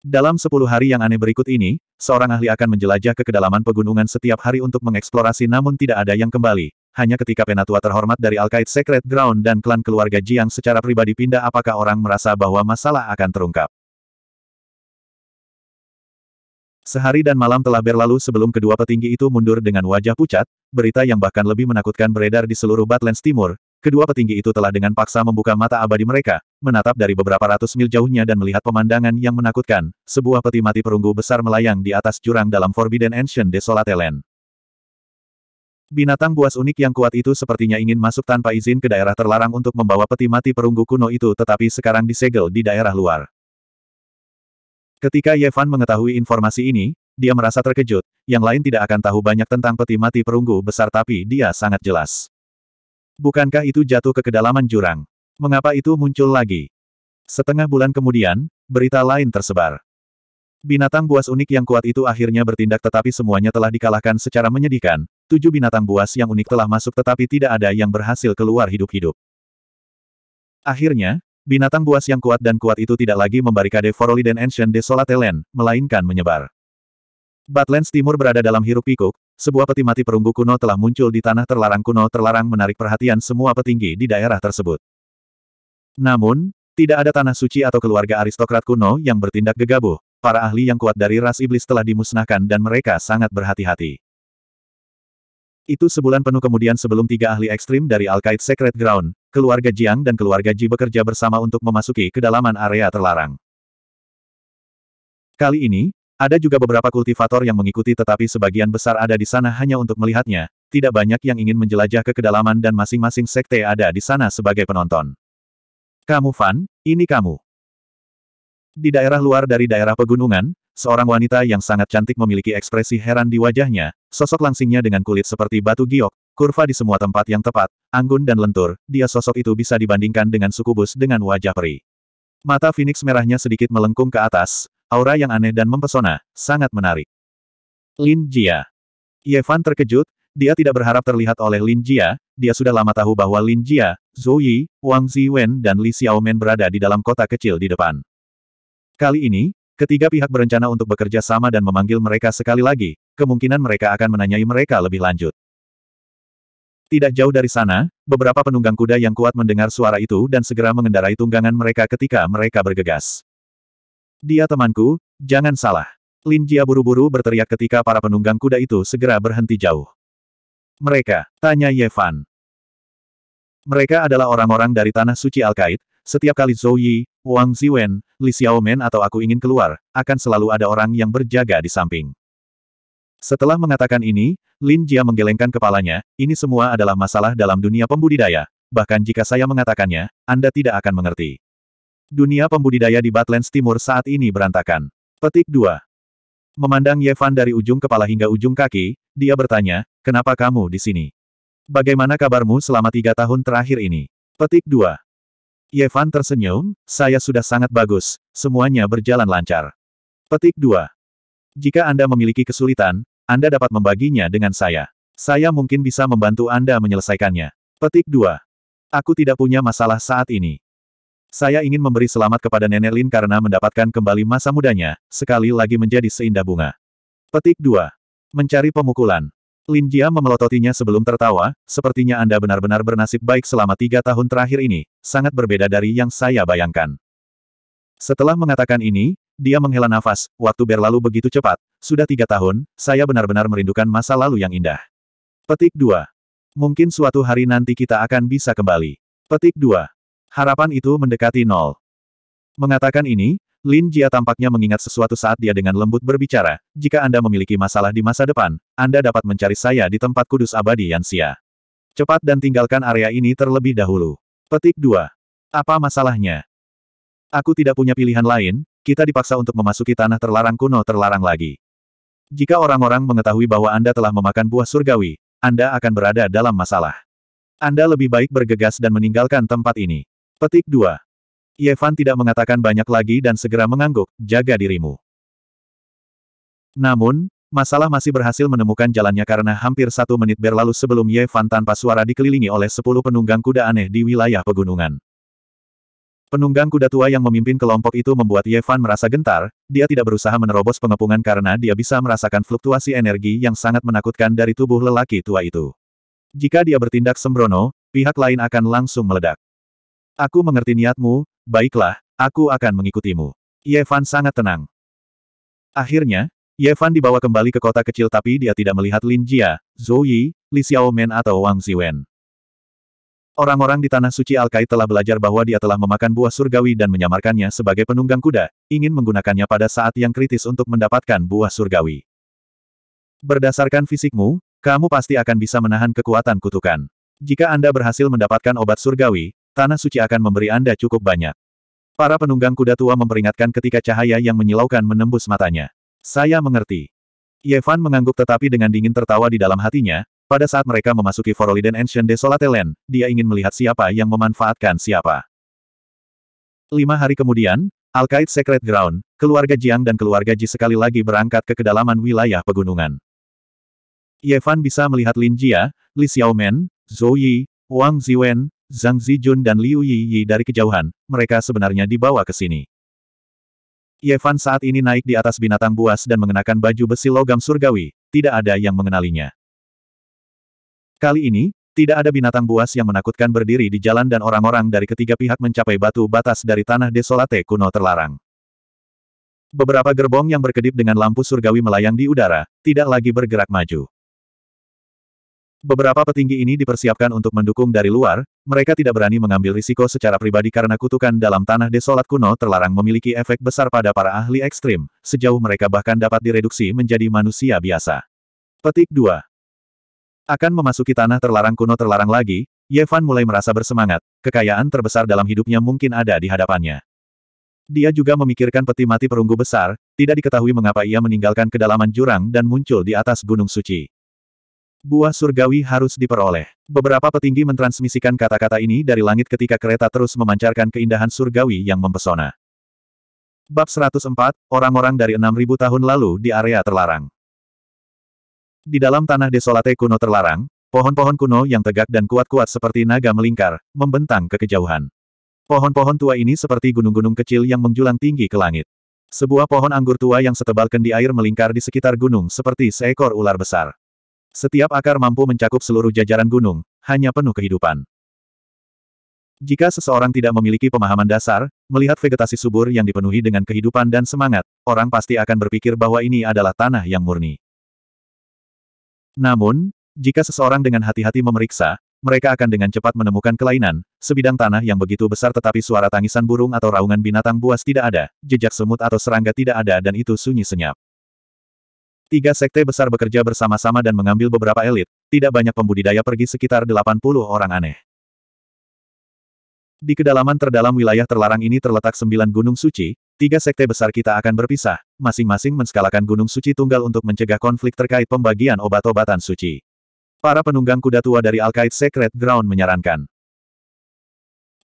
Dalam sepuluh hari yang aneh berikut ini, seorang ahli akan menjelajah ke kedalaman pegunungan setiap hari untuk mengeksplorasi namun tidak ada yang kembali. Hanya ketika penatua terhormat dari Alkaid Secret Ground dan klan keluarga Jiang secara pribadi pindah apakah orang merasa bahwa masalah akan terungkap. Sehari dan malam telah berlalu sebelum kedua petinggi itu mundur dengan wajah pucat, berita yang bahkan lebih menakutkan beredar di seluruh Badlands Timur, kedua petinggi itu telah dengan paksa membuka mata abadi mereka, menatap dari beberapa ratus mil jauhnya dan melihat pemandangan yang menakutkan, sebuah peti mati perunggu besar melayang di atas jurang dalam Forbidden Ancient Desolate Land. Binatang buas unik yang kuat itu sepertinya ingin masuk tanpa izin ke daerah terlarang untuk membawa peti mati perunggu kuno itu tetapi sekarang disegel di daerah luar. Ketika Yevan mengetahui informasi ini, dia merasa terkejut, yang lain tidak akan tahu banyak tentang peti mati perunggu besar tapi dia sangat jelas. Bukankah itu jatuh ke kedalaman jurang? Mengapa itu muncul lagi? Setengah bulan kemudian, berita lain tersebar. Binatang buas unik yang kuat itu akhirnya bertindak tetapi semuanya telah dikalahkan secara menyedihkan. Tujuh binatang buas yang unik telah masuk tetapi tidak ada yang berhasil keluar hidup-hidup. Akhirnya, binatang buas yang kuat dan kuat itu tidak lagi membarikade Foroliden Ancient Desolate Land, melainkan menyebar. Batlands Timur berada dalam hirup pikuk, sebuah peti mati perunggu kuno telah muncul di tanah terlarang kuno terlarang menarik perhatian semua petinggi di daerah tersebut. Namun, tidak ada tanah suci atau keluarga aristokrat kuno yang bertindak gegabah, para ahli yang kuat dari ras iblis telah dimusnahkan dan mereka sangat berhati-hati. Itu sebulan penuh kemudian sebelum tiga ahli ekstrim dari qaeda Secret Ground, keluarga Jiang dan keluarga Ji bekerja bersama untuk memasuki kedalaman area terlarang. Kali ini, ada juga beberapa kultivator yang mengikuti tetapi sebagian besar ada di sana hanya untuk melihatnya, tidak banyak yang ingin menjelajah ke kedalaman dan masing-masing sekte ada di sana sebagai penonton. Kamu Fan, ini kamu. Di daerah luar dari daerah pegunungan, seorang wanita yang sangat cantik memiliki ekspresi heran di wajahnya, sosok langsingnya dengan kulit seperti batu giok, kurva di semua tempat yang tepat, anggun dan lentur, dia sosok itu bisa dibandingkan dengan sukubus dengan wajah peri. Mata Phoenix merahnya sedikit melengkung ke atas, aura yang aneh dan mempesona, sangat menarik. Lin Jia. Yevan terkejut, dia tidak berharap terlihat oleh Lin Jia, dia sudah lama tahu bahwa Lin Jia, Zhou Yi, Wang Ziwen dan Li Xiaomen berada di dalam kota kecil di depan. Kali ini, ketiga pihak berencana untuk bekerja sama dan memanggil mereka sekali lagi, kemungkinan mereka akan menanyai mereka lebih lanjut. Tidak jauh dari sana, beberapa penunggang kuda yang kuat mendengar suara itu dan segera mengendarai tunggangan mereka ketika mereka bergegas. Dia temanku, jangan salah. Lin Jia buru-buru berteriak ketika para penunggang kuda itu segera berhenti jauh. Mereka, tanya Ye Fan. Mereka adalah orang-orang dari Tanah Suci al Alkait, setiap kali Zhou Yi, Wang Ziwen, Li Xiaomen atau aku ingin keluar, akan selalu ada orang yang berjaga di samping. Setelah mengatakan ini, Lin Jia menggelengkan kepalanya, ini semua adalah masalah dalam dunia pembudidaya, bahkan jika saya mengatakannya, Anda tidak akan mengerti. Dunia pembudidaya di Batlands Timur saat ini berantakan. Petik 2. Memandang Yevan dari ujung kepala hingga ujung kaki, dia bertanya, kenapa kamu di sini? Bagaimana kabarmu selama tiga tahun terakhir ini? Petik 2. Yevan tersenyum, saya sudah sangat bagus, semuanya berjalan lancar. Petik 2. Jika Anda memiliki kesulitan, Anda dapat membaginya dengan saya. Saya mungkin bisa membantu Anda menyelesaikannya. Petik 2. Aku tidak punya masalah saat ini. Saya ingin memberi selamat kepada Nenek Lin karena mendapatkan kembali masa mudanya, sekali lagi menjadi seindah bunga. Petik 2. Mencari pemukulan. Lin Jia memelototinya sebelum tertawa, sepertinya Anda benar-benar bernasib baik selama tiga tahun terakhir ini, sangat berbeda dari yang saya bayangkan. Setelah mengatakan ini, dia menghela nafas, waktu berlalu begitu cepat, sudah tiga tahun, saya benar-benar merindukan masa lalu yang indah. Petik 2. Mungkin suatu hari nanti kita akan bisa kembali. Petik 2. Harapan itu mendekati nol. Mengatakan ini, Lin Jia tampaknya mengingat sesuatu saat dia dengan lembut berbicara, jika Anda memiliki masalah di masa depan, Anda dapat mencari saya di tempat kudus abadi Yansia. Cepat dan tinggalkan area ini terlebih dahulu. Petik 2. Apa masalahnya? Aku tidak punya pilihan lain, kita dipaksa untuk memasuki tanah terlarang kuno terlarang lagi. Jika orang-orang mengetahui bahwa Anda telah memakan buah surgawi, Anda akan berada dalam masalah. Anda lebih baik bergegas dan meninggalkan tempat ini. Petik 2. Yevan tidak mengatakan banyak lagi dan segera mengangguk, jaga dirimu. Namun, masalah masih berhasil menemukan jalannya karena hampir satu menit berlalu sebelum Yevan tanpa suara dikelilingi oleh sepuluh penunggang kuda aneh di wilayah pegunungan. Penunggang kuda tua yang memimpin kelompok itu membuat Yevan merasa gentar, dia tidak berusaha menerobos pengepungan karena dia bisa merasakan fluktuasi energi yang sangat menakutkan dari tubuh lelaki tua itu. Jika dia bertindak sembrono, pihak lain akan langsung meledak. Aku mengerti niatmu, Baiklah, aku akan mengikutimu. Yevan sangat tenang. Akhirnya, Yevan dibawa kembali ke kota kecil tapi dia tidak melihat Lin Jia, Zhou Yi, Li Xiaomen atau Wang Ziwen. Orang-orang di Tanah Suci Alkai telah belajar bahwa dia telah memakan buah surgawi dan menyamarkannya sebagai penunggang kuda, ingin menggunakannya pada saat yang kritis untuk mendapatkan buah surgawi. Berdasarkan fisikmu, kamu pasti akan bisa menahan kekuatan kutukan. Jika Anda berhasil mendapatkan obat surgawi, Tanah suci akan memberi Anda cukup banyak. Para penunggang kuda tua memperingatkan ketika cahaya yang menyilaukan menembus matanya. Saya mengerti. Yevan mengangguk tetapi dengan dingin tertawa di dalam hatinya, pada saat mereka memasuki Foroliden Ancient Desolate Land, dia ingin melihat siapa yang memanfaatkan siapa. Lima hari kemudian, Alkaid Secret Ground, keluarga Jiang dan keluarga Ji sekali lagi berangkat ke kedalaman wilayah pegunungan. Yevan bisa melihat Lin Jia, Li Xiaomen, Zhou Yi, Wang Ziwen, Zhang Zijun dan Liu Yiyi dari kejauhan, mereka sebenarnya dibawa ke sini. Ye saat ini naik di atas binatang buas dan mengenakan baju besi logam surgawi, tidak ada yang mengenalinya. Kali ini, tidak ada binatang buas yang menakutkan berdiri di jalan dan orang-orang dari ketiga pihak mencapai batu batas dari tanah desolate kuno terlarang. Beberapa gerbong yang berkedip dengan lampu surgawi melayang di udara, tidak lagi bergerak maju. Beberapa petinggi ini dipersiapkan untuk mendukung dari luar, mereka tidak berani mengambil risiko secara pribadi karena kutukan dalam tanah desolat kuno terlarang memiliki efek besar pada para ahli ekstrim, sejauh mereka bahkan dapat direduksi menjadi manusia biasa. Petik 2. Akan memasuki tanah terlarang kuno terlarang lagi, Yevan mulai merasa bersemangat, kekayaan terbesar dalam hidupnya mungkin ada di hadapannya. Dia juga memikirkan peti mati perunggu besar, tidak diketahui mengapa ia meninggalkan kedalaman jurang dan muncul di atas gunung suci buah surgawi harus diperoleh. Beberapa petinggi mentransmisikan kata-kata ini dari langit ketika kereta terus memancarkan keindahan surgawi yang mempesona. Bab 104, Orang-orang dari 6.000 tahun lalu di area terlarang. Di dalam tanah desolate kuno terlarang, pohon-pohon kuno yang tegak dan kuat-kuat seperti naga melingkar, membentang ke kejauhan. Pohon-pohon tua ini seperti gunung-gunung kecil yang menjulang tinggi ke langit. Sebuah pohon anggur tua yang setebal kendi air melingkar di sekitar gunung seperti seekor ular besar. Setiap akar mampu mencakup seluruh jajaran gunung, hanya penuh kehidupan. Jika seseorang tidak memiliki pemahaman dasar, melihat vegetasi subur yang dipenuhi dengan kehidupan dan semangat, orang pasti akan berpikir bahwa ini adalah tanah yang murni. Namun, jika seseorang dengan hati-hati memeriksa, mereka akan dengan cepat menemukan kelainan, sebidang tanah yang begitu besar tetapi suara tangisan burung atau raungan binatang buas tidak ada, jejak semut atau serangga tidak ada dan itu sunyi senyap. Tiga sekte besar bekerja bersama-sama dan mengambil beberapa elit, tidak banyak pembudidaya pergi sekitar 80 orang aneh. Di kedalaman terdalam wilayah terlarang ini terletak sembilan gunung suci, tiga sekte besar kita akan berpisah, masing-masing menskalakan gunung suci tunggal untuk mencegah konflik terkait pembagian obat-obatan suci. Para penunggang kuda tua dari Alkait Secret Ground menyarankan,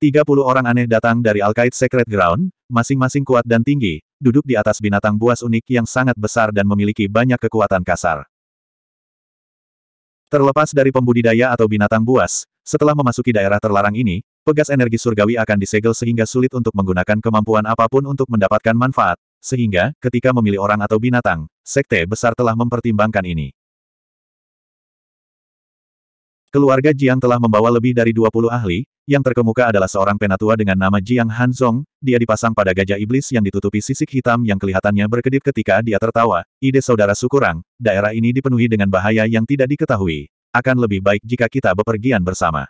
30 orang aneh datang dari Alkaid Secret Ground, masing-masing kuat dan tinggi, duduk di atas binatang buas unik yang sangat besar dan memiliki banyak kekuatan kasar. Terlepas dari pembudidaya atau binatang buas, setelah memasuki daerah terlarang ini, pegas energi surgawi akan disegel sehingga sulit untuk menggunakan kemampuan apapun untuk mendapatkan manfaat, sehingga, ketika memilih orang atau binatang, sekte besar telah mempertimbangkan ini. Keluarga Jiang telah membawa lebih dari 20 ahli, yang terkemuka adalah seorang penatua dengan nama Jiang Hanzong, dia dipasang pada gajah iblis yang ditutupi sisik hitam yang kelihatannya berkedip ketika dia tertawa. Ide saudara Sukurang, daerah ini dipenuhi dengan bahaya yang tidak diketahui. Akan lebih baik jika kita bepergian bersama.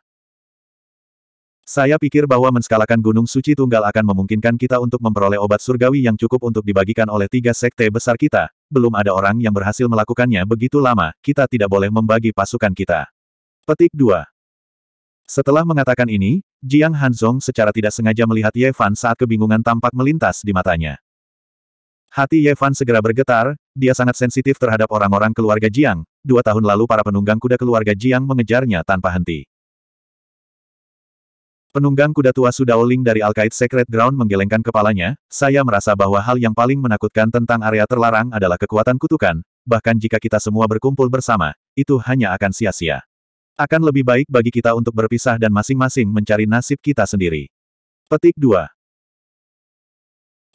Saya pikir bahwa menskalakan Gunung Suci Tunggal akan memungkinkan kita untuk memperoleh obat surgawi yang cukup untuk dibagikan oleh tiga sekte besar kita. Belum ada orang yang berhasil melakukannya begitu lama, kita tidak boleh membagi pasukan kita. Petik 2. Setelah mengatakan ini, Jiang Hanzong secara tidak sengaja melihat Ye Fan saat kebingungan tampak melintas di matanya. Hati Ye Fan segera bergetar, dia sangat sensitif terhadap orang-orang keluarga Jiang, dua tahun lalu para penunggang kuda keluarga Jiang mengejarnya tanpa henti. Penunggang kuda tua Su dari Alkaid Secret Ground menggelengkan kepalanya, saya merasa bahwa hal yang paling menakutkan tentang area terlarang adalah kekuatan kutukan, bahkan jika kita semua berkumpul bersama, itu hanya akan sia-sia. Akan lebih baik bagi kita untuk berpisah dan masing-masing mencari nasib kita sendiri. Petik 2.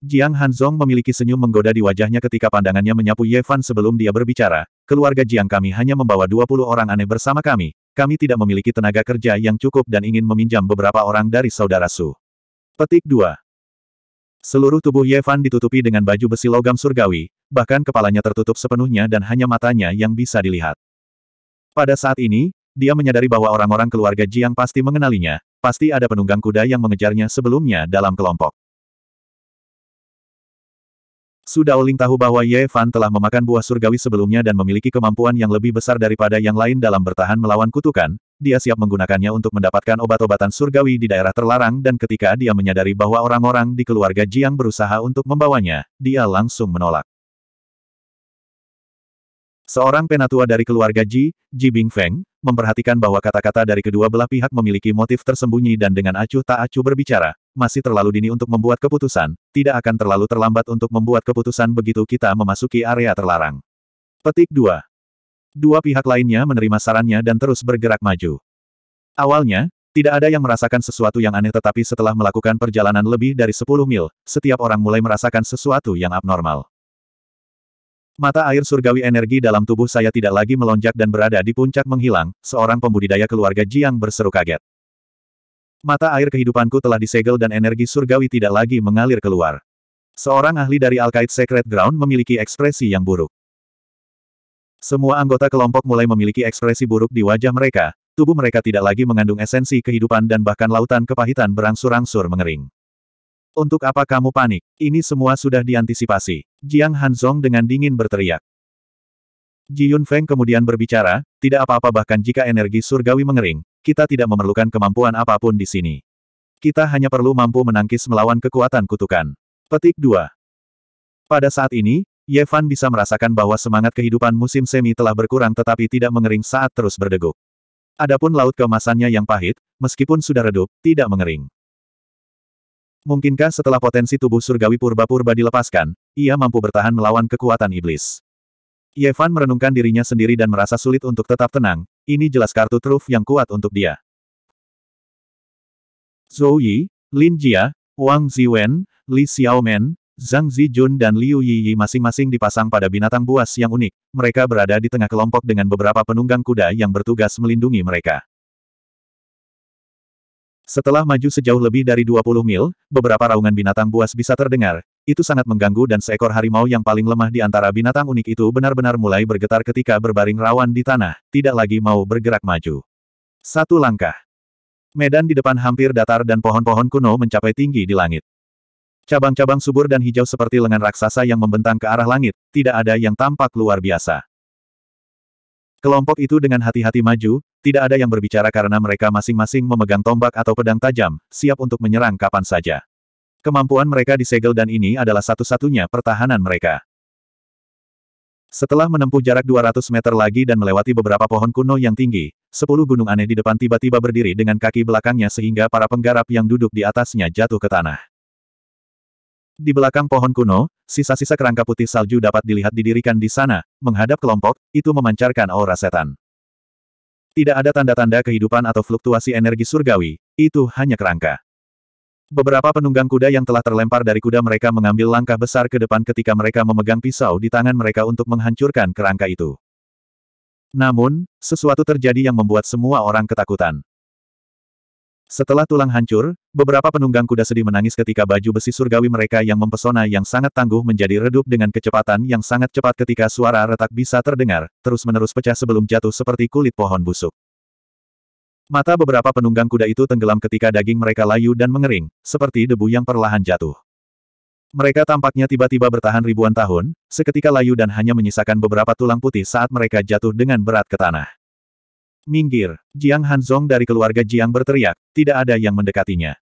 Jiang Hanzong memiliki senyum menggoda di wajahnya ketika pandangannya menyapu Ye Fan sebelum dia berbicara, keluarga Jiang kami hanya membawa 20 orang aneh bersama kami, kami tidak memiliki tenaga kerja yang cukup dan ingin meminjam beberapa orang dari saudara Su. Petik 2. Seluruh tubuh Ye Fan ditutupi dengan baju besi logam surgawi, bahkan kepalanya tertutup sepenuhnya dan hanya matanya yang bisa dilihat. Pada saat ini, dia menyadari bahwa orang-orang keluarga Jiang pasti mengenalinya, pasti ada penunggang kuda yang mengejarnya sebelumnya dalam kelompok. Su Daoling tahu bahwa Ye Fan telah memakan buah surgawi sebelumnya dan memiliki kemampuan yang lebih besar daripada yang lain dalam bertahan melawan kutukan, dia siap menggunakannya untuk mendapatkan obat-obatan surgawi di daerah terlarang dan ketika dia menyadari bahwa orang-orang di keluarga Jiang berusaha untuk membawanya, dia langsung menolak. Seorang penatua dari keluarga Ji, Ji Bingfeng, memperhatikan bahwa kata-kata dari kedua belah pihak memiliki motif tersembunyi dan dengan acuh tak acuh berbicara, masih terlalu dini untuk membuat keputusan, tidak akan terlalu terlambat untuk membuat keputusan begitu kita memasuki area terlarang. Petik 2. Dua pihak lainnya menerima sarannya dan terus bergerak maju. Awalnya, tidak ada yang merasakan sesuatu yang aneh tetapi setelah melakukan perjalanan lebih dari 10 mil, setiap orang mulai merasakan sesuatu yang abnormal. Mata air surgawi energi dalam tubuh saya tidak lagi melonjak dan berada di puncak menghilang, seorang pembudidaya keluarga Jiang berseru kaget. Mata air kehidupanku telah disegel dan energi surgawi tidak lagi mengalir keluar. Seorang ahli dari Alkaid Secret Ground memiliki ekspresi yang buruk. Semua anggota kelompok mulai memiliki ekspresi buruk di wajah mereka, tubuh mereka tidak lagi mengandung esensi kehidupan dan bahkan lautan kepahitan berangsur-angsur mengering. Untuk apa kamu panik? Ini semua sudah diantisipasi. Jiang Hanzong dengan dingin berteriak. Ji Yunfeng kemudian berbicara, tidak apa-apa bahkan jika energi surgawi mengering, kita tidak memerlukan kemampuan apapun di sini. Kita hanya perlu mampu menangkis melawan kekuatan kutukan. Petik 2. Pada saat ini, Ye Fan bisa merasakan bahwa semangat kehidupan musim semi telah berkurang tetapi tidak mengering saat terus berdegup. Adapun laut kemasannya yang pahit, meskipun sudah redup, tidak mengering. Mungkinkah setelah potensi tubuh surgawi purba-purba dilepaskan, ia mampu bertahan melawan kekuatan iblis? Yevan merenungkan dirinya sendiri dan merasa sulit untuk tetap tenang, ini jelas kartu truf yang kuat untuk dia. Zhou Yi, Lin Jia, Wang Ziwen, Li Xiaomen, Zhang Zijun dan Liu Yi Yi masing-masing dipasang pada binatang buas yang unik, mereka berada di tengah kelompok dengan beberapa penunggang kuda yang bertugas melindungi mereka. Setelah maju sejauh lebih dari 20 mil, beberapa raungan binatang buas bisa terdengar. Itu sangat mengganggu dan seekor harimau yang paling lemah di antara binatang unik itu benar-benar mulai bergetar ketika berbaring rawan di tanah, tidak lagi mau bergerak maju. Satu langkah. Medan di depan hampir datar dan pohon-pohon kuno mencapai tinggi di langit. Cabang-cabang subur dan hijau seperti lengan raksasa yang membentang ke arah langit, tidak ada yang tampak luar biasa. Kelompok itu dengan hati-hati maju, tidak ada yang berbicara karena mereka masing-masing memegang tombak atau pedang tajam, siap untuk menyerang kapan saja. Kemampuan mereka disegel dan ini adalah satu-satunya pertahanan mereka. Setelah menempuh jarak 200 meter lagi dan melewati beberapa pohon kuno yang tinggi, sepuluh gunung aneh di depan tiba-tiba berdiri dengan kaki belakangnya sehingga para penggarap yang duduk di atasnya jatuh ke tanah. Di belakang pohon kuno, sisa-sisa kerangka putih salju dapat dilihat didirikan di sana, menghadap kelompok, itu memancarkan aura setan. Tidak ada tanda-tanda kehidupan atau fluktuasi energi surgawi, itu hanya kerangka. Beberapa penunggang kuda yang telah terlempar dari kuda mereka mengambil langkah besar ke depan ketika mereka memegang pisau di tangan mereka untuk menghancurkan kerangka itu. Namun, sesuatu terjadi yang membuat semua orang ketakutan. Setelah tulang hancur, beberapa penunggang kuda sedih menangis ketika baju besi surgawi mereka yang mempesona yang sangat tangguh menjadi redup dengan kecepatan yang sangat cepat ketika suara retak bisa terdengar, terus-menerus pecah sebelum jatuh seperti kulit pohon busuk. Mata beberapa penunggang kuda itu tenggelam ketika daging mereka layu dan mengering, seperti debu yang perlahan jatuh. Mereka tampaknya tiba-tiba bertahan ribuan tahun, seketika layu dan hanya menyisakan beberapa tulang putih saat mereka jatuh dengan berat ke tanah. Minggir, Jiang Hanzong dari keluarga Jiang berteriak, tidak ada yang mendekatinya.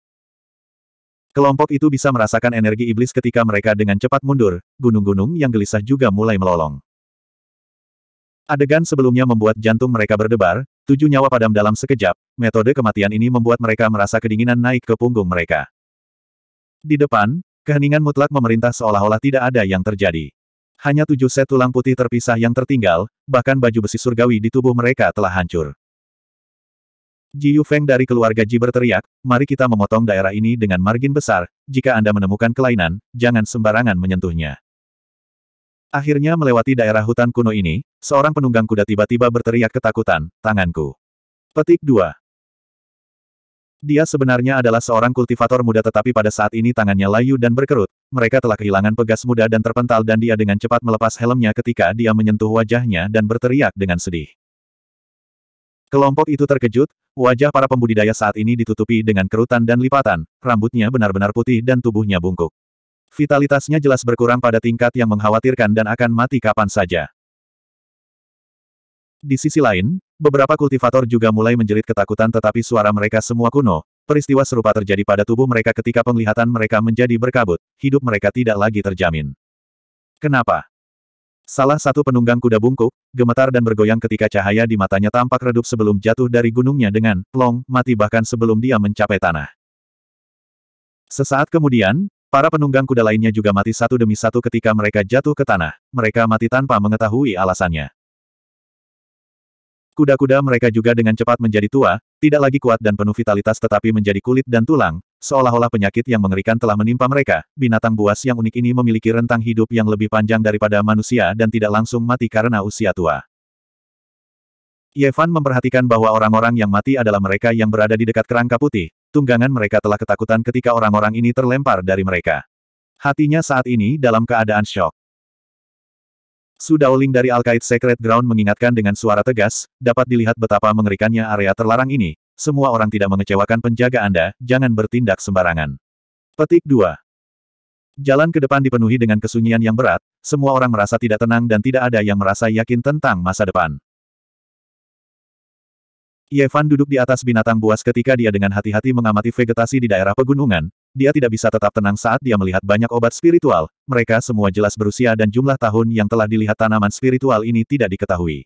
Kelompok itu bisa merasakan energi iblis ketika mereka dengan cepat mundur, gunung-gunung yang gelisah juga mulai melolong. Adegan sebelumnya membuat jantung mereka berdebar, tujuh nyawa padam dalam sekejap, metode kematian ini membuat mereka merasa kedinginan naik ke punggung mereka. Di depan, keheningan mutlak memerintah seolah-olah tidak ada yang terjadi. Hanya tujuh set tulang putih terpisah yang tertinggal, bahkan baju besi surgawi di tubuh mereka telah hancur. Ji Yu Feng dari keluarga Ji berteriak, mari kita memotong daerah ini dengan margin besar, jika Anda menemukan kelainan, jangan sembarangan menyentuhnya. Akhirnya melewati daerah hutan kuno ini, seorang penunggang kuda tiba-tiba berteriak ketakutan, tanganku. Petik 2. Dia sebenarnya adalah seorang kultivator muda tetapi pada saat ini tangannya layu dan berkerut, mereka telah kehilangan pegas muda dan terpental dan dia dengan cepat melepas helmnya ketika dia menyentuh wajahnya dan berteriak dengan sedih. Kelompok itu terkejut, wajah para pembudidaya saat ini ditutupi dengan kerutan dan lipatan, rambutnya benar-benar putih dan tubuhnya bungkuk. Vitalitasnya jelas berkurang pada tingkat yang mengkhawatirkan dan akan mati kapan saja. Di sisi lain, beberapa kultivator juga mulai menjerit ketakutan tetapi suara mereka semua kuno, Peristiwa serupa terjadi pada tubuh mereka ketika penglihatan mereka menjadi berkabut, hidup mereka tidak lagi terjamin. Kenapa? Salah satu penunggang kuda bungkuk, gemetar dan bergoyang ketika cahaya di matanya tampak redup sebelum jatuh dari gunungnya dengan, plong, mati bahkan sebelum dia mencapai tanah. Sesaat kemudian, para penunggang kuda lainnya juga mati satu demi satu ketika mereka jatuh ke tanah, mereka mati tanpa mengetahui alasannya. Kuda-kuda mereka juga dengan cepat menjadi tua, tidak lagi kuat dan penuh vitalitas tetapi menjadi kulit dan tulang, seolah-olah penyakit yang mengerikan telah menimpa mereka. Binatang buas yang unik ini memiliki rentang hidup yang lebih panjang daripada manusia dan tidak langsung mati karena usia tua. Yevan memperhatikan bahwa orang-orang yang mati adalah mereka yang berada di dekat kerangka putih, tunggangan mereka telah ketakutan ketika orang-orang ini terlempar dari mereka. Hatinya saat ini dalam keadaan shock. Su Daoling dari Alkaid Secret Ground mengingatkan dengan suara tegas, dapat dilihat betapa mengerikannya area terlarang ini. Semua orang tidak mengecewakan penjaga Anda, jangan bertindak sembarangan. Petik 2. Jalan ke depan dipenuhi dengan kesunyian yang berat, semua orang merasa tidak tenang dan tidak ada yang merasa yakin tentang masa depan. Yevan duduk di atas binatang buas ketika dia dengan hati-hati mengamati vegetasi di daerah pegunungan, dia tidak bisa tetap tenang saat dia melihat banyak obat spiritual, mereka semua jelas berusia dan jumlah tahun yang telah dilihat tanaman spiritual ini tidak diketahui.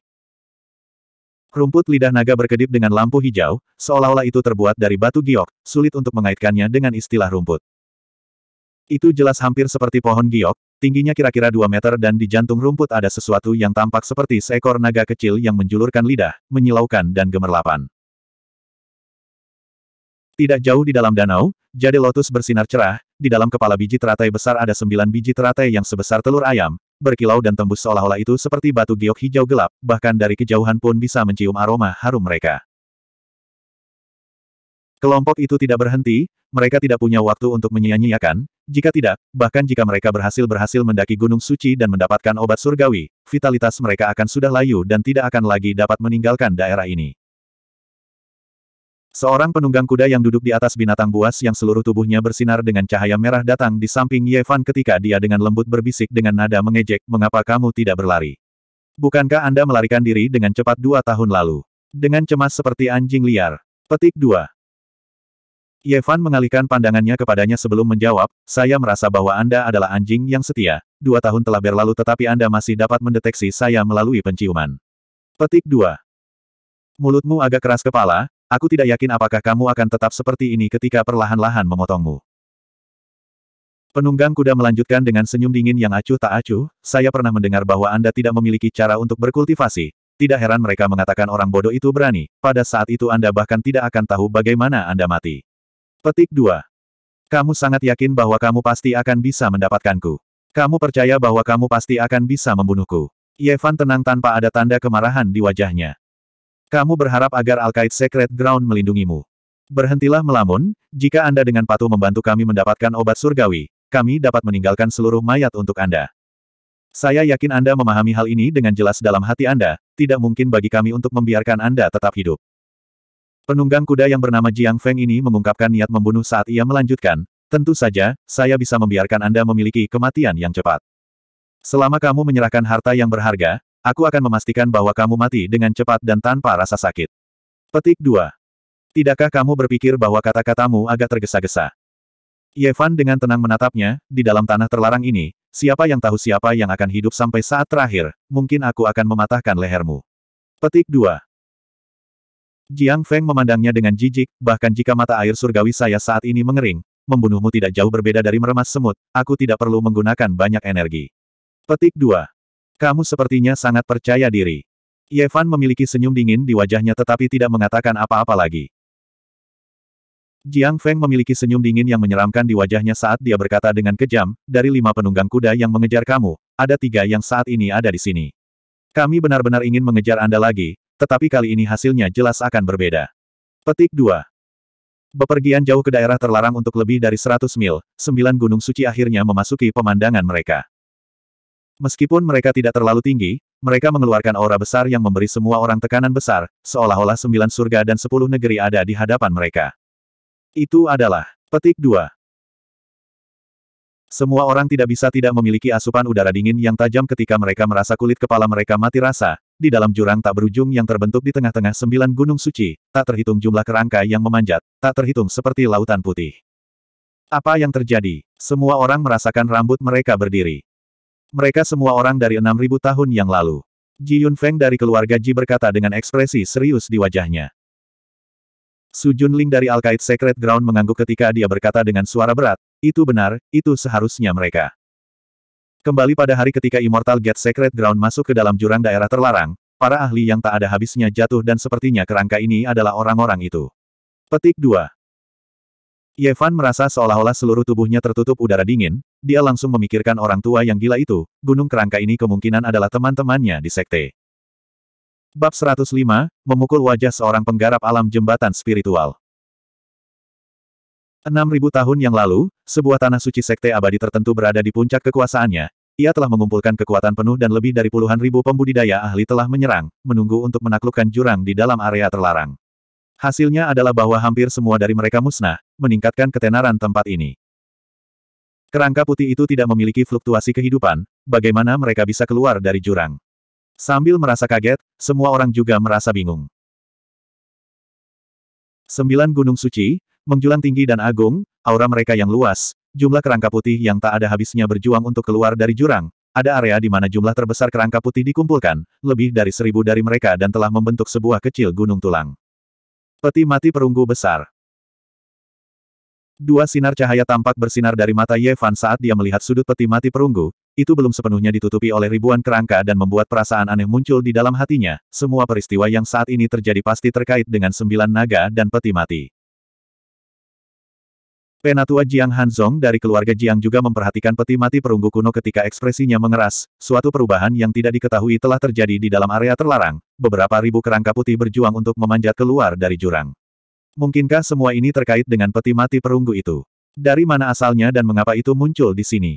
Rumput lidah naga berkedip dengan lampu hijau, seolah-olah itu terbuat dari batu giok, sulit untuk mengaitkannya dengan istilah rumput. Itu jelas hampir seperti pohon giok, tingginya kira-kira 2 meter dan di jantung rumput ada sesuatu yang tampak seperti seekor naga kecil yang menjulurkan lidah, menyilaukan dan gemerlapan. Tidak jauh di dalam danau, jade lotus bersinar cerah, di dalam kepala biji teratai besar ada sembilan biji teratai yang sebesar telur ayam, berkilau dan tembus seolah-olah itu seperti batu giok hijau gelap, bahkan dari kejauhan pun bisa mencium aroma harum mereka. Kelompok itu tidak berhenti, mereka tidak punya waktu untuk menyia-nyiakan, jika tidak, bahkan jika mereka berhasil-berhasil mendaki Gunung Suci dan mendapatkan obat surgawi, vitalitas mereka akan sudah layu dan tidak akan lagi dapat meninggalkan daerah ini. Seorang penunggang kuda yang duduk di atas binatang buas yang seluruh tubuhnya bersinar dengan cahaya merah datang di samping Yevan ketika dia dengan lembut berbisik dengan nada mengejek, mengapa kamu tidak berlari? Bukankah Anda melarikan diri dengan cepat dua tahun lalu? Dengan cemas seperti anjing liar. Petik 2. Yevan mengalihkan pandangannya kepadanya sebelum menjawab, saya merasa bahwa Anda adalah anjing yang setia. Dua tahun telah berlalu tetapi Anda masih dapat mendeteksi saya melalui penciuman. Petik 2. Mulutmu agak keras kepala, aku tidak yakin apakah kamu akan tetap seperti ini ketika perlahan-lahan memotongmu. Penunggang kuda melanjutkan dengan senyum dingin yang acuh tak acuh, saya pernah mendengar bahwa Anda tidak memiliki cara untuk berkultivasi, tidak heran mereka mengatakan orang bodoh itu berani, pada saat itu Anda bahkan tidak akan tahu bagaimana Anda mati. Petik 2. Kamu sangat yakin bahwa kamu pasti akan bisa mendapatkanku. Kamu percaya bahwa kamu pasti akan bisa membunuhku. Yevan tenang tanpa ada tanda kemarahan di wajahnya. Kamu berharap agar Alkaid Secret Ground melindungimu. Berhentilah melamun, jika Anda dengan patuh membantu kami mendapatkan obat surgawi, kami dapat meninggalkan seluruh mayat untuk Anda. Saya yakin Anda memahami hal ini dengan jelas dalam hati Anda, tidak mungkin bagi kami untuk membiarkan Anda tetap hidup. Penunggang kuda yang bernama Jiang Feng ini mengungkapkan niat membunuh saat ia melanjutkan, tentu saja, saya bisa membiarkan Anda memiliki kematian yang cepat. Selama kamu menyerahkan harta yang berharga, aku akan memastikan bahwa kamu mati dengan cepat dan tanpa rasa sakit. Petik 2. Tidakkah kamu berpikir bahwa kata-katamu agak tergesa-gesa? Yevan dengan tenang menatapnya, di dalam tanah terlarang ini, siapa yang tahu siapa yang akan hidup sampai saat terakhir, mungkin aku akan mematahkan lehermu. Petik 2. Jiang Feng memandangnya dengan jijik, bahkan jika mata air surgawi saya saat ini mengering, membunuhmu tidak jauh berbeda dari meremas semut, aku tidak perlu menggunakan banyak energi. Petik 2. Kamu sepertinya sangat percaya diri. Fan memiliki senyum dingin di wajahnya tetapi tidak mengatakan apa-apa lagi. Jiang Feng memiliki senyum dingin yang menyeramkan di wajahnya saat dia berkata dengan kejam, dari lima penunggang kuda yang mengejar kamu, ada tiga yang saat ini ada di sini. Kami benar-benar ingin mengejar Anda lagi, tetapi kali ini hasilnya jelas akan berbeda. Petik 2. Bepergian jauh ke daerah terlarang untuk lebih dari 100 mil, sembilan gunung suci akhirnya memasuki pemandangan mereka. Meskipun mereka tidak terlalu tinggi, mereka mengeluarkan aura besar yang memberi semua orang tekanan besar, seolah-olah sembilan surga dan sepuluh negeri ada di hadapan mereka. Itu adalah petik 2. Semua orang tidak bisa tidak memiliki asupan udara dingin yang tajam ketika mereka merasa kulit kepala mereka mati rasa, di dalam jurang tak berujung yang terbentuk di tengah-tengah sembilan gunung suci, tak terhitung jumlah kerangka yang memanjat, tak terhitung seperti lautan putih. Apa yang terjadi? Semua orang merasakan rambut mereka berdiri. Mereka semua orang dari enam ribu tahun yang lalu. Ji Yun Feng dari keluarga Ji berkata dengan ekspresi serius di wajahnya. Su Junling dari Alkaid Secret Ground mengangguk ketika dia berkata dengan suara berat, itu benar, itu seharusnya mereka. Kembali pada hari ketika Immortal Gate Secret Ground masuk ke dalam jurang daerah terlarang, para ahli yang tak ada habisnya jatuh dan sepertinya kerangka ini adalah orang-orang itu. Petik 2. Yevan merasa seolah-olah seluruh tubuhnya tertutup udara dingin, dia langsung memikirkan orang tua yang gila itu, gunung kerangka ini kemungkinan adalah teman-temannya di sekte. Bab 105, Memukul Wajah Seorang Penggarap Alam Jembatan Spiritual 6.000 tahun yang lalu, sebuah tanah suci sekte abadi tertentu berada di puncak kekuasaannya. Ia telah mengumpulkan kekuatan penuh dan lebih dari puluhan ribu pembudidaya ahli telah menyerang, menunggu untuk menaklukkan jurang di dalam area terlarang. Hasilnya adalah bahwa hampir semua dari mereka musnah, meningkatkan ketenaran tempat ini. Kerangka putih itu tidak memiliki fluktuasi kehidupan, bagaimana mereka bisa keluar dari jurang. Sambil merasa kaget, semua orang juga merasa bingung. Sembilan Gunung Suci, menjulang tinggi dan agung, aura mereka yang luas, jumlah kerangka putih yang tak ada habisnya berjuang untuk keluar dari jurang, ada area di mana jumlah terbesar kerangka putih dikumpulkan, lebih dari seribu dari mereka dan telah membentuk sebuah kecil gunung tulang. Peti mati perunggu besar. Dua sinar cahaya tampak bersinar dari mata Yevan saat dia melihat sudut peti mati perunggu, itu belum sepenuhnya ditutupi oleh ribuan kerangka dan membuat perasaan aneh muncul di dalam hatinya, semua peristiwa yang saat ini terjadi pasti terkait dengan sembilan naga dan peti mati. Penatua Jiang Hanzong dari keluarga Jiang juga memperhatikan peti mati perunggu kuno ketika ekspresinya mengeras, suatu perubahan yang tidak diketahui telah terjadi di dalam area terlarang, beberapa ribu kerangka putih berjuang untuk memanjat keluar dari jurang. Mungkinkah semua ini terkait dengan peti mati perunggu itu? Dari mana asalnya dan mengapa itu muncul di sini?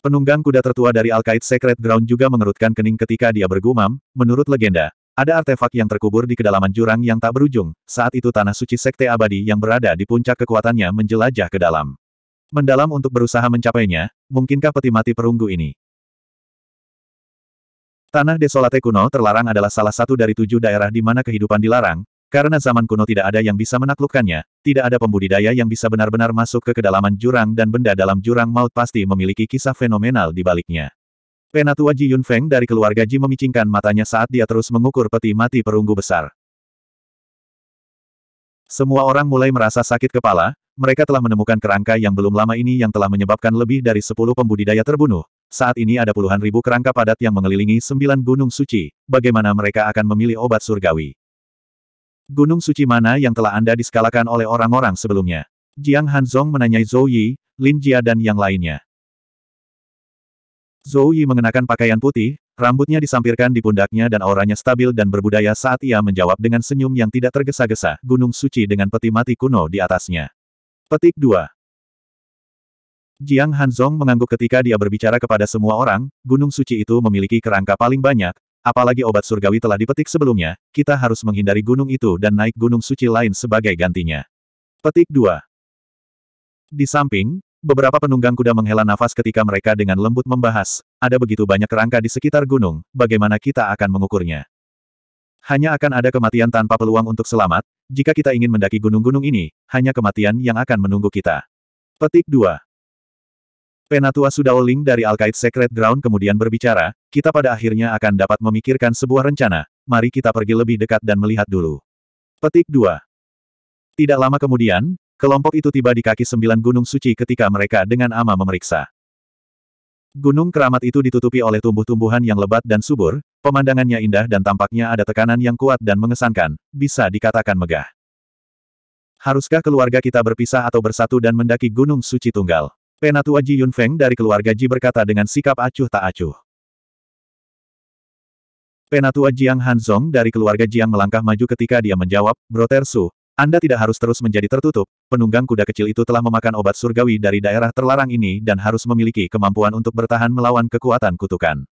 Penunggang kuda tertua dari Alkait Secret Ground juga mengerutkan kening ketika dia bergumam, menurut legenda, ada artefak yang terkubur di kedalaman jurang yang tak berujung, saat itu tanah suci Sekte Abadi yang berada di puncak kekuatannya menjelajah ke dalam. Mendalam untuk berusaha mencapainya, mungkinkah peti mati perunggu ini? Tanah desolate kuno terlarang adalah salah satu dari tujuh daerah di mana kehidupan dilarang, karena zaman kuno tidak ada yang bisa menaklukkannya, tidak ada pembudidaya yang bisa benar-benar masuk ke kedalaman jurang dan benda dalam jurang maut pasti memiliki kisah fenomenal di baliknya. Penatua Ji Yunfeng dari keluarga Ji memicingkan matanya saat dia terus mengukur peti mati perunggu besar. Semua orang mulai merasa sakit kepala, mereka telah menemukan kerangka yang belum lama ini yang telah menyebabkan lebih dari sepuluh pembudidaya terbunuh. Saat ini ada puluhan ribu kerangka padat yang mengelilingi sembilan gunung suci, bagaimana mereka akan memilih obat surgawi. Gunung suci mana yang telah Anda diskalakan oleh orang-orang sebelumnya? Jiang Hanzong menanyai Zhou Yi, Lin Jia dan yang lainnya. Zhou Yi mengenakan pakaian putih, rambutnya disampirkan di pundaknya dan auranya stabil dan berbudaya saat ia menjawab dengan senyum yang tidak tergesa-gesa, gunung suci dengan peti mati kuno di atasnya. Petik 2 Jiang Hanzong mengangguk ketika dia berbicara kepada semua orang, gunung suci itu memiliki kerangka paling banyak, apalagi obat surgawi telah dipetik sebelumnya, kita harus menghindari gunung itu dan naik gunung suci lain sebagai gantinya. Petik 2 Di samping, Beberapa penunggang kuda menghela nafas ketika mereka dengan lembut membahas, ada begitu banyak kerangka di sekitar gunung, bagaimana kita akan mengukurnya. Hanya akan ada kematian tanpa peluang untuk selamat, jika kita ingin mendaki gunung-gunung ini, hanya kematian yang akan menunggu kita. Petik 2. Penatua Sudaoling dari Alkait Secret Ground kemudian berbicara, kita pada akhirnya akan dapat memikirkan sebuah rencana, mari kita pergi lebih dekat dan melihat dulu. Petik 2. Tidak lama kemudian, Kelompok itu tiba di kaki sembilan gunung suci ketika mereka dengan ama memeriksa. Gunung keramat itu ditutupi oleh tumbuh-tumbuhan yang lebat dan subur, pemandangannya indah dan tampaknya ada tekanan yang kuat dan mengesankan, bisa dikatakan megah. Haruskah keluarga kita berpisah atau bersatu dan mendaki gunung suci tunggal? Penatua Ji Yunfeng dari keluarga Ji berkata dengan sikap acuh tak acuh. Penatua Jiang Hanzong dari keluarga Jiang melangkah maju ketika dia menjawab, Brotersu, anda tidak harus terus menjadi tertutup, penunggang kuda kecil itu telah memakan obat surgawi dari daerah terlarang ini dan harus memiliki kemampuan untuk bertahan melawan kekuatan kutukan.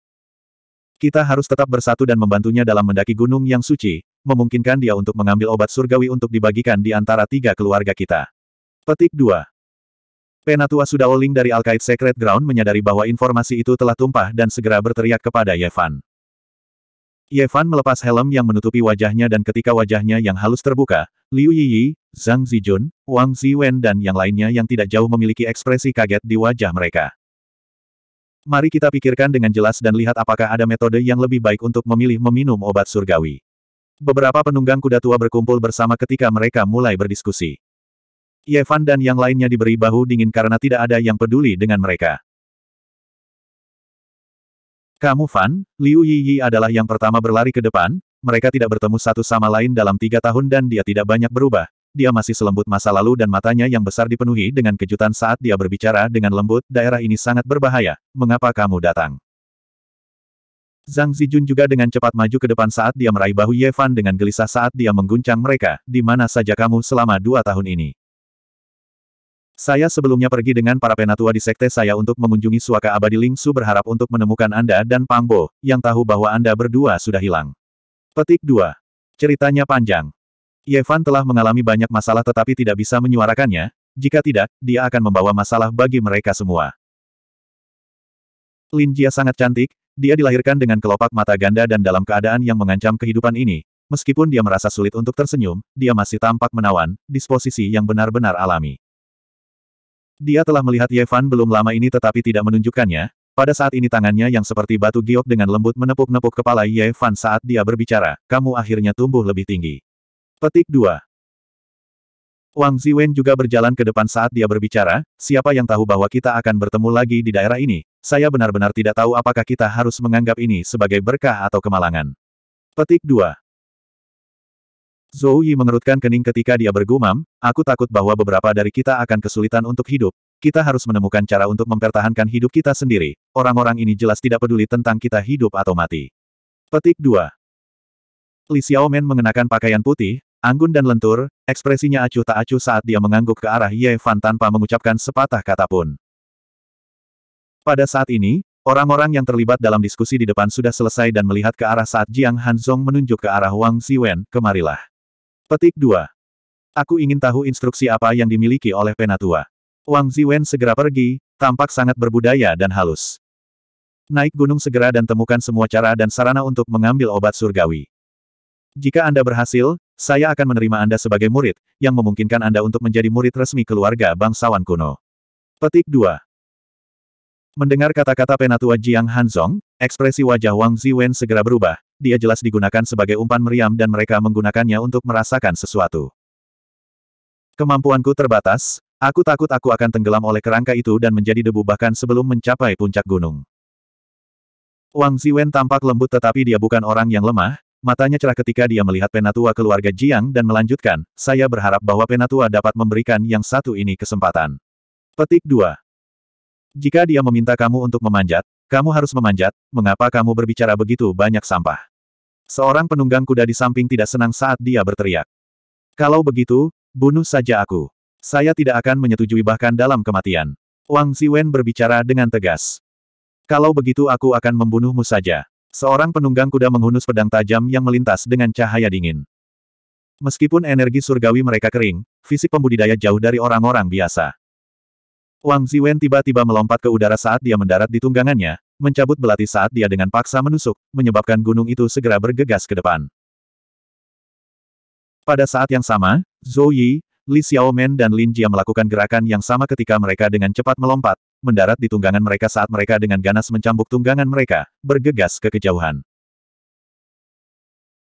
Kita harus tetap bersatu dan membantunya dalam mendaki gunung yang suci, memungkinkan dia untuk mengambil obat surgawi untuk dibagikan di antara tiga keluarga kita. Petik 2. Penatua Sudaoling dari Alkaid Secret Ground menyadari bahwa informasi itu telah tumpah dan segera berteriak kepada Yevan. Yevan melepas helm yang menutupi wajahnya dan ketika wajahnya yang halus terbuka, Liu Yi, Zhang Zijun, Wang Ziwen dan yang lainnya yang tidak jauh memiliki ekspresi kaget di wajah mereka. Mari kita pikirkan dengan jelas dan lihat apakah ada metode yang lebih baik untuk memilih meminum obat surgawi. Beberapa penunggang kuda tua berkumpul bersama ketika mereka mulai berdiskusi. Yevan dan yang lainnya diberi bahu dingin karena tidak ada yang peduli dengan mereka. Kamu Fan, Liu Yi adalah yang pertama berlari ke depan, mereka tidak bertemu satu sama lain dalam tiga tahun dan dia tidak banyak berubah. Dia masih selembut masa lalu dan matanya yang besar dipenuhi dengan kejutan saat dia berbicara dengan lembut, daerah ini sangat berbahaya, mengapa kamu datang? Zhang Zijun juga dengan cepat maju ke depan saat dia meraih bahu Ye Fan dengan gelisah saat dia mengguncang mereka, di mana saja kamu selama dua tahun ini. Saya sebelumnya pergi dengan para penatua di sekte saya untuk mengunjungi Suaka Abadi Ling Su berharap untuk menemukan Anda dan Pangbo, yang tahu bahwa Anda berdua sudah hilang. Petik 2. Ceritanya panjang. Yevan telah mengalami banyak masalah tetapi tidak bisa menyuarakannya, jika tidak, dia akan membawa masalah bagi mereka semua. Lin Jia sangat cantik, dia dilahirkan dengan kelopak mata ganda dan dalam keadaan yang mengancam kehidupan ini, meskipun dia merasa sulit untuk tersenyum, dia masih tampak menawan, disposisi yang benar-benar alami. Dia telah melihat Yevan belum lama ini tetapi tidak menunjukkannya, pada saat ini tangannya yang seperti batu giok dengan lembut menepuk-nepuk kepala Ye Fan saat dia berbicara, kamu akhirnya tumbuh lebih tinggi. Petik 2. Wang Ziwen juga berjalan ke depan saat dia berbicara, siapa yang tahu bahwa kita akan bertemu lagi di daerah ini, saya benar-benar tidak tahu apakah kita harus menganggap ini sebagai berkah atau kemalangan. Petik 2. Zhou Yi mengerutkan kening ketika dia bergumam, aku takut bahwa beberapa dari kita akan kesulitan untuk hidup, kita harus menemukan cara untuk mempertahankan hidup kita sendiri. Orang-orang ini jelas tidak peduli tentang kita hidup atau mati. Petik 2. Li Xiaomen mengenakan pakaian putih, anggun dan lentur, ekspresinya acuh tak acuh saat dia mengangguk ke arah Ye Fan tanpa mengucapkan sepatah kata pun. Pada saat ini, orang-orang yang terlibat dalam diskusi di depan sudah selesai dan melihat ke arah saat Jiang Hanzong menunjuk ke arah Wang Ziwen, kemarilah. Petik 2. Aku ingin tahu instruksi apa yang dimiliki oleh penatua. Wang Ziwen segera pergi, tampak sangat berbudaya dan halus. Naik gunung segera dan temukan semua cara dan sarana untuk mengambil obat surgawi. Jika Anda berhasil, saya akan menerima Anda sebagai murid, yang memungkinkan Anda untuk menjadi murid resmi keluarga bangsawan kuno. Petik 2 Mendengar kata-kata penatua Jiang Hanzong, ekspresi wajah Wang Ziwen segera berubah, dia jelas digunakan sebagai umpan meriam dan mereka menggunakannya untuk merasakan sesuatu. Kemampuanku terbatas, Aku takut aku akan tenggelam oleh kerangka itu dan menjadi debu bahkan sebelum mencapai puncak gunung. Wang Ziwen tampak lembut tetapi dia bukan orang yang lemah, matanya cerah ketika dia melihat penatua keluarga Jiang dan melanjutkan, saya berharap bahwa penatua dapat memberikan yang satu ini kesempatan. Petik 2. Jika dia meminta kamu untuk memanjat, kamu harus memanjat, mengapa kamu berbicara begitu banyak sampah? Seorang penunggang kuda di samping tidak senang saat dia berteriak. Kalau begitu, bunuh saja aku. Saya tidak akan menyetujui bahkan dalam kematian. Wang Siwen berbicara dengan tegas. Kalau begitu aku akan membunuhmu saja. Seorang penunggang kuda menghunus pedang tajam yang melintas dengan cahaya dingin. Meskipun energi surgawi mereka kering, fisik pembudidaya jauh dari orang-orang biasa. Wang Ziwen tiba-tiba melompat ke udara saat dia mendarat di tunggangannya, mencabut belati saat dia dengan paksa menusuk, menyebabkan gunung itu segera bergegas ke depan. Pada saat yang sama, Zhou Yi, Li Xiaomen dan Lin Jia melakukan gerakan yang sama ketika mereka dengan cepat melompat, mendarat di tunggangan mereka saat mereka dengan ganas mencambuk tunggangan mereka, bergegas ke kejauhan.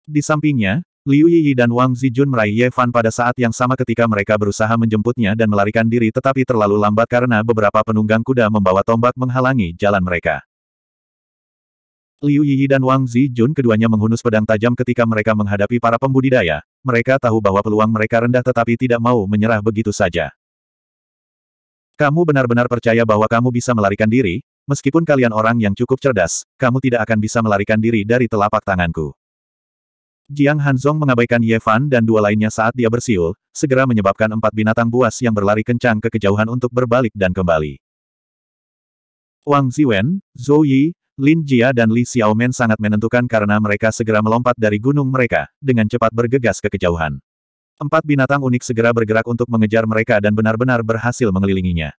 Di sampingnya, Liu Yiyi dan Wang Zijun meraih Ye Fan pada saat yang sama ketika mereka berusaha menjemputnya dan melarikan diri tetapi terlalu lambat karena beberapa penunggang kuda membawa tombak menghalangi jalan mereka. Liu Yi dan Wang Zi Jun keduanya menghunus pedang tajam ketika mereka menghadapi para pembudidaya. Mereka tahu bahwa peluang mereka rendah tetapi tidak mau menyerah begitu saja. Kamu benar-benar percaya bahwa kamu bisa melarikan diri, meskipun kalian orang yang cukup cerdas, kamu tidak akan bisa melarikan diri dari telapak tanganku. Jiang Hanzong mengabaikan Ye Fan dan dua lainnya saat dia bersiul, segera menyebabkan empat binatang buas yang berlari kencang ke kejauhan untuk berbalik dan kembali. Wang Ziwen, Zhou Yi, Lin Jia dan Li Xiaomen sangat menentukan karena mereka segera melompat dari gunung mereka, dengan cepat bergegas ke kejauhan. Empat binatang unik segera bergerak untuk mengejar mereka dan benar-benar berhasil mengelilinginya.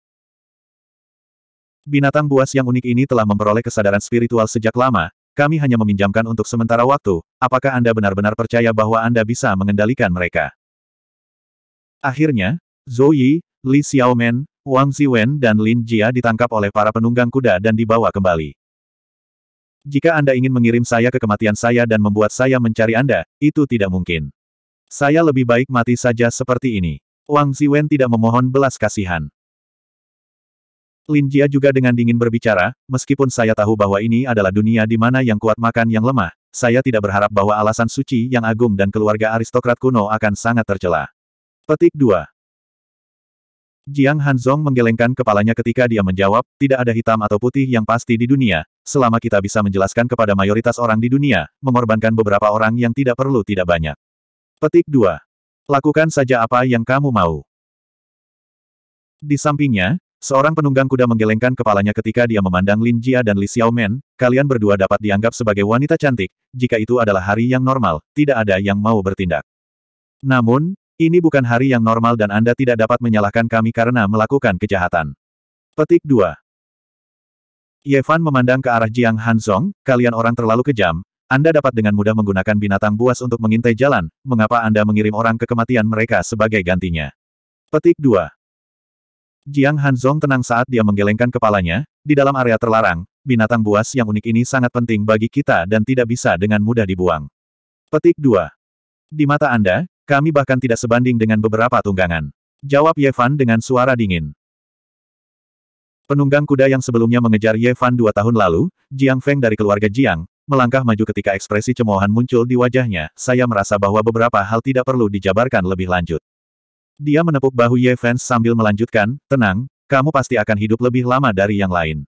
Binatang buas yang unik ini telah memperoleh kesadaran spiritual sejak lama, kami hanya meminjamkan untuk sementara waktu, apakah Anda benar-benar percaya bahwa Anda bisa mengendalikan mereka? Akhirnya, Zhou Yi, Li Xiaomen, Wang Ziwen dan Lin Jia ditangkap oleh para penunggang kuda dan dibawa kembali. Jika Anda ingin mengirim saya ke kematian saya dan membuat saya mencari Anda, itu tidak mungkin. Saya lebih baik mati saja seperti ini. Wang Ziwen tidak memohon belas kasihan. Lin Jia juga dengan dingin berbicara, meskipun saya tahu bahwa ini adalah dunia di mana yang kuat makan yang lemah, saya tidak berharap bahwa alasan suci yang agung dan keluarga aristokrat kuno akan sangat tercela. Petik 2. Jiang Hanzong menggelengkan kepalanya ketika dia menjawab, tidak ada hitam atau putih yang pasti di dunia, selama kita bisa menjelaskan kepada mayoritas orang di dunia, mengorbankan beberapa orang yang tidak perlu tidak banyak. Petik 2. Lakukan saja apa yang kamu mau. Di sampingnya, seorang penunggang kuda menggelengkan kepalanya ketika dia memandang Lin Jia dan Li Xiaomen, kalian berdua dapat dianggap sebagai wanita cantik, jika itu adalah hari yang normal, tidak ada yang mau bertindak. Namun, ini bukan hari yang normal dan Anda tidak dapat menyalahkan kami karena melakukan kejahatan. Petik 2. Yefan memandang ke arah Jiang Hanzong, kalian orang terlalu kejam, Anda dapat dengan mudah menggunakan binatang buas untuk mengintai jalan, mengapa Anda mengirim orang ke kematian mereka sebagai gantinya? Petik 2. Jiang Hanzong tenang saat dia menggelengkan kepalanya, di dalam area terlarang, binatang buas yang unik ini sangat penting bagi kita dan tidak bisa dengan mudah dibuang. Petik 2. Di mata Anda, kami bahkan tidak sebanding dengan beberapa tunggangan. Jawab Yevan dengan suara dingin. Penunggang kuda yang sebelumnya mengejar Yevan dua tahun lalu, Jiang Feng dari keluarga Jiang, melangkah maju ketika ekspresi cemoohan muncul di wajahnya, saya merasa bahwa beberapa hal tidak perlu dijabarkan lebih lanjut. Dia menepuk bahu Yevan sambil melanjutkan, tenang, kamu pasti akan hidup lebih lama dari yang lain.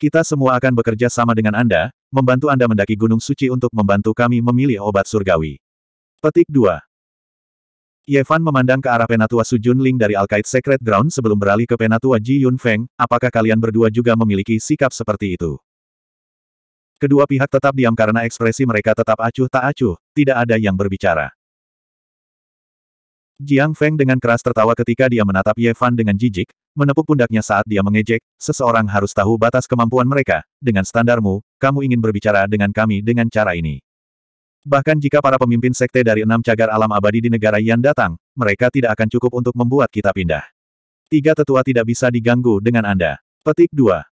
Kita semua akan bekerja sama dengan Anda, membantu Anda mendaki Gunung Suci untuk membantu kami memilih obat surgawi. Petik 2. Yevan memandang ke arah Penatua Su Junling dari Alkaid Secret Ground sebelum beralih ke Penatua Ji Yun Feng, apakah kalian berdua juga memiliki sikap seperti itu? Kedua pihak tetap diam karena ekspresi mereka tetap acuh tak acuh, tidak ada yang berbicara. Jiang Feng dengan keras tertawa ketika dia menatap Yevan dengan jijik, menepuk pundaknya saat dia mengejek, seseorang harus tahu batas kemampuan mereka, dengan standarmu, kamu ingin berbicara dengan kami dengan cara ini. Bahkan jika para pemimpin sekte dari enam cagar alam abadi di negara Yan datang, mereka tidak akan cukup untuk membuat kita pindah. Tiga tetua tidak bisa diganggu dengan Anda. Petik 2.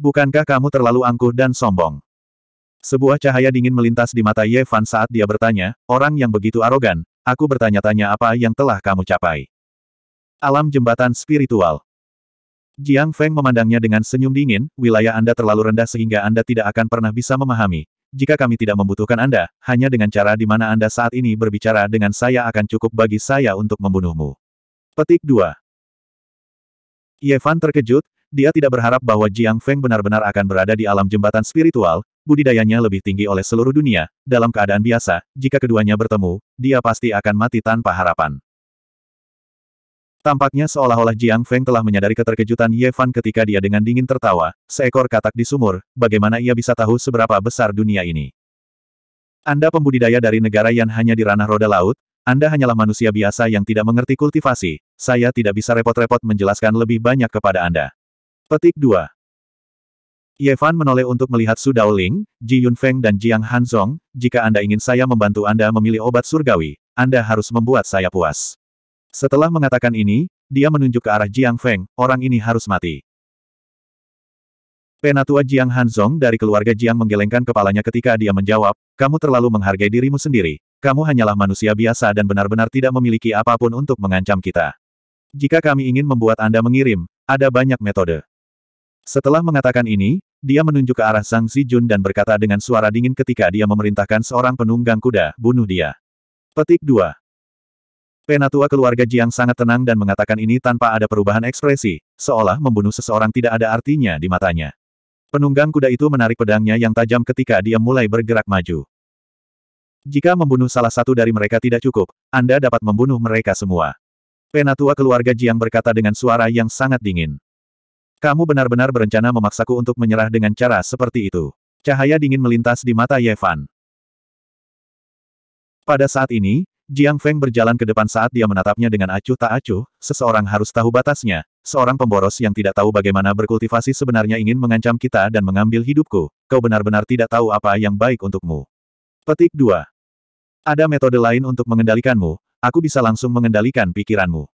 Bukankah kamu terlalu angkuh dan sombong? Sebuah cahaya dingin melintas di mata Ye Fan saat dia bertanya, orang yang begitu arogan, aku bertanya-tanya apa yang telah kamu capai. Alam jembatan spiritual. Jiang Feng memandangnya dengan senyum dingin, wilayah Anda terlalu rendah sehingga Anda tidak akan pernah bisa memahami, jika kami tidak membutuhkan Anda, hanya dengan cara di mana Anda saat ini berbicara dengan saya akan cukup bagi saya untuk membunuhmu. Petik 2 Yevan terkejut, dia tidak berharap bahwa Jiang Feng benar-benar akan berada di alam jembatan spiritual, budidayanya lebih tinggi oleh seluruh dunia, dalam keadaan biasa, jika keduanya bertemu, dia pasti akan mati tanpa harapan. Tampaknya seolah-olah Jiang Feng telah menyadari keterkejutan Ye Fan ketika dia dengan dingin tertawa, seekor katak di sumur, bagaimana ia bisa tahu seberapa besar dunia ini. Anda pembudidaya dari negara yang hanya di ranah roda laut, Anda hanyalah manusia biasa yang tidak mengerti kultivasi, saya tidak bisa repot-repot menjelaskan lebih banyak kepada Anda. Petik 2. Ye Fan menoleh untuk melihat Su Dao Ling, Ji Yun Feng, dan Jiang Hanzong, jika Anda ingin saya membantu Anda memilih obat surgawi, Anda harus membuat saya puas. Setelah mengatakan ini, dia menunjuk ke arah Jiang Feng, orang ini harus mati. Penatua Jiang Hanzong dari keluarga Jiang menggelengkan kepalanya ketika dia menjawab, kamu terlalu menghargai dirimu sendiri, kamu hanyalah manusia biasa dan benar-benar tidak memiliki apapun untuk mengancam kita. Jika kami ingin membuat Anda mengirim, ada banyak metode. Setelah mengatakan ini, dia menunjuk ke arah Zhang Zijun dan berkata dengan suara dingin ketika dia memerintahkan seorang penunggang kuda, bunuh dia. Petik 2. Penatua keluarga Jiang sangat tenang dan mengatakan ini tanpa ada perubahan ekspresi, seolah membunuh seseorang tidak ada artinya di matanya. Penunggang kuda itu menarik pedangnya yang tajam ketika dia mulai bergerak maju. Jika membunuh salah satu dari mereka tidak cukup, Anda dapat membunuh mereka semua. Penatua keluarga Jiang berkata dengan suara yang sangat dingin. Kamu benar-benar berencana memaksaku untuk menyerah dengan cara seperti itu. Cahaya dingin melintas di mata Yevan. Pada saat ini, Jiang Feng berjalan ke depan saat dia menatapnya dengan acuh tak acuh, seseorang harus tahu batasnya, seorang pemboros yang tidak tahu bagaimana berkultivasi sebenarnya ingin mengancam kita dan mengambil hidupku, kau benar-benar tidak tahu apa yang baik untukmu. Petik 2. Ada metode lain untuk mengendalikanmu, aku bisa langsung mengendalikan pikiranmu.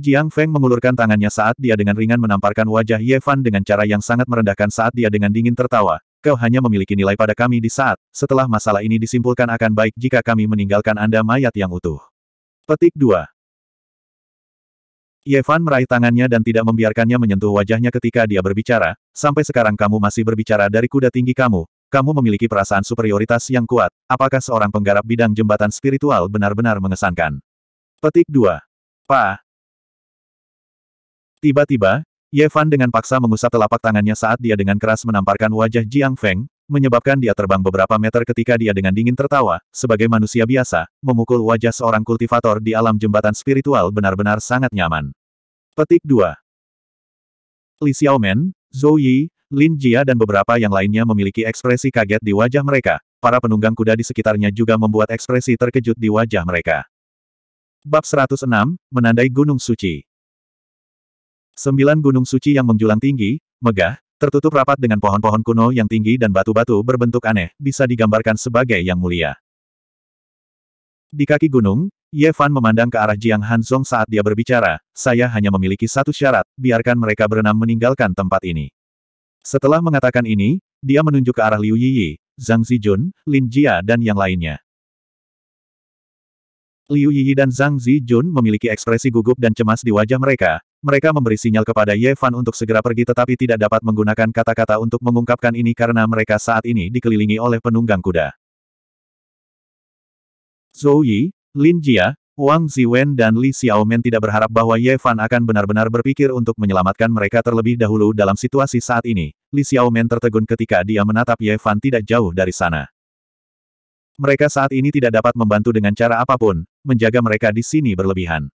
Jiang Feng mengulurkan tangannya saat dia dengan ringan menamparkan wajah Ye Fan dengan cara yang sangat merendahkan saat dia dengan dingin tertawa, kau hanya memiliki nilai pada kami di saat, setelah masalah ini disimpulkan akan baik jika kami meninggalkan Anda mayat yang utuh. Petik 2. Yevan meraih tangannya dan tidak membiarkannya menyentuh wajahnya ketika dia berbicara, sampai sekarang kamu masih berbicara dari kuda tinggi kamu, kamu memiliki perasaan superioritas yang kuat, apakah seorang penggarap bidang jembatan spiritual benar-benar mengesankan? Petik 2. Pa. Tiba-tiba, Ye Fan dengan paksa mengusap telapak tangannya saat dia dengan keras menamparkan wajah Jiang Feng, menyebabkan dia terbang beberapa meter ketika dia dengan dingin tertawa, sebagai manusia biasa, memukul wajah seorang kultivator di alam jembatan spiritual benar-benar sangat nyaman. Petik 2 Li Xiaomen, Zhou Yi, Lin Jia dan beberapa yang lainnya memiliki ekspresi kaget di wajah mereka, para penunggang kuda di sekitarnya juga membuat ekspresi terkejut di wajah mereka. Bab 106, Menandai Gunung Suci Sembilan gunung suci yang menjulang tinggi, megah, tertutup rapat dengan pohon-pohon kuno yang tinggi dan batu-batu berbentuk aneh, bisa digambarkan sebagai yang mulia. Di kaki gunung, Ye Fan memandang ke arah Jiang Hanzong saat dia berbicara, saya hanya memiliki satu syarat, biarkan mereka berenam meninggalkan tempat ini. Setelah mengatakan ini, dia menunjuk ke arah Liu Yiyi, Zhang Zijun, Lin Jia dan yang lainnya. Liu Yi dan Zhang Zijun memiliki ekspresi gugup dan cemas di wajah mereka. Mereka memberi sinyal kepada Ye Fan untuk segera pergi tetapi tidak dapat menggunakan kata-kata untuk mengungkapkan ini karena mereka saat ini dikelilingi oleh penunggang kuda. Zhou Yi, Lin Jia, Wang Ziwen dan Li Xiaomen tidak berharap bahwa Ye Fan akan benar-benar berpikir untuk menyelamatkan mereka terlebih dahulu dalam situasi saat ini. Li Xiaomen tertegun ketika dia menatap Ye Fan tidak jauh dari sana. Mereka saat ini tidak dapat membantu dengan cara apapun, menjaga mereka di sini berlebihan.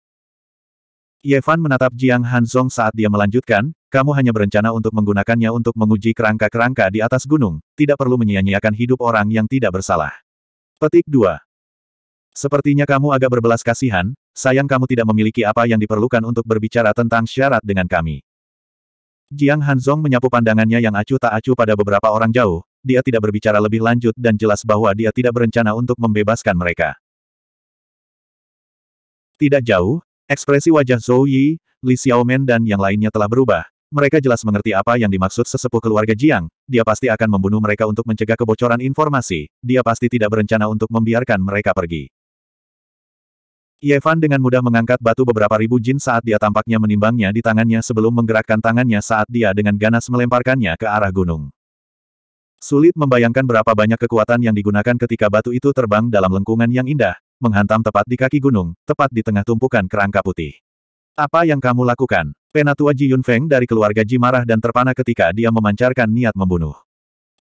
Yefan menatap Jiang Hanzong saat dia melanjutkan, kamu hanya berencana untuk menggunakannya untuk menguji kerangka-kerangka di atas gunung, tidak perlu menyia-nyiakan hidup orang yang tidak bersalah. Petik 2. Sepertinya kamu agak berbelas kasihan, sayang kamu tidak memiliki apa yang diperlukan untuk berbicara tentang syarat dengan kami. Jiang Hanzong menyapu pandangannya yang acuh tak acuh pada beberapa orang jauh, dia tidak berbicara lebih lanjut dan jelas bahwa dia tidak berencana untuk membebaskan mereka. Tidak jauh, ekspresi wajah Zhou Yi, Li Xiaomen dan yang lainnya telah berubah. Mereka jelas mengerti apa yang dimaksud sesepuh keluarga Jiang, dia pasti akan membunuh mereka untuk mencegah kebocoran informasi, dia pasti tidak berencana untuk membiarkan mereka pergi. Yevan dengan mudah mengangkat batu beberapa ribu jin saat dia tampaknya menimbangnya di tangannya sebelum menggerakkan tangannya saat dia dengan ganas melemparkannya ke arah gunung. Sulit membayangkan berapa banyak kekuatan yang digunakan ketika batu itu terbang dalam lengkungan yang indah, menghantam tepat di kaki gunung, tepat di tengah tumpukan kerangka putih. Apa yang kamu lakukan? Penatua Ji Yunfeng dari keluarga Ji marah dan terpana ketika dia memancarkan niat membunuh.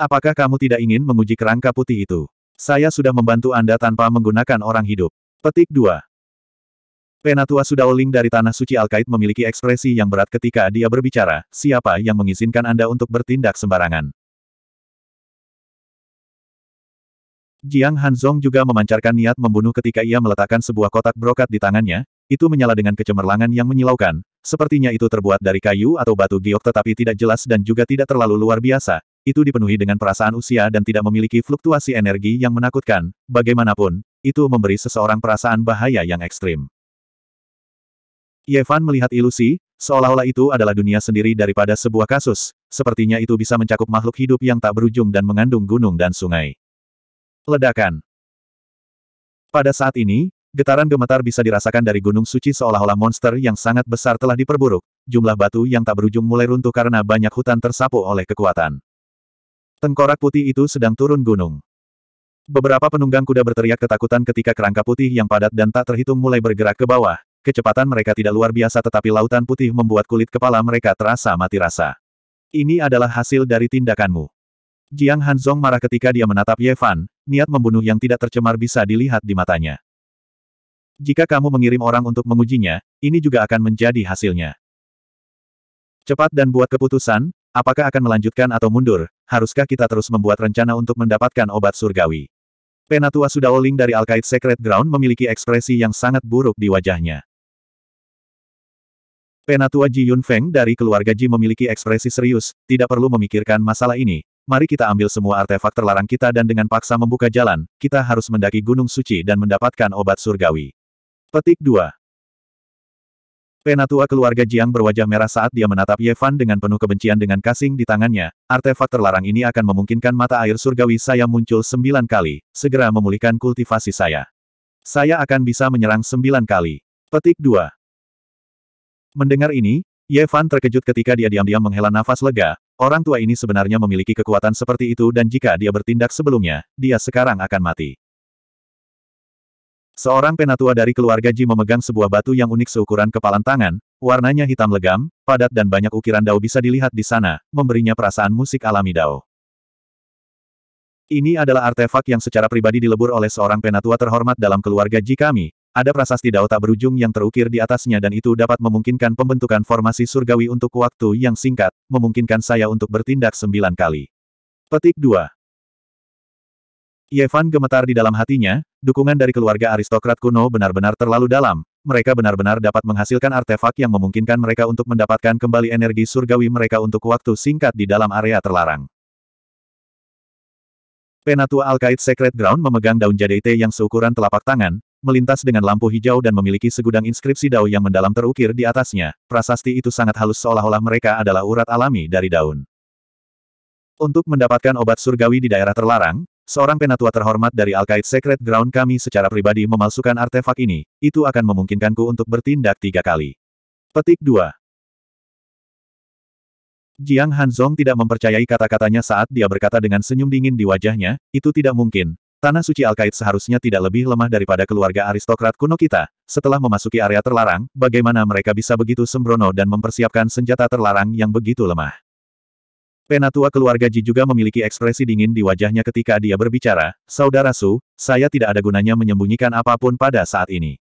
Apakah kamu tidak ingin menguji kerangka putih itu? Saya sudah membantu Anda tanpa menggunakan orang hidup. Petik 2. Penatua Sudaoling dari Tanah Suci Alkait memiliki ekspresi yang berat ketika dia berbicara, siapa yang mengizinkan Anda untuk bertindak sembarangan? Jiang Hanzong juga memancarkan niat membunuh ketika ia meletakkan sebuah kotak brokat di tangannya, itu menyala dengan kecemerlangan yang menyilaukan, sepertinya itu terbuat dari kayu atau batu giok tetapi tidak jelas dan juga tidak terlalu luar biasa, itu dipenuhi dengan perasaan usia dan tidak memiliki fluktuasi energi yang menakutkan, bagaimanapun, itu memberi seseorang perasaan bahaya yang ekstrim. Yevan melihat ilusi, seolah-olah itu adalah dunia sendiri daripada sebuah kasus, sepertinya itu bisa mencakup makhluk hidup yang tak berujung dan mengandung gunung dan sungai. Ledakan. Pada saat ini, getaran gemetar bisa dirasakan dari Gunung Suci seolah-olah monster yang sangat besar telah diperburuk, jumlah batu yang tak berujung mulai runtuh karena banyak hutan tersapu oleh kekuatan. Tengkorak putih itu sedang turun gunung. Beberapa penunggang kuda berteriak ketakutan ketika kerangka putih yang padat dan tak terhitung mulai bergerak ke bawah, kecepatan mereka tidak luar biasa tetapi lautan putih membuat kulit kepala mereka terasa mati rasa. Ini adalah hasil dari tindakanmu. Jiang Hanzong marah ketika dia menatap Ye Fan, niat membunuh yang tidak tercemar bisa dilihat di matanya. Jika kamu mengirim orang untuk mengujinya, ini juga akan menjadi hasilnya. Cepat dan buat keputusan, apakah akan melanjutkan atau mundur, haruskah kita terus membuat rencana untuk mendapatkan obat surgawi? Penatua Sudaoling dari Alkaid Secret Ground memiliki ekspresi yang sangat buruk di wajahnya. Penatua Ji Yunfeng dari keluarga Ji memiliki ekspresi serius, tidak perlu memikirkan masalah ini, mari kita ambil semua artefak terlarang kita dan dengan paksa membuka jalan, kita harus mendaki Gunung Suci dan mendapatkan obat surgawi. Petik 2 Penatua keluarga Jiang berwajah merah saat dia menatap Ye Fan dengan penuh kebencian dengan kasing di tangannya. Artefak terlarang ini akan memungkinkan mata air surgawi saya muncul sembilan kali. Segera memulihkan kultivasi saya. Saya akan bisa menyerang sembilan kali. Petik 2 Mendengar ini, Ye Fan terkejut ketika dia diam-diam menghela nafas lega, Orang tua ini sebenarnya memiliki kekuatan seperti itu dan jika dia bertindak sebelumnya, dia sekarang akan mati. Seorang penatua dari keluarga Ji memegang sebuah batu yang unik seukuran kepalan tangan, warnanya hitam legam, padat dan banyak ukiran dao bisa dilihat di sana, memberinya perasaan musik alami dao. Ini adalah artefak yang secara pribadi dilebur oleh seorang penatua terhormat dalam keluarga Ji kami, ada prasasti Dao tak berujung yang terukir di atasnya dan itu dapat memungkinkan pembentukan formasi surgawi untuk waktu yang singkat, memungkinkan saya untuk bertindak sembilan kali. Petik 2. Yevan gemetar di dalam hatinya, dukungan dari keluarga aristokrat kuno benar-benar terlalu dalam, mereka benar-benar dapat menghasilkan artefak yang memungkinkan mereka untuk mendapatkan kembali energi surgawi mereka untuk waktu singkat di dalam area terlarang. Penatua Alkait Secret Ground memegang daun jadeite yang seukuran telapak tangan, melintas dengan lampu hijau dan memiliki segudang inskripsi dao yang mendalam terukir di atasnya. Prasasti itu sangat halus seolah-olah mereka adalah urat alami dari daun. Untuk mendapatkan obat surgawi di daerah terlarang, seorang penatua terhormat dari Alkait Secret Ground kami secara pribadi memalsukan artefak ini, itu akan memungkinkanku untuk bertindak tiga kali. Petik 2 Jiang Hanzong tidak mempercayai kata-katanya saat dia berkata dengan senyum dingin di wajahnya, itu tidak mungkin, Tanah suci Alkait seharusnya tidak lebih lemah daripada keluarga aristokrat kuno kita. Setelah memasuki area terlarang, bagaimana mereka bisa begitu sembrono dan mempersiapkan senjata terlarang yang begitu lemah? Penatua keluarga Ji juga memiliki ekspresi dingin di wajahnya ketika dia berbicara, Saudara Su, saya tidak ada gunanya menyembunyikan apapun pada saat ini.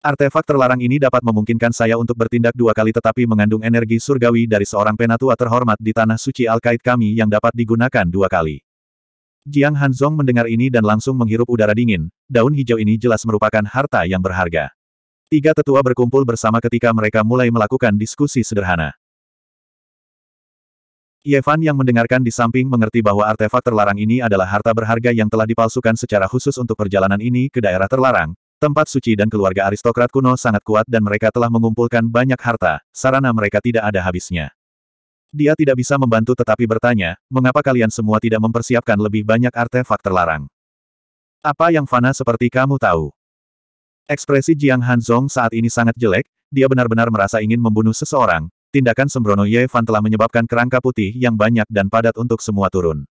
Artefak terlarang ini dapat memungkinkan saya untuk bertindak dua kali tetapi mengandung energi surgawi dari seorang penatua terhormat di tanah suci Alkait kami yang dapat digunakan dua kali. Jiang Hanzong mendengar ini dan langsung menghirup udara dingin, daun hijau ini jelas merupakan harta yang berharga. Tiga tetua berkumpul bersama ketika mereka mulai melakukan diskusi sederhana. Yefan yang mendengarkan di samping mengerti bahwa artefak terlarang ini adalah harta berharga yang telah dipalsukan secara khusus untuk perjalanan ini ke daerah terlarang, tempat suci dan keluarga aristokrat kuno sangat kuat dan mereka telah mengumpulkan banyak harta, sarana mereka tidak ada habisnya. Dia tidak bisa membantu tetapi bertanya, mengapa kalian semua tidak mempersiapkan lebih banyak artefak terlarang? Apa yang fana seperti kamu tahu? Ekspresi Jiang Hanzong saat ini sangat jelek, dia benar-benar merasa ingin membunuh seseorang. Tindakan sembrono Ye Fan telah menyebabkan kerangka putih yang banyak dan padat untuk semua turun.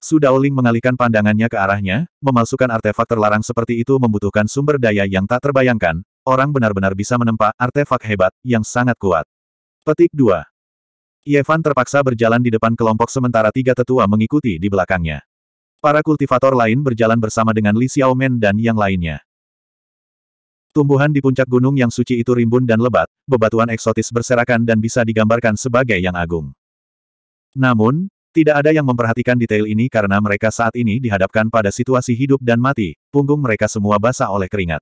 Su Daoling mengalihkan pandangannya ke arahnya, memalsukan artefak terlarang seperti itu membutuhkan sumber daya yang tak terbayangkan, orang benar-benar bisa menempa artefak hebat, yang sangat kuat. Petik 2. Yevan terpaksa berjalan di depan kelompok sementara tiga tetua mengikuti di belakangnya. Para kultivator lain berjalan bersama dengan Li Xiaomen dan yang lainnya. Tumbuhan di puncak gunung yang suci itu rimbun dan lebat, bebatuan eksotis berserakan dan bisa digambarkan sebagai yang agung. Namun, tidak ada yang memperhatikan detail ini karena mereka saat ini dihadapkan pada situasi hidup dan mati, punggung mereka semua basah oleh keringat.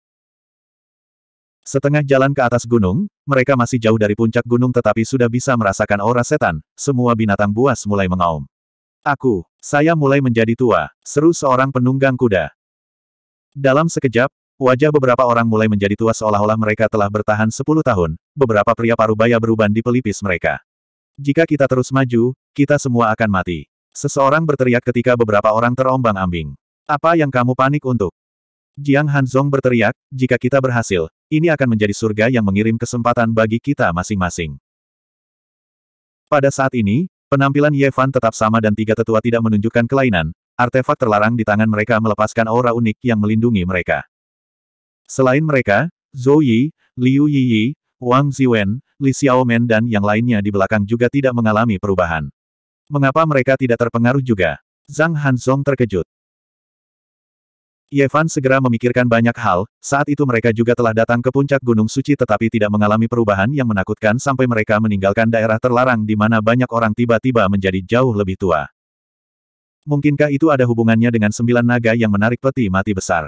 Setengah jalan ke atas gunung, mereka masih jauh dari puncak gunung tetapi sudah bisa merasakan aura setan, semua binatang buas mulai mengaum. Aku, saya mulai menjadi tua, seru seorang penunggang kuda. Dalam sekejap, wajah beberapa orang mulai menjadi tua seolah-olah mereka telah bertahan 10 tahun, beberapa pria parubaya beruban di pelipis mereka. Jika kita terus maju, kita semua akan mati. Seseorang berteriak ketika beberapa orang terombang-ambing. Apa yang kamu panik untuk? Jiang Hanzong berteriak, jika kita berhasil, ini akan menjadi surga yang mengirim kesempatan bagi kita masing-masing. Pada saat ini, penampilan Yevan tetap sama dan tiga tetua tidak menunjukkan kelainan, artefak terlarang di tangan mereka melepaskan aura unik yang melindungi mereka. Selain mereka, Zhou Yi, Liu Yiyi, Wang Ziwen, Li Xiaomen dan yang lainnya di belakang juga tidak mengalami perubahan. Mengapa mereka tidak terpengaruh juga? Zhang Hanzong terkejut. Yevan segera memikirkan banyak hal, saat itu mereka juga telah datang ke puncak Gunung Suci tetapi tidak mengalami perubahan yang menakutkan sampai mereka meninggalkan daerah terlarang di mana banyak orang tiba-tiba menjadi jauh lebih tua. Mungkinkah itu ada hubungannya dengan sembilan naga yang menarik peti mati besar?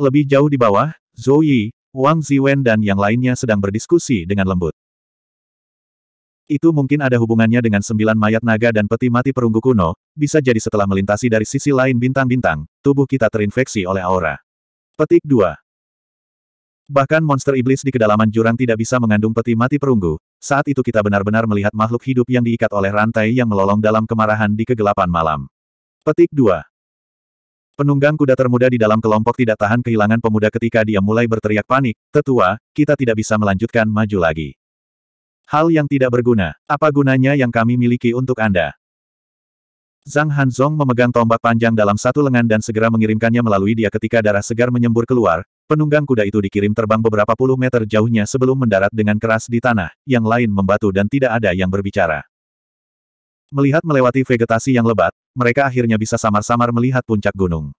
Lebih jauh di bawah, Zhou Yi, Wang Ziwen dan yang lainnya sedang berdiskusi dengan lembut. Itu mungkin ada hubungannya dengan sembilan mayat naga dan peti mati perunggu kuno, bisa jadi setelah melintasi dari sisi lain bintang-bintang, tubuh kita terinfeksi oleh aura. Petik 2. Bahkan monster iblis di kedalaman jurang tidak bisa mengandung peti mati perunggu, saat itu kita benar-benar melihat makhluk hidup yang diikat oleh rantai yang melolong dalam kemarahan di kegelapan malam. Petik 2. Penunggang kuda termuda di dalam kelompok tidak tahan kehilangan pemuda ketika dia mulai berteriak panik, tetua, kita tidak bisa melanjutkan maju lagi. Hal yang tidak berguna. Apa gunanya yang kami miliki untuk Anda? Zhang Hanzong memegang tombak panjang dalam satu lengan dan segera mengirimkannya melalui dia ketika darah segar menyembur keluar, penunggang kuda itu dikirim terbang beberapa puluh meter jauhnya sebelum mendarat dengan keras di tanah, yang lain membatu dan tidak ada yang berbicara. Melihat melewati vegetasi yang lebat, mereka akhirnya bisa samar-samar melihat puncak gunung.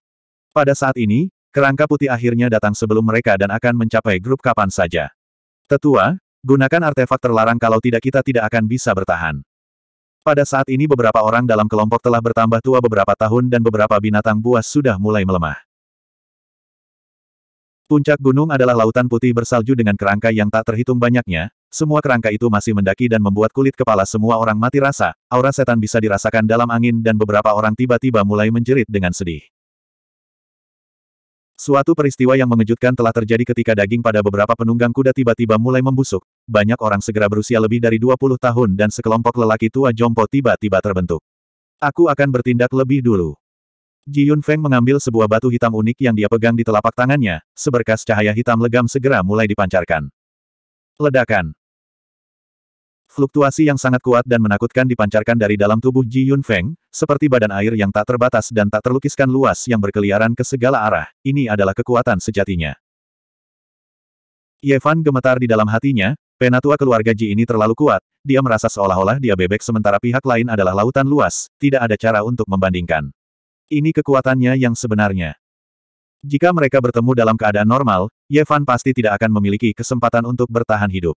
Pada saat ini, kerangka putih akhirnya datang sebelum mereka dan akan mencapai grup kapan saja. Tetua, Gunakan artefak terlarang kalau tidak kita tidak akan bisa bertahan. Pada saat ini beberapa orang dalam kelompok telah bertambah tua beberapa tahun dan beberapa binatang buas sudah mulai melemah. Puncak gunung adalah lautan putih bersalju dengan kerangka yang tak terhitung banyaknya, semua kerangka itu masih mendaki dan membuat kulit kepala semua orang mati rasa, aura setan bisa dirasakan dalam angin dan beberapa orang tiba-tiba mulai menjerit dengan sedih. Suatu peristiwa yang mengejutkan telah terjadi ketika daging pada beberapa penunggang kuda tiba-tiba mulai membusuk. Banyak orang segera berusia lebih dari 20 tahun dan sekelompok lelaki tua jompo tiba-tiba terbentuk. Aku akan bertindak lebih dulu. Ji Yun Feng mengambil sebuah batu hitam unik yang dia pegang di telapak tangannya, seberkas cahaya hitam legam segera mulai dipancarkan. Ledakan. Fluktuasi yang sangat kuat dan menakutkan dipancarkan dari dalam tubuh Ji Yun Feng, seperti badan air yang tak terbatas dan tak terlukiskan luas yang berkeliaran ke segala arah. Ini adalah kekuatan sejatinya. Yevan gemetar di dalam hatinya, penatua keluarga Ji ini terlalu kuat, dia merasa seolah-olah dia bebek sementara pihak lain adalah lautan luas, tidak ada cara untuk membandingkan. Ini kekuatannya yang sebenarnya. Jika mereka bertemu dalam keadaan normal, Yevan pasti tidak akan memiliki kesempatan untuk bertahan hidup.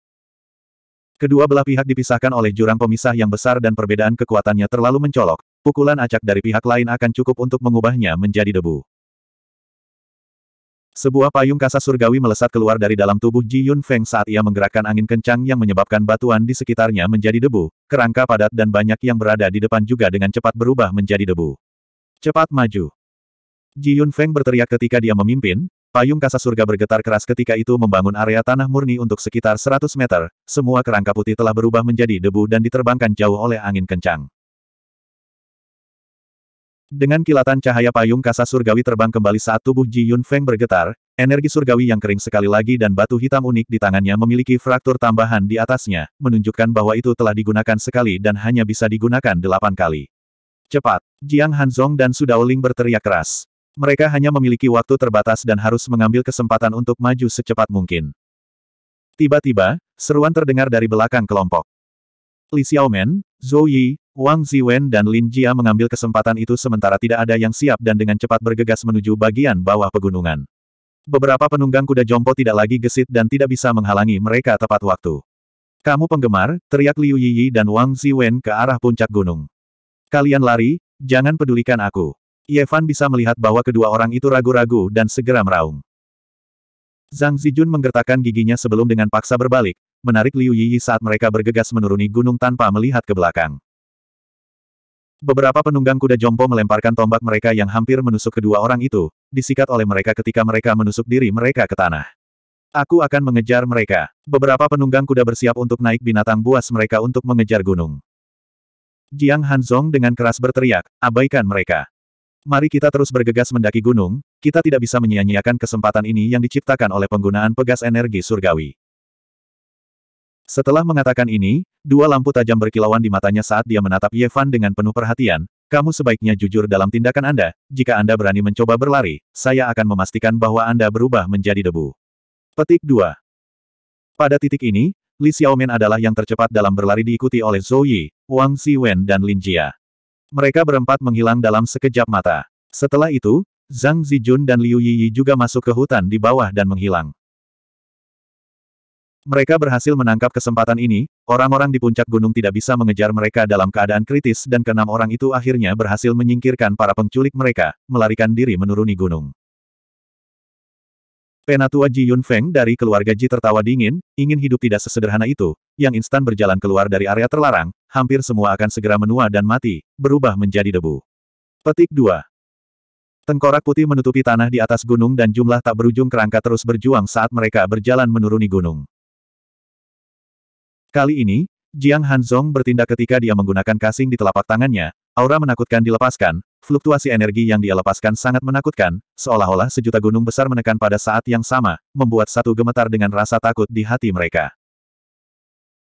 Kedua belah pihak dipisahkan oleh jurang pemisah yang besar dan perbedaan kekuatannya terlalu mencolok, pukulan acak dari pihak lain akan cukup untuk mengubahnya menjadi debu. Sebuah payung kasa surgawi melesat keluar dari dalam tubuh Ji Yun Feng saat ia menggerakkan angin kencang yang menyebabkan batuan di sekitarnya menjadi debu, kerangka padat dan banyak yang berada di depan juga dengan cepat berubah menjadi debu. Cepat maju. Ji Yun Feng berteriak ketika dia memimpin, Payung kasa surga bergetar keras ketika itu membangun area tanah murni untuk sekitar 100 meter, semua kerangka putih telah berubah menjadi debu dan diterbangkan jauh oleh angin kencang. Dengan kilatan cahaya payung kasa surgawi terbang kembali saat tubuh Ji Yun Feng bergetar, energi surgawi yang kering sekali lagi dan batu hitam unik di tangannya memiliki fraktur tambahan di atasnya, menunjukkan bahwa itu telah digunakan sekali dan hanya bisa digunakan delapan kali. Cepat! Jiang Hanzong dan Sudaoling berteriak keras. Mereka hanya memiliki waktu terbatas dan harus mengambil kesempatan untuk maju secepat mungkin. Tiba-tiba, seruan terdengar dari belakang kelompok. Li Xiaomen, Zhou Yi, Wang Ziwen dan Lin Jia mengambil kesempatan itu sementara tidak ada yang siap dan dengan cepat bergegas menuju bagian bawah pegunungan. Beberapa penunggang kuda jompo tidak lagi gesit dan tidak bisa menghalangi mereka tepat waktu. Kamu penggemar, teriak Liu Yiyi dan Wang Ziwen ke arah puncak gunung. Kalian lari, jangan pedulikan aku. Yevan bisa melihat bahwa kedua orang itu ragu-ragu dan segera meraung. Zhang Zijun menggertakkan giginya sebelum dengan paksa berbalik, menarik Liu Yi saat mereka bergegas menuruni gunung tanpa melihat ke belakang. Beberapa penunggang kuda jompo melemparkan tombak mereka yang hampir menusuk kedua orang itu, disikat oleh mereka ketika mereka menusuk diri mereka ke tanah. Aku akan mengejar mereka. Beberapa penunggang kuda bersiap untuk naik binatang buas mereka untuk mengejar gunung. Jiang Hanzong dengan keras berteriak, abaikan mereka. Mari kita terus bergegas mendaki gunung, kita tidak bisa menyia-nyiakan kesempatan ini yang diciptakan oleh penggunaan pegas energi surgawi. Setelah mengatakan ini, dua lampu tajam berkilauan di matanya saat dia menatap Yevan dengan penuh perhatian, kamu sebaiknya jujur dalam tindakan Anda, jika Anda berani mencoba berlari, saya akan memastikan bahwa Anda berubah menjadi debu. Petik 2. Pada titik ini, Li Xiaomen adalah yang tercepat dalam berlari diikuti oleh Zhou Yi, Wang Siwen, dan Lin Jia. Mereka berempat menghilang dalam sekejap mata. Setelah itu, Zhang Zijun dan Liu Yiyi juga masuk ke hutan di bawah dan menghilang. Mereka berhasil menangkap kesempatan ini, orang-orang di puncak gunung tidak bisa mengejar mereka dalam keadaan kritis dan keenam orang itu akhirnya berhasil menyingkirkan para penculik mereka, melarikan diri menuruni gunung. Penatua Ji Yun Feng dari keluarga Ji tertawa dingin, ingin hidup tidak sesederhana itu, yang instan berjalan keluar dari area terlarang, hampir semua akan segera menua dan mati, berubah menjadi debu. Petik 2. Tengkorak putih menutupi tanah di atas gunung dan jumlah tak berujung kerangka terus berjuang saat mereka berjalan menuruni gunung. Kali ini, Jiang Hanzong bertindak ketika dia menggunakan kasing di telapak tangannya, aura menakutkan dilepaskan, fluktuasi energi yang dia lepaskan sangat menakutkan, seolah-olah sejuta gunung besar menekan pada saat yang sama, membuat satu gemetar dengan rasa takut di hati mereka.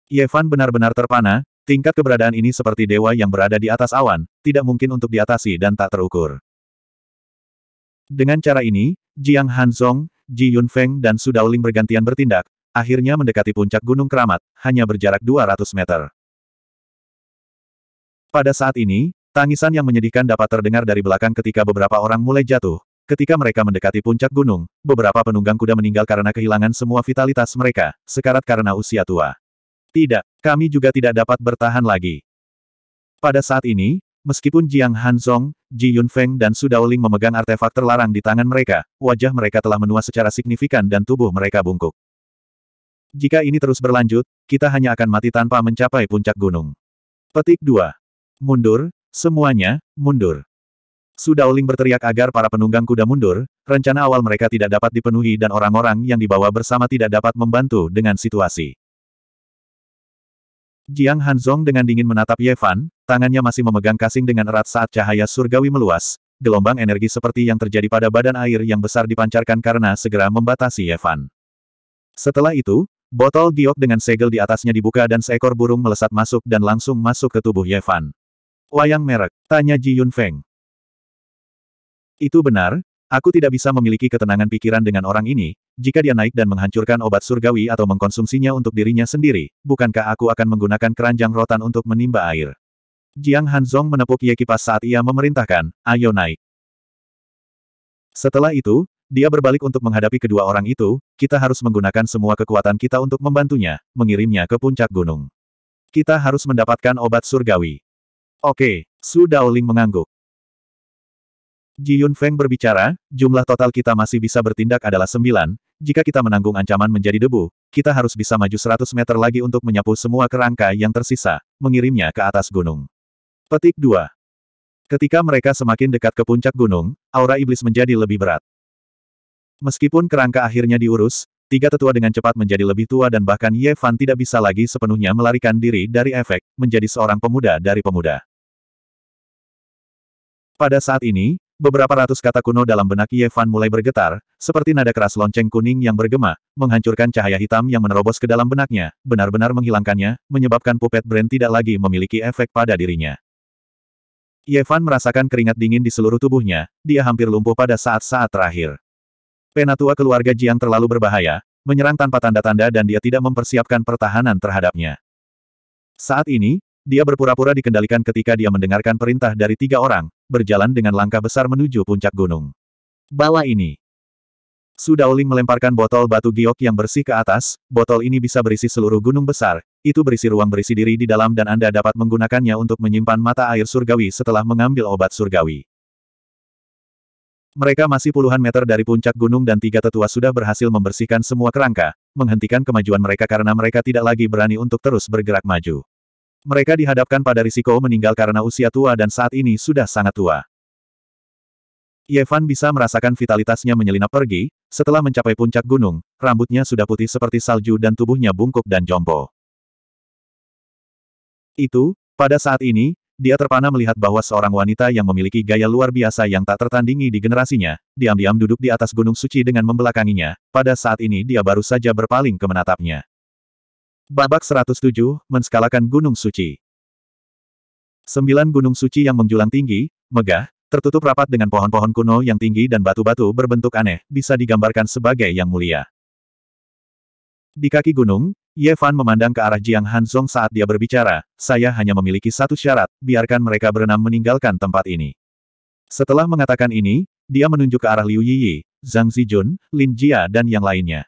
Yevan benar-benar terpana, Tingkat keberadaan ini seperti dewa yang berada di atas awan, tidak mungkin untuk diatasi dan tak terukur. Dengan cara ini, Jiang Hanzong, Ji Yunfeng dan Su Daoling bergantian bertindak, akhirnya mendekati puncak Gunung Keramat, hanya berjarak 200 meter. Pada saat ini, tangisan yang menyedihkan dapat terdengar dari belakang ketika beberapa orang mulai jatuh. Ketika mereka mendekati puncak gunung, beberapa penunggang kuda meninggal karena kehilangan semua vitalitas mereka, sekarat karena usia tua. Tidak, kami juga tidak dapat bertahan lagi. Pada saat ini, meskipun Jiang Hanzong, Ji Yunfeng dan Su Daoling memegang artefak terlarang di tangan mereka, wajah mereka telah menua secara signifikan dan tubuh mereka bungkuk. Jika ini terus berlanjut, kita hanya akan mati tanpa mencapai puncak gunung. Petik 2. Mundur, semuanya, mundur. Su Daoling berteriak agar para penunggang kuda mundur, rencana awal mereka tidak dapat dipenuhi dan orang-orang yang dibawa bersama tidak dapat membantu dengan situasi. Jiang Hanzong dengan dingin menatap Ye Fan, tangannya masih memegang kasing dengan erat saat cahaya surgawi meluas, gelombang energi seperti yang terjadi pada badan air yang besar dipancarkan karena segera membatasi Ye Fan. Setelah itu, botol giok dengan segel di atasnya dibuka dan seekor burung melesat masuk dan langsung masuk ke tubuh Ye Fan. Wayang merek, tanya Ji Yun Feng. Itu benar, Aku tidak bisa memiliki ketenangan pikiran dengan orang ini, jika dia naik dan menghancurkan obat surgawi atau mengkonsumsinya untuk dirinya sendiri, bukankah aku akan menggunakan keranjang rotan untuk menimba air? Jiang Hanzong menepuk Ye Kipas saat ia memerintahkan, ayo naik. Setelah itu, dia berbalik untuk menghadapi kedua orang itu, kita harus menggunakan semua kekuatan kita untuk membantunya, mengirimnya ke puncak gunung. Kita harus mendapatkan obat surgawi. Oke, Su Daoling mengangguk. Ji Feng berbicara, jumlah total kita masih bisa bertindak adalah sembilan, jika kita menanggung ancaman menjadi debu, kita harus bisa maju seratus meter lagi untuk menyapu semua kerangka yang tersisa, mengirimnya ke atas gunung. Petik 2. Ketika mereka semakin dekat ke puncak gunung, aura iblis menjadi lebih berat. Meskipun kerangka akhirnya diurus, tiga tetua dengan cepat menjadi lebih tua dan bahkan Ye Fan tidak bisa lagi sepenuhnya melarikan diri dari efek, menjadi seorang pemuda dari pemuda. Pada saat ini, Beberapa ratus kata kuno dalam benak Yevan mulai bergetar, seperti nada keras lonceng kuning yang bergema, menghancurkan cahaya hitam yang menerobos ke dalam benaknya, benar-benar menghilangkannya, menyebabkan pupet Brain tidak lagi memiliki efek pada dirinya. Yevan merasakan keringat dingin di seluruh tubuhnya, dia hampir lumpuh pada saat-saat terakhir. Penatua keluarga Jiang terlalu berbahaya, menyerang tanpa tanda-tanda dan dia tidak mempersiapkan pertahanan terhadapnya. Saat ini, dia berpura-pura dikendalikan ketika dia mendengarkan perintah dari tiga orang, berjalan dengan langkah besar menuju puncak gunung. Bala ini. Su Daoling melemparkan botol batu giok yang bersih ke atas, botol ini bisa berisi seluruh gunung besar, itu berisi ruang berisi diri di dalam dan Anda dapat menggunakannya untuk menyimpan mata air surgawi setelah mengambil obat surgawi. Mereka masih puluhan meter dari puncak gunung dan tiga tetua sudah berhasil membersihkan semua kerangka, menghentikan kemajuan mereka karena mereka tidak lagi berani untuk terus bergerak maju. Mereka dihadapkan pada risiko meninggal karena usia tua dan saat ini sudah sangat tua. Yevan bisa merasakan vitalitasnya menyelinap pergi, setelah mencapai puncak gunung, rambutnya sudah putih seperti salju dan tubuhnya bungkuk dan jompo. Itu, pada saat ini, dia terpana melihat bahwa seorang wanita yang memiliki gaya luar biasa yang tak tertandingi di generasinya, diam-diam duduk di atas gunung suci dengan membelakanginya, pada saat ini dia baru saja berpaling ke menatapnya. Babak 107, Menskalakan Gunung Suci Sembilan gunung suci yang menjulang tinggi, megah, tertutup rapat dengan pohon-pohon kuno yang tinggi dan batu-batu berbentuk aneh, bisa digambarkan sebagai yang mulia. Di kaki gunung, Ye Fan memandang ke arah Jiang Hanzong saat dia berbicara, saya hanya memiliki satu syarat, biarkan mereka berenam meninggalkan tempat ini. Setelah mengatakan ini, dia menunjuk ke arah Liu Yiyi, Zhang Zijun, Lin Jia dan yang lainnya.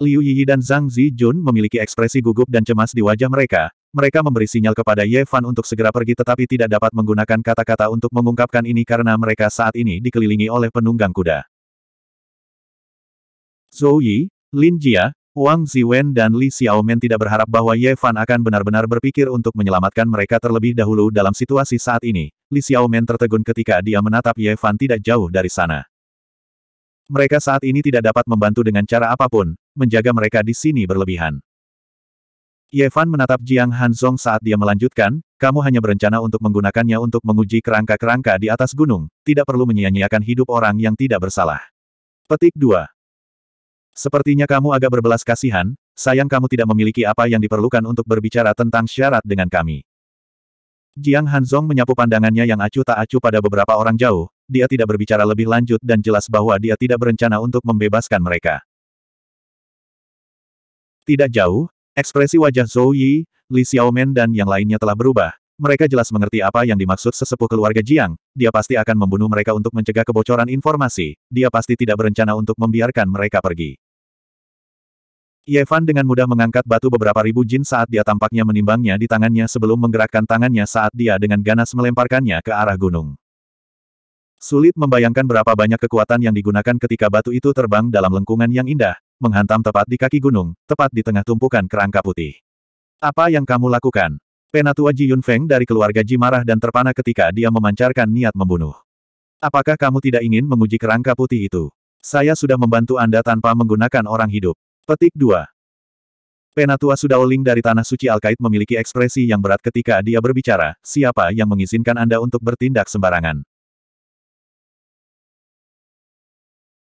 Liu Yiyi dan Zhang Zijun memiliki ekspresi gugup dan cemas di wajah mereka. Mereka memberi sinyal kepada Ye Fan untuk segera pergi tetapi tidak dapat menggunakan kata-kata untuk mengungkapkan ini karena mereka saat ini dikelilingi oleh penunggang kuda. Zhou Yi, Lin Jia, Wang Ziwen dan Li Xiaomen tidak berharap bahwa Ye Fan akan benar-benar berpikir untuk menyelamatkan mereka terlebih dahulu dalam situasi saat ini. Li Xiaomen tertegun ketika dia menatap Ye Fan tidak jauh dari sana. Mereka saat ini tidak dapat membantu dengan cara apapun, menjaga mereka di sini berlebihan. Yefan menatap Jiang Hanzong saat dia melanjutkan, kamu hanya berencana untuk menggunakannya untuk menguji kerangka-kerangka di atas gunung, tidak perlu menyia-nyiakan hidup orang yang tidak bersalah. Petik 2. Sepertinya kamu agak berbelas kasihan, sayang kamu tidak memiliki apa yang diperlukan untuk berbicara tentang syarat dengan kami. Jiang Hanzong menyapu pandangannya yang acuh tak acuh pada beberapa orang jauh, dia tidak berbicara lebih lanjut dan jelas bahwa dia tidak berencana untuk membebaskan mereka. Tidak jauh, ekspresi wajah Zhou Yi, Li Xiaomen dan yang lainnya telah berubah. Mereka jelas mengerti apa yang dimaksud sesepuh keluarga Jiang, dia pasti akan membunuh mereka untuk mencegah kebocoran informasi, dia pasti tidak berencana untuk membiarkan mereka pergi. Yefan dengan mudah mengangkat batu beberapa ribu jin saat dia tampaknya menimbangnya di tangannya sebelum menggerakkan tangannya saat dia dengan ganas melemparkannya ke arah gunung. Sulit membayangkan berapa banyak kekuatan yang digunakan ketika batu itu terbang dalam lengkungan yang indah, menghantam tepat di kaki gunung, tepat di tengah tumpukan kerangka putih. Apa yang kamu lakukan? Penatua Ji Yunfeng dari keluarga Ji marah dan terpana ketika dia memancarkan niat membunuh. Apakah kamu tidak ingin menguji kerangka putih itu? Saya sudah membantu Anda tanpa menggunakan orang hidup. Petik 2. Penatua Sudaoling dari Tanah Suci Alkait memiliki ekspresi yang berat ketika dia berbicara, siapa yang mengizinkan Anda untuk bertindak sembarangan?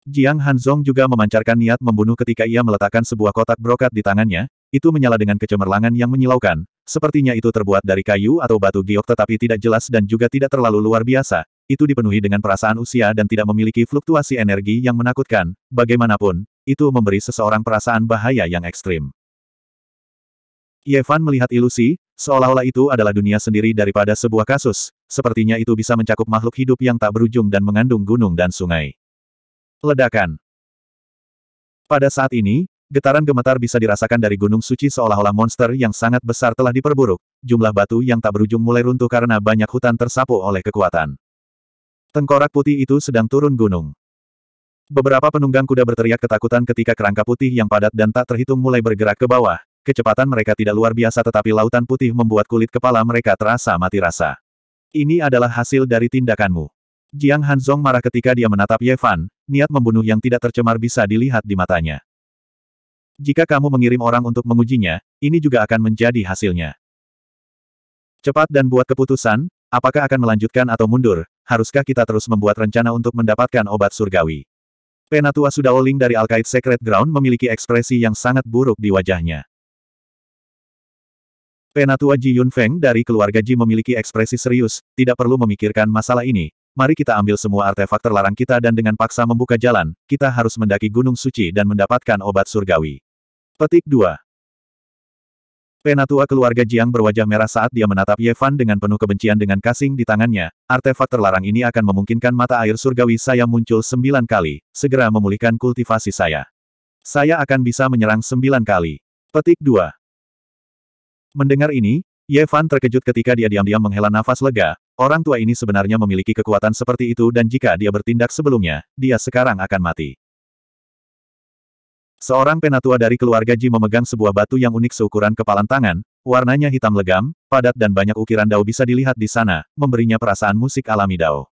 Jiang Hanzong juga memancarkan niat membunuh ketika ia meletakkan sebuah kotak brokat di tangannya, itu menyala dengan kecemerlangan yang menyilaukan, sepertinya itu terbuat dari kayu atau batu giok tetapi tidak jelas dan juga tidak terlalu luar biasa, itu dipenuhi dengan perasaan usia dan tidak memiliki fluktuasi energi yang menakutkan, bagaimanapun, itu memberi seseorang perasaan bahaya yang ekstrim. Yevan melihat ilusi, seolah-olah itu adalah dunia sendiri daripada sebuah kasus, sepertinya itu bisa mencakup makhluk hidup yang tak berujung dan mengandung gunung dan sungai. Ledakan. Pada saat ini, getaran gemetar bisa dirasakan dari Gunung Suci seolah-olah monster yang sangat besar telah diperburuk. Jumlah batu yang tak berujung mulai runtuh karena banyak hutan tersapu oleh kekuatan. Tengkorak putih itu sedang turun gunung. Beberapa penunggang kuda berteriak ketakutan ketika kerangka putih yang padat dan tak terhitung mulai bergerak ke bawah. Kecepatan mereka tidak luar biasa tetapi lautan putih membuat kulit kepala mereka terasa mati rasa. Ini adalah hasil dari tindakanmu. Jiang Hanzong marah ketika dia menatap Ye Fan, niat membunuh yang tidak tercemar bisa dilihat di matanya. Jika kamu mengirim orang untuk mengujinya, ini juga akan menjadi hasilnya. Cepat dan buat keputusan, apakah akan melanjutkan atau mundur, haruskah kita terus membuat rencana untuk mendapatkan obat surgawi? Penatua Sudaoling dari Alkait Secret Ground memiliki ekspresi yang sangat buruk di wajahnya. Penatua Ji Yunfeng dari keluarga Ji memiliki ekspresi serius, tidak perlu memikirkan masalah ini, Mari kita ambil semua artefak terlarang kita dan dengan paksa membuka jalan, kita harus mendaki Gunung Suci dan mendapatkan obat surgawi. Petik 2 Penatua keluarga Jiang berwajah merah saat dia menatap Ye Fan dengan penuh kebencian dengan kasing di tangannya. Artefak terlarang ini akan memungkinkan mata air surgawi saya muncul sembilan kali. Segera memulihkan kultivasi saya. Saya akan bisa menyerang sembilan kali. Petik 2. Mendengar ini, Ye Fan terkejut ketika dia diam-diam menghela nafas lega, Orang tua ini sebenarnya memiliki kekuatan seperti itu dan jika dia bertindak sebelumnya, dia sekarang akan mati. Seorang penatua dari keluarga Ji memegang sebuah batu yang unik seukuran kepalan tangan, warnanya hitam legam, padat dan banyak ukiran dao bisa dilihat di sana, memberinya perasaan musik alami dao.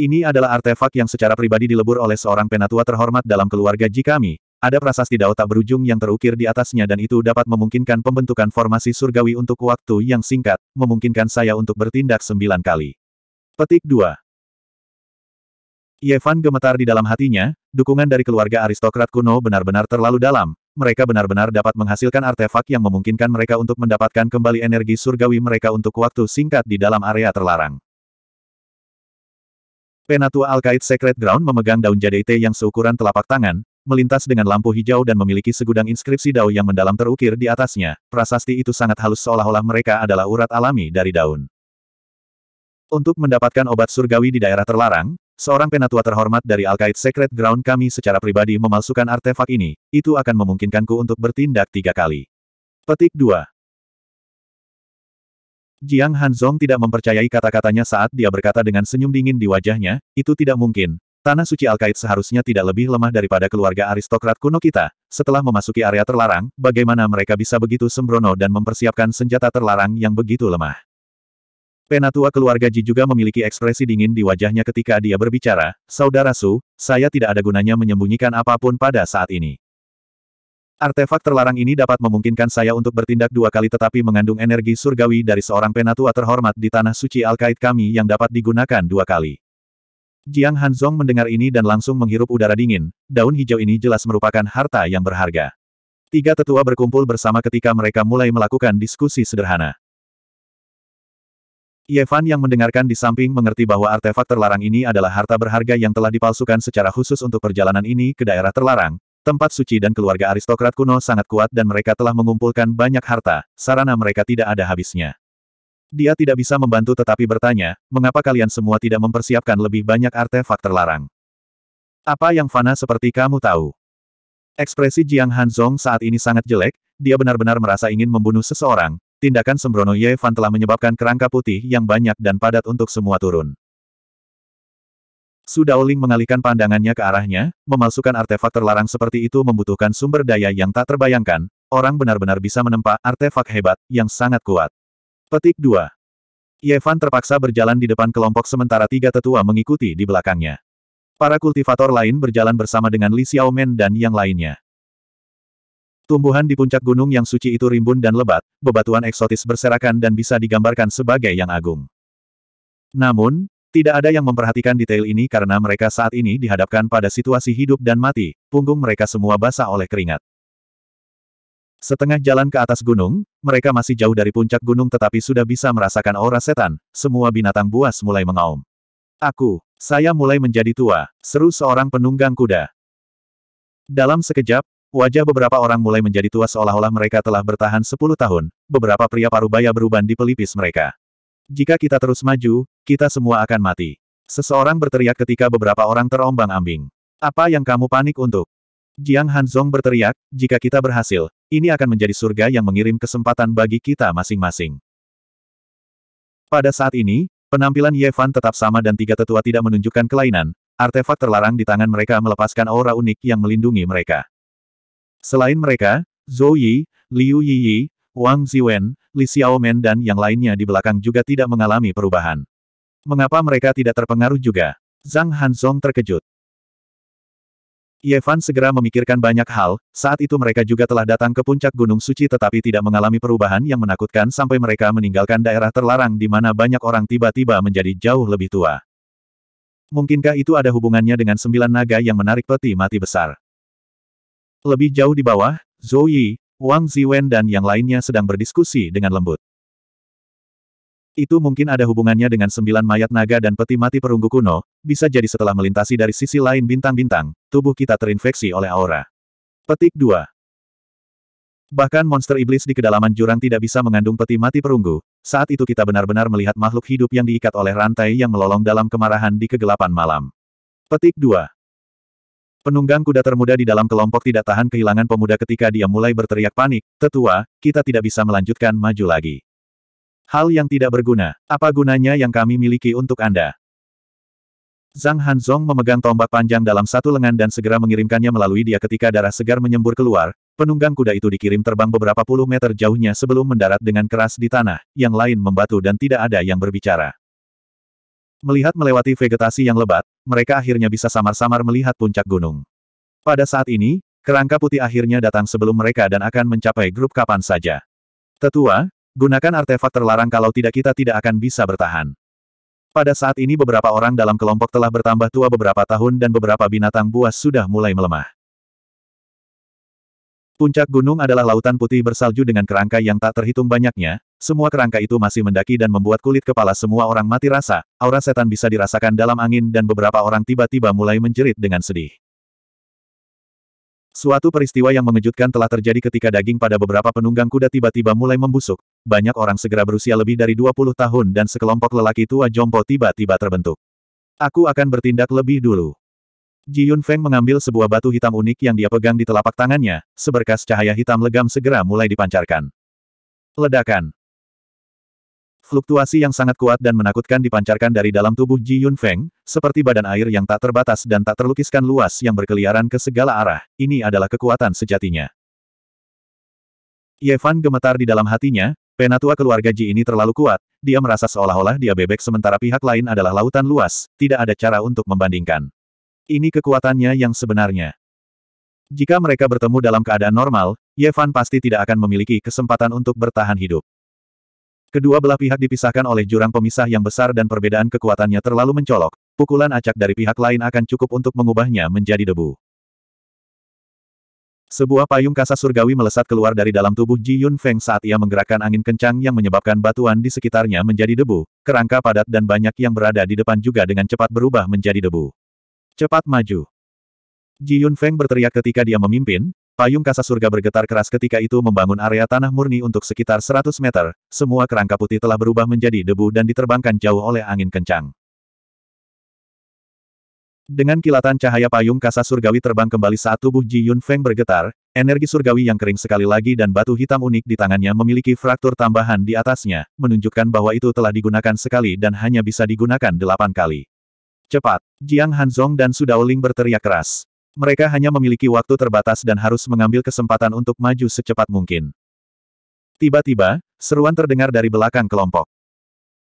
Ini adalah artefak yang secara pribadi dilebur oleh seorang penatua terhormat dalam keluarga Ji kami, ada prasasti Dao tak berujung yang terukir di atasnya dan itu dapat memungkinkan pembentukan formasi surgawi untuk waktu yang singkat, memungkinkan saya untuk bertindak sembilan kali. Petik 2 Yevan gemetar di dalam hatinya, dukungan dari keluarga aristokrat kuno benar-benar terlalu dalam, mereka benar-benar dapat menghasilkan artefak yang memungkinkan mereka untuk mendapatkan kembali energi surgawi mereka untuk waktu singkat di dalam area terlarang. Penatua Alkaid Secret Ground memegang daun jadeite yang seukuran telapak tangan, melintas dengan lampu hijau dan memiliki segudang inskripsi dao yang mendalam terukir di atasnya. Prasasti itu sangat halus seolah-olah mereka adalah urat alami dari daun. Untuk mendapatkan obat surgawi di daerah terlarang, seorang penatua terhormat dari Alkait Secret Ground kami secara pribadi memalsukan artefak ini, itu akan memungkinkanku untuk bertindak tiga kali. Petik 2. Jiang Hanzong tidak mempercayai kata-katanya saat dia berkata dengan senyum dingin di wajahnya, itu tidak mungkin, Tanah suci Alkait seharusnya tidak lebih lemah daripada keluarga aristokrat kuno kita. Setelah memasuki area terlarang, bagaimana mereka bisa begitu sembrono dan mempersiapkan senjata terlarang yang begitu lemah? Penatua keluarga Ji juga memiliki ekspresi dingin di wajahnya ketika dia berbicara, Saudara Su, saya tidak ada gunanya menyembunyikan apapun pada saat ini. Artefak terlarang ini dapat memungkinkan saya untuk bertindak dua kali tetapi mengandung energi surgawi dari seorang penatua terhormat di tanah suci Alkait kami yang dapat digunakan dua kali. Jiang Hanzong mendengar ini dan langsung menghirup udara dingin, daun hijau ini jelas merupakan harta yang berharga. Tiga tetua berkumpul bersama ketika mereka mulai melakukan diskusi sederhana. Yevan yang mendengarkan di samping mengerti bahwa artefak terlarang ini adalah harta berharga yang telah dipalsukan secara khusus untuk perjalanan ini ke daerah terlarang, tempat suci dan keluarga aristokrat kuno sangat kuat dan mereka telah mengumpulkan banyak harta, sarana mereka tidak ada habisnya. Dia tidak bisa membantu tetapi bertanya, mengapa kalian semua tidak mempersiapkan lebih banyak artefak terlarang? Apa yang fana seperti kamu tahu? Ekspresi Jiang Hanzong saat ini sangat jelek, dia benar-benar merasa ingin membunuh seseorang. Tindakan sembrono Ye Fan telah menyebabkan kerangka putih yang banyak dan padat untuk semua turun. Su Daoling mengalihkan pandangannya ke arahnya, memalsukan artefak terlarang seperti itu membutuhkan sumber daya yang tak terbayangkan, orang benar-benar bisa menempa artefak hebat, yang sangat kuat. Petik 2. Yevan terpaksa berjalan di depan kelompok sementara tiga tetua mengikuti di belakangnya. Para kultivator lain berjalan bersama dengan Li Xiaomen dan yang lainnya. Tumbuhan di puncak gunung yang suci itu rimbun dan lebat, bebatuan eksotis berserakan dan bisa digambarkan sebagai yang agung. Namun, tidak ada yang memperhatikan detail ini karena mereka saat ini dihadapkan pada situasi hidup dan mati, punggung mereka semua basah oleh keringat. Setengah jalan ke atas gunung, mereka masih jauh dari puncak gunung tetapi sudah bisa merasakan aura setan, semua binatang buas mulai mengaum. Aku, saya mulai menjadi tua, seru seorang penunggang kuda. Dalam sekejap, wajah beberapa orang mulai menjadi tua seolah-olah mereka telah bertahan 10 tahun, beberapa pria parubaya beruban di pelipis mereka. Jika kita terus maju, kita semua akan mati. Seseorang berteriak ketika beberapa orang terombang-ambing. Apa yang kamu panik untuk? Jiang Hanzong berteriak, jika kita berhasil, ini akan menjadi surga yang mengirim kesempatan bagi kita masing-masing. Pada saat ini, penampilan Ye Fan tetap sama dan tiga tetua tidak menunjukkan kelainan, artefak terlarang di tangan mereka melepaskan aura unik yang melindungi mereka. Selain mereka, Zhou Yi, Liu Yiyi, Wang Ziwen, Li Xiaomen dan yang lainnya di belakang juga tidak mengalami perubahan. Mengapa mereka tidak terpengaruh juga? Zhang Hanzong terkejut. Yevan segera memikirkan banyak hal, saat itu mereka juga telah datang ke puncak Gunung Suci tetapi tidak mengalami perubahan yang menakutkan sampai mereka meninggalkan daerah terlarang di mana banyak orang tiba-tiba menjadi jauh lebih tua. Mungkinkah itu ada hubungannya dengan sembilan naga yang menarik peti mati besar? Lebih jauh di bawah, Zhou Yi, Wang Ziwen dan yang lainnya sedang berdiskusi dengan lembut. Itu mungkin ada hubungannya dengan sembilan mayat naga dan peti mati perunggu kuno, bisa jadi setelah melintasi dari sisi lain bintang-bintang, tubuh kita terinfeksi oleh aura. Petik 2. Bahkan monster iblis di kedalaman jurang tidak bisa mengandung peti mati perunggu, saat itu kita benar-benar melihat makhluk hidup yang diikat oleh rantai yang melolong dalam kemarahan di kegelapan malam. Petik 2. Penunggang kuda termuda di dalam kelompok tidak tahan kehilangan pemuda ketika dia mulai berteriak panik, tetua, kita tidak bisa melanjutkan maju lagi. Hal yang tidak berguna. Apa gunanya yang kami miliki untuk Anda? Zhang Hanzong memegang tombak panjang dalam satu lengan dan segera mengirimkannya melalui dia ketika darah segar menyembur keluar, penunggang kuda itu dikirim terbang beberapa puluh meter jauhnya sebelum mendarat dengan keras di tanah, yang lain membatu dan tidak ada yang berbicara. Melihat melewati vegetasi yang lebat, mereka akhirnya bisa samar-samar melihat puncak gunung. Pada saat ini, kerangka putih akhirnya datang sebelum mereka dan akan mencapai grup kapan saja. Tetua, Gunakan artefak terlarang kalau tidak kita tidak akan bisa bertahan. Pada saat ini beberapa orang dalam kelompok telah bertambah tua beberapa tahun dan beberapa binatang buas sudah mulai melemah. Puncak gunung adalah lautan putih bersalju dengan kerangka yang tak terhitung banyaknya, semua kerangka itu masih mendaki dan membuat kulit kepala semua orang mati rasa, aura setan bisa dirasakan dalam angin dan beberapa orang tiba-tiba mulai menjerit dengan sedih. Suatu peristiwa yang mengejutkan telah terjadi ketika daging pada beberapa penunggang kuda tiba-tiba mulai membusuk. Banyak orang segera berusia lebih dari 20 tahun dan sekelompok lelaki tua jompo tiba-tiba terbentuk. Aku akan bertindak lebih dulu. Ji Yun Feng mengambil sebuah batu hitam unik yang dia pegang di telapak tangannya, seberkas cahaya hitam legam segera mulai dipancarkan. Ledakan. Fluktuasi yang sangat kuat dan menakutkan dipancarkan dari dalam tubuh Ji Yun Feng, seperti badan air yang tak terbatas dan tak terlukiskan luas yang berkeliaran ke segala arah, ini adalah kekuatan sejatinya. Yefan gemetar di dalam hatinya, penatua keluarga Ji ini terlalu kuat, dia merasa seolah-olah dia bebek sementara pihak lain adalah lautan luas, tidak ada cara untuk membandingkan. Ini kekuatannya yang sebenarnya. Jika mereka bertemu dalam keadaan normal, Yevan pasti tidak akan memiliki kesempatan untuk bertahan hidup. Kedua belah pihak dipisahkan oleh jurang pemisah yang besar dan perbedaan kekuatannya terlalu mencolok, pukulan acak dari pihak lain akan cukup untuk mengubahnya menjadi debu. Sebuah payung kasa surgawi melesat keluar dari dalam tubuh Ji Yun Feng saat ia menggerakkan angin kencang yang menyebabkan batuan di sekitarnya menjadi debu, kerangka padat dan banyak yang berada di depan juga dengan cepat berubah menjadi debu. Cepat maju. Ji Yun Feng berteriak ketika dia memimpin, payung kasa surga bergetar keras ketika itu membangun area tanah murni untuk sekitar 100 meter, semua kerangka putih telah berubah menjadi debu dan diterbangkan jauh oleh angin kencang. Dengan kilatan cahaya payung kasa surgawi terbang kembali saat tubuh Ji Yun Feng bergetar, energi surgawi yang kering sekali lagi dan batu hitam unik di tangannya memiliki fraktur tambahan di atasnya, menunjukkan bahwa itu telah digunakan sekali dan hanya bisa digunakan delapan kali. Cepat! Jiang Hanzong dan Su Daoling berteriak keras. Mereka hanya memiliki waktu terbatas dan harus mengambil kesempatan untuk maju secepat mungkin. Tiba-tiba, seruan terdengar dari belakang kelompok.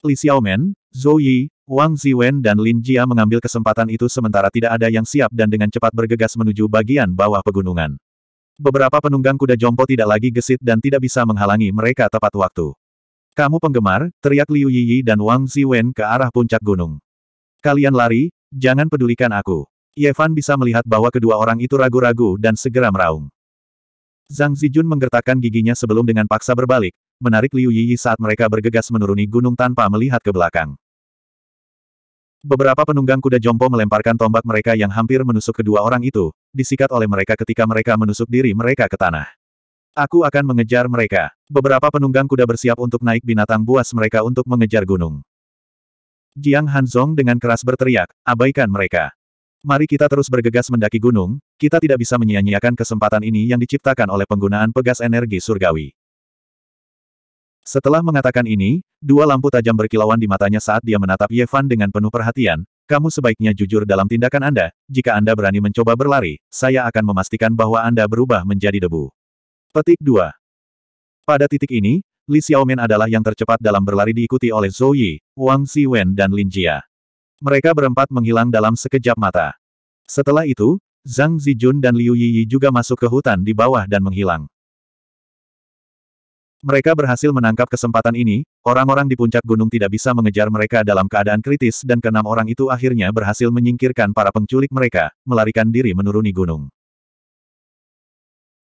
Li Xiaomen, Zhou Yi, Wang Ziwen dan Lin Jia mengambil kesempatan itu sementara tidak ada yang siap dan dengan cepat bergegas menuju bagian bawah pegunungan. Beberapa penunggang kuda jompo tidak lagi gesit dan tidak bisa menghalangi mereka tepat waktu. Kamu penggemar, teriak Liu Yiyi dan Wang Ziwen ke arah puncak gunung. Kalian lari, jangan pedulikan aku. Yevan bisa melihat bahwa kedua orang itu ragu-ragu dan segera meraung. Zhang Zijun menggertakkan giginya sebelum dengan paksa berbalik, menarik Liu Yiyi saat mereka bergegas menuruni gunung tanpa melihat ke belakang. Beberapa penunggang kuda jompo melemparkan tombak mereka yang hampir menusuk kedua orang itu, disikat oleh mereka ketika mereka menusuk diri mereka ke tanah. Aku akan mengejar mereka. Beberapa penunggang kuda bersiap untuk naik binatang buas mereka untuk mengejar gunung. Jiang Hanzong dengan keras berteriak, abaikan mereka. Mari kita terus bergegas mendaki gunung, kita tidak bisa menyia-nyiakan kesempatan ini yang diciptakan oleh penggunaan pegas energi surgawi. Setelah mengatakan ini, dua lampu tajam berkilauan di matanya saat dia menatap Yevan dengan penuh perhatian, kamu sebaiknya jujur dalam tindakan Anda, jika Anda berani mencoba berlari, saya akan memastikan bahwa Anda berubah menjadi debu. Petik 2 Pada titik ini, Li Xiaomen adalah yang tercepat dalam berlari diikuti oleh Zhou Yi, Wang Siwen, dan Lin Jia. Mereka berempat menghilang dalam sekejap mata. Setelah itu, Zhang Zijun dan Liu Yiyi juga masuk ke hutan di bawah dan menghilang. Mereka berhasil menangkap kesempatan ini, orang-orang di puncak gunung tidak bisa mengejar mereka dalam keadaan kritis dan keenam orang itu akhirnya berhasil menyingkirkan para penculik mereka, melarikan diri menuruni gunung.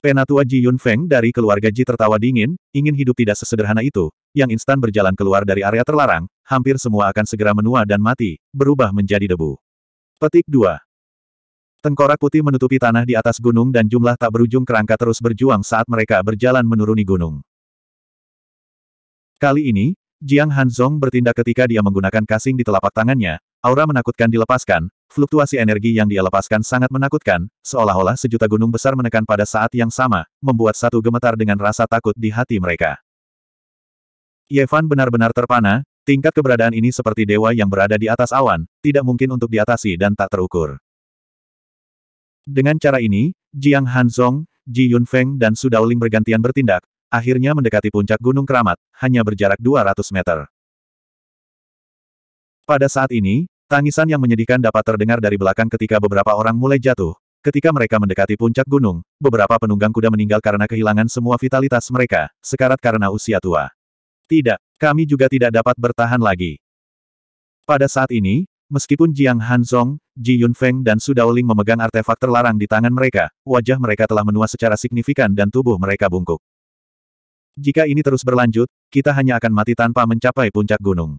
Penatua Ji Feng dari keluarga Ji tertawa dingin, ingin hidup tidak sesederhana itu, yang instan berjalan keluar dari area terlarang, hampir semua akan segera menua dan mati, berubah menjadi debu. Petik 2. Tengkorak putih menutupi tanah di atas gunung dan jumlah tak berujung kerangka terus berjuang saat mereka berjalan menuruni gunung. Kali ini, Jiang Hanzong bertindak ketika dia menggunakan kasing di telapak tangannya, aura menakutkan dilepaskan, Fluktuasi energi yang dia lepaskan sangat menakutkan, seolah-olah sejuta gunung besar menekan pada saat yang sama, membuat satu gemetar dengan rasa takut di hati mereka. Yevan benar-benar terpana, tingkat keberadaan ini seperti dewa yang berada di atas awan, tidak mungkin untuk diatasi dan tak terukur. Dengan cara ini, Jiang Hanzong, Ji Yunfeng dan Su Daoling bergantian bertindak, akhirnya mendekati puncak Gunung Keramat, hanya berjarak 200 meter. Pada saat ini, Tangisan yang menyedihkan dapat terdengar dari belakang ketika beberapa orang mulai jatuh. Ketika mereka mendekati puncak gunung, beberapa penunggang kuda meninggal karena kehilangan semua vitalitas mereka, sekarat karena usia tua. Tidak, kami juga tidak dapat bertahan lagi. Pada saat ini, meskipun Jiang Hanzong, Ji Yunfeng dan Su Daoling memegang artefak terlarang di tangan mereka, wajah mereka telah menua secara signifikan dan tubuh mereka bungkuk. Jika ini terus berlanjut, kita hanya akan mati tanpa mencapai puncak gunung.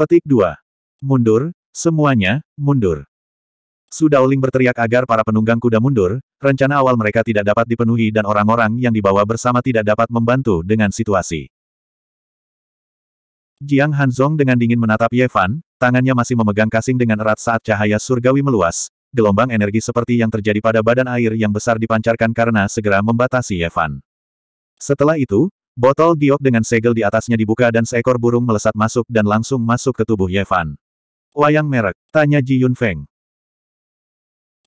Petik 2. Mundur, Semuanya, mundur. Su Daoling berteriak agar para penunggang kuda mundur, rencana awal mereka tidak dapat dipenuhi dan orang-orang yang dibawa bersama tidak dapat membantu dengan situasi. Jiang Hanzong dengan dingin menatap Yevan, tangannya masih memegang kasing dengan erat saat cahaya surgawi meluas, gelombang energi seperti yang terjadi pada badan air yang besar dipancarkan karena segera membatasi Yevan. Setelah itu, botol giok dengan segel di atasnya dibuka dan seekor burung melesat masuk dan langsung masuk ke tubuh Yevan. Wayang merek, tanya Ji Yun Feng.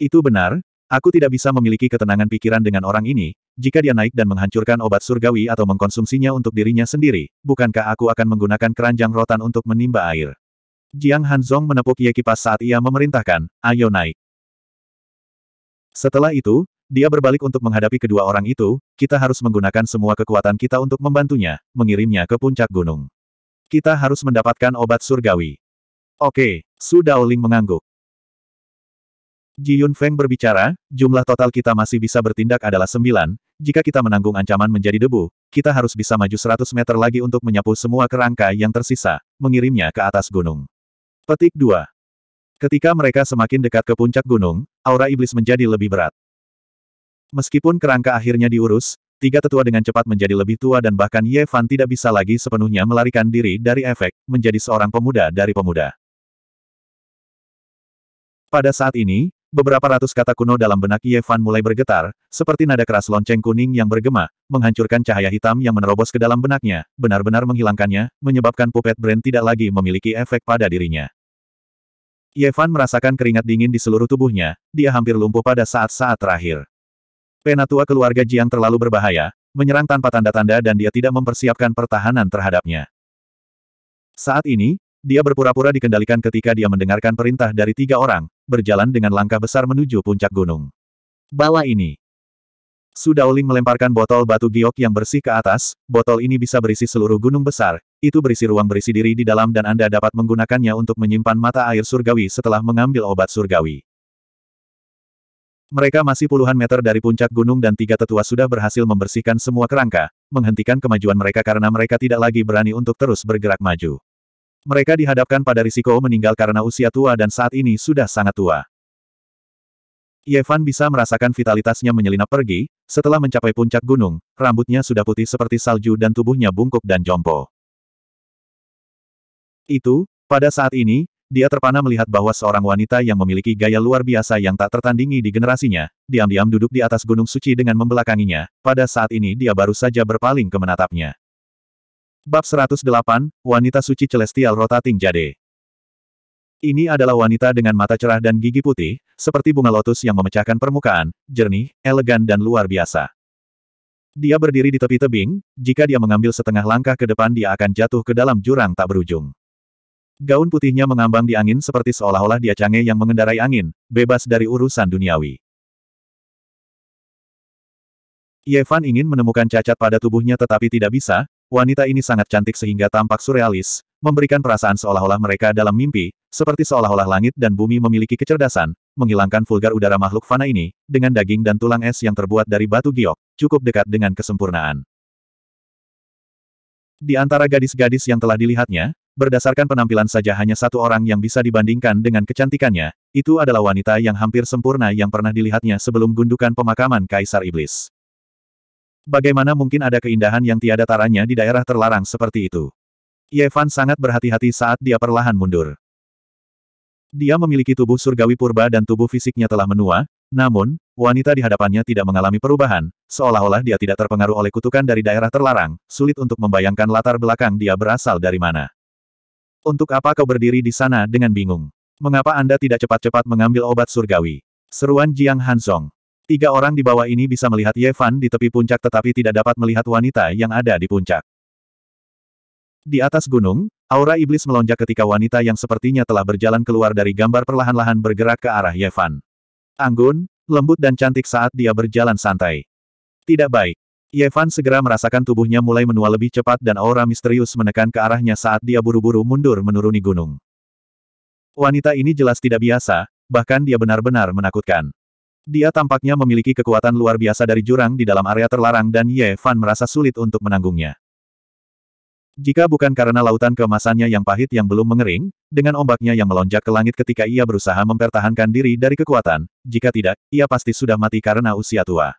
Itu benar, aku tidak bisa memiliki ketenangan pikiran dengan orang ini, jika dia naik dan menghancurkan obat surgawi atau mengkonsumsinya untuk dirinya sendiri, bukankah aku akan menggunakan keranjang rotan untuk menimba air? Jiang Hanzong menepuk Ye Kipas saat ia memerintahkan, ayo naik. Setelah itu, dia berbalik untuk menghadapi kedua orang itu, kita harus menggunakan semua kekuatan kita untuk membantunya, mengirimnya ke puncak gunung. Kita harus mendapatkan obat surgawi. Oke, Su Daoling mengangguk. Ji Yun Feng berbicara, jumlah total kita masih bisa bertindak adalah sembilan, jika kita menanggung ancaman menjadi debu, kita harus bisa maju seratus meter lagi untuk menyapu semua kerangka yang tersisa, mengirimnya ke atas gunung. Petik 2. Ketika mereka semakin dekat ke puncak gunung, aura iblis menjadi lebih berat. Meskipun kerangka akhirnya diurus, tiga tetua dengan cepat menjadi lebih tua dan bahkan Ye Fan tidak bisa lagi sepenuhnya melarikan diri dari efek, menjadi seorang pemuda dari pemuda. Pada saat ini, beberapa ratus kata kuno dalam benak Ye mulai bergetar, seperti nada keras lonceng kuning yang bergema, menghancurkan cahaya hitam yang menerobos ke dalam benaknya, benar-benar menghilangkannya, menyebabkan pupet brand tidak lagi memiliki efek pada dirinya. Ye merasakan keringat dingin di seluruh tubuhnya, dia hampir lumpuh pada saat-saat terakhir. Penatua keluarga Jiang terlalu berbahaya, menyerang tanpa tanda-tanda dan dia tidak mempersiapkan pertahanan terhadapnya. Saat ini, dia berpura-pura dikendalikan ketika dia mendengarkan perintah dari tiga orang, berjalan dengan langkah besar menuju puncak gunung. Bawa ini. Su Daoling melemparkan botol batu giok yang bersih ke atas, botol ini bisa berisi seluruh gunung besar, itu berisi ruang berisi diri di dalam dan Anda dapat menggunakannya untuk menyimpan mata air surgawi setelah mengambil obat surgawi. Mereka masih puluhan meter dari puncak gunung dan tiga tetua sudah berhasil membersihkan semua kerangka, menghentikan kemajuan mereka karena mereka tidak lagi berani untuk terus bergerak maju. Mereka dihadapkan pada risiko meninggal karena usia tua dan saat ini sudah sangat tua. Yevan bisa merasakan vitalitasnya menyelinap pergi, setelah mencapai puncak gunung, rambutnya sudah putih seperti salju dan tubuhnya bungkuk dan jompo. Itu, pada saat ini, dia terpana melihat bahwa seorang wanita yang memiliki gaya luar biasa yang tak tertandingi di generasinya, diam-diam duduk di atas gunung suci dengan membelakanginya, pada saat ini dia baru saja berpaling ke menatapnya. Bab 108, Wanita Suci Celestial Rotating Jade. Ini adalah wanita dengan mata cerah dan gigi putih, seperti bunga lotus yang memecahkan permukaan, jernih, elegan dan luar biasa. Dia berdiri di tepi tebing, jika dia mengambil setengah langkah ke depan dia akan jatuh ke dalam jurang tak berujung. Gaun putihnya mengambang di angin seperti seolah-olah dia cange yang mengendarai angin, bebas dari urusan duniawi. Yevan ingin menemukan cacat pada tubuhnya tetapi tidak bisa, wanita ini sangat cantik sehingga tampak surrealis, memberikan perasaan seolah-olah mereka dalam mimpi, seperti seolah-olah langit dan bumi memiliki kecerdasan, menghilangkan vulgar udara makhluk fana ini, dengan daging dan tulang es yang terbuat dari batu giok, cukup dekat dengan kesempurnaan. Di antara gadis-gadis yang telah dilihatnya, berdasarkan penampilan saja hanya satu orang yang bisa dibandingkan dengan kecantikannya, itu adalah wanita yang hampir sempurna yang pernah dilihatnya sebelum gundukan pemakaman Kaisar Iblis. Bagaimana mungkin ada keindahan yang tiada taranya di daerah terlarang seperti itu? Yevan sangat berhati-hati saat dia perlahan mundur. Dia memiliki tubuh surgawi purba dan tubuh fisiknya telah menua, namun, wanita di hadapannya tidak mengalami perubahan, seolah-olah dia tidak terpengaruh oleh kutukan dari daerah terlarang, sulit untuk membayangkan latar belakang dia berasal dari mana. Untuk apa kau berdiri di sana dengan bingung? Mengapa Anda tidak cepat-cepat mengambil obat surgawi? Seruan Jiang Hansong. Tiga orang di bawah ini bisa melihat Yevan di tepi puncak tetapi tidak dapat melihat wanita yang ada di puncak. Di atas gunung, aura iblis melonjak ketika wanita yang sepertinya telah berjalan keluar dari gambar perlahan-lahan bergerak ke arah Yevan. Anggun, lembut dan cantik saat dia berjalan santai. Tidak baik. Yevan segera merasakan tubuhnya mulai menua lebih cepat dan aura misterius menekan ke arahnya saat dia buru-buru mundur menuruni gunung. Wanita ini jelas tidak biasa, bahkan dia benar-benar menakutkan. Dia tampaknya memiliki kekuatan luar biasa dari jurang di dalam area terlarang dan Ye Fan merasa sulit untuk menanggungnya. Jika bukan karena lautan kemasannya yang pahit yang belum mengering, dengan ombaknya yang melonjak ke langit ketika ia berusaha mempertahankan diri dari kekuatan, jika tidak, ia pasti sudah mati karena usia tua.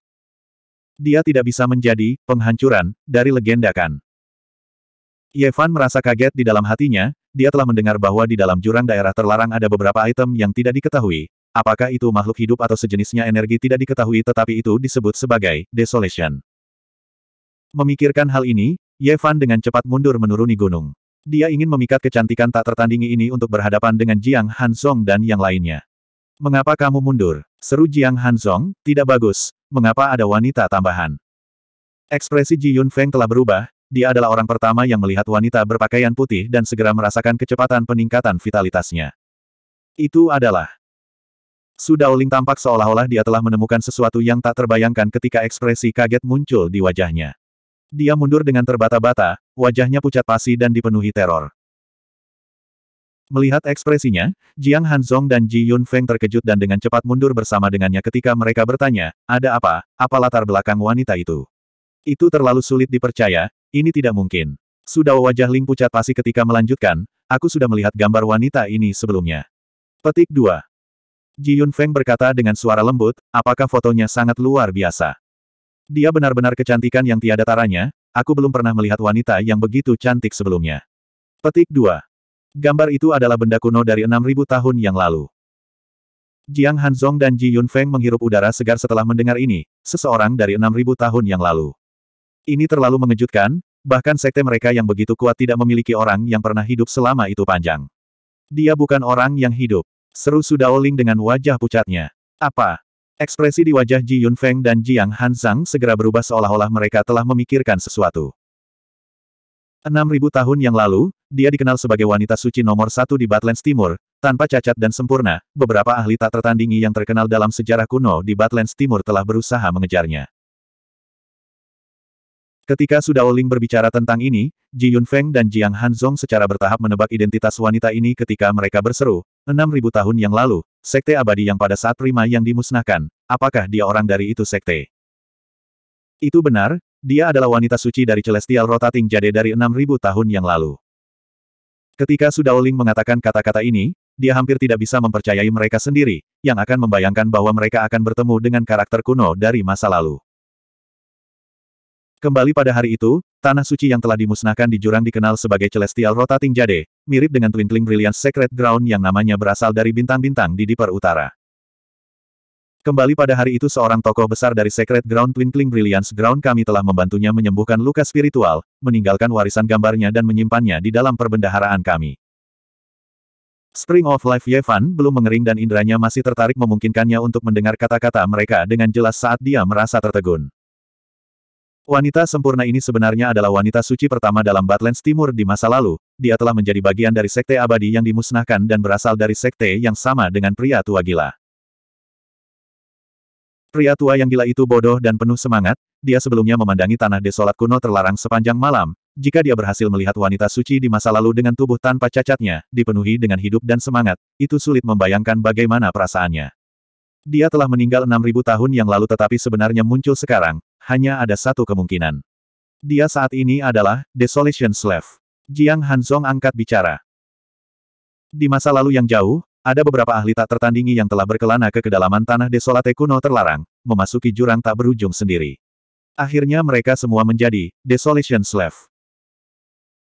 Dia tidak bisa menjadi penghancuran dari legenda kan. Yevan merasa kaget di dalam hatinya, dia telah mendengar bahwa di dalam jurang daerah terlarang ada beberapa item yang tidak diketahui, Apakah itu makhluk hidup atau sejenisnya energi tidak diketahui tetapi itu disebut sebagai desolation. Memikirkan hal ini, Ye Fan dengan cepat mundur menuruni gunung. Dia ingin memikat kecantikan tak tertandingi ini untuk berhadapan dengan Jiang Hanzong dan yang lainnya. Mengapa kamu mundur? Seru Jiang Hanzong, tidak bagus. Mengapa ada wanita tambahan? Ekspresi Ji Yun Feng telah berubah, dia adalah orang pertama yang melihat wanita berpakaian putih dan segera merasakan kecepatan peningkatan vitalitasnya. Itu adalah Su Daoling tampak seolah-olah dia telah menemukan sesuatu yang tak terbayangkan ketika ekspresi kaget muncul di wajahnya. Dia mundur dengan terbata-bata, wajahnya pucat pasi dan dipenuhi teror. Melihat ekspresinya, Jiang Hanzong dan Ji Yun Feng terkejut dan dengan cepat mundur bersama dengannya ketika mereka bertanya, ada apa, apa latar belakang wanita itu? Itu terlalu sulit dipercaya, ini tidak mungkin. Sudah wajah Ling pucat pasi ketika melanjutkan, aku sudah melihat gambar wanita ini sebelumnya. Petik 2. Ji Feng berkata dengan suara lembut, apakah fotonya sangat luar biasa. Dia benar-benar kecantikan yang tiada taranya, aku belum pernah melihat wanita yang begitu cantik sebelumnya. Petik 2. Gambar itu adalah benda kuno dari 6.000 tahun yang lalu. Jiang Hanzong dan Ji Feng menghirup udara segar setelah mendengar ini, seseorang dari 6.000 tahun yang lalu. Ini terlalu mengejutkan, bahkan sekte mereka yang begitu kuat tidak memiliki orang yang pernah hidup selama itu panjang. Dia bukan orang yang hidup. Seru Sudaoling dengan wajah pucatnya. Apa? Ekspresi di wajah Ji Yunfeng dan Jiang Hanzang segera berubah seolah-olah mereka telah memikirkan sesuatu. 6.000 tahun yang lalu, dia dikenal sebagai wanita suci nomor satu di Batlands Timur, tanpa cacat dan sempurna, beberapa ahli tak tertandingi yang terkenal dalam sejarah kuno di Batlands Timur telah berusaha mengejarnya. Ketika Sudao Ling berbicara tentang ini, Ji Yunfeng dan Jiang Hanzong secara bertahap menebak identitas wanita ini ketika mereka berseru, 6.000 tahun yang lalu, Sekte Abadi yang pada saat Prima yang dimusnahkan, apakah dia orang dari itu Sekte? Itu benar, dia adalah wanita suci dari Celestial Rotating Jade dari 6.000 tahun yang lalu. Ketika Sudao Ling mengatakan kata-kata ini, dia hampir tidak bisa mempercayai mereka sendiri, yang akan membayangkan bahwa mereka akan bertemu dengan karakter kuno dari masa lalu. Kembali pada hari itu, tanah suci yang telah dimusnahkan di jurang dikenal sebagai Celestial Rotating Jade, mirip dengan Twinkling Brilliance Secret Ground yang namanya berasal dari bintang-bintang di Diper Utara. Kembali pada hari itu seorang tokoh besar dari Secret Ground Twinkling Brilliance Ground kami telah membantunya menyembuhkan luka spiritual, meninggalkan warisan gambarnya dan menyimpannya di dalam perbendaharaan kami. Spring of Life Yevan belum mengering dan inderanya masih tertarik memungkinkannya untuk mendengar kata-kata mereka dengan jelas saat dia merasa tertegun. Wanita sempurna ini sebenarnya adalah wanita suci pertama dalam Badlands Timur di masa lalu, dia telah menjadi bagian dari sekte abadi yang dimusnahkan dan berasal dari sekte yang sama dengan pria tua gila. Pria tua yang gila itu bodoh dan penuh semangat, dia sebelumnya memandangi tanah desolat kuno terlarang sepanjang malam, jika dia berhasil melihat wanita suci di masa lalu dengan tubuh tanpa cacatnya, dipenuhi dengan hidup dan semangat, itu sulit membayangkan bagaimana perasaannya. Dia telah meninggal 6.000 tahun yang lalu tetapi sebenarnya muncul sekarang, hanya ada satu kemungkinan. Dia saat ini adalah Desolation Slave. Jiang Hanzong angkat bicara. Di masa lalu yang jauh, ada beberapa ahli tak tertandingi yang telah berkelana ke kedalaman tanah desolate kuno terlarang, memasuki jurang tak berujung sendiri. Akhirnya mereka semua menjadi Desolation Slave.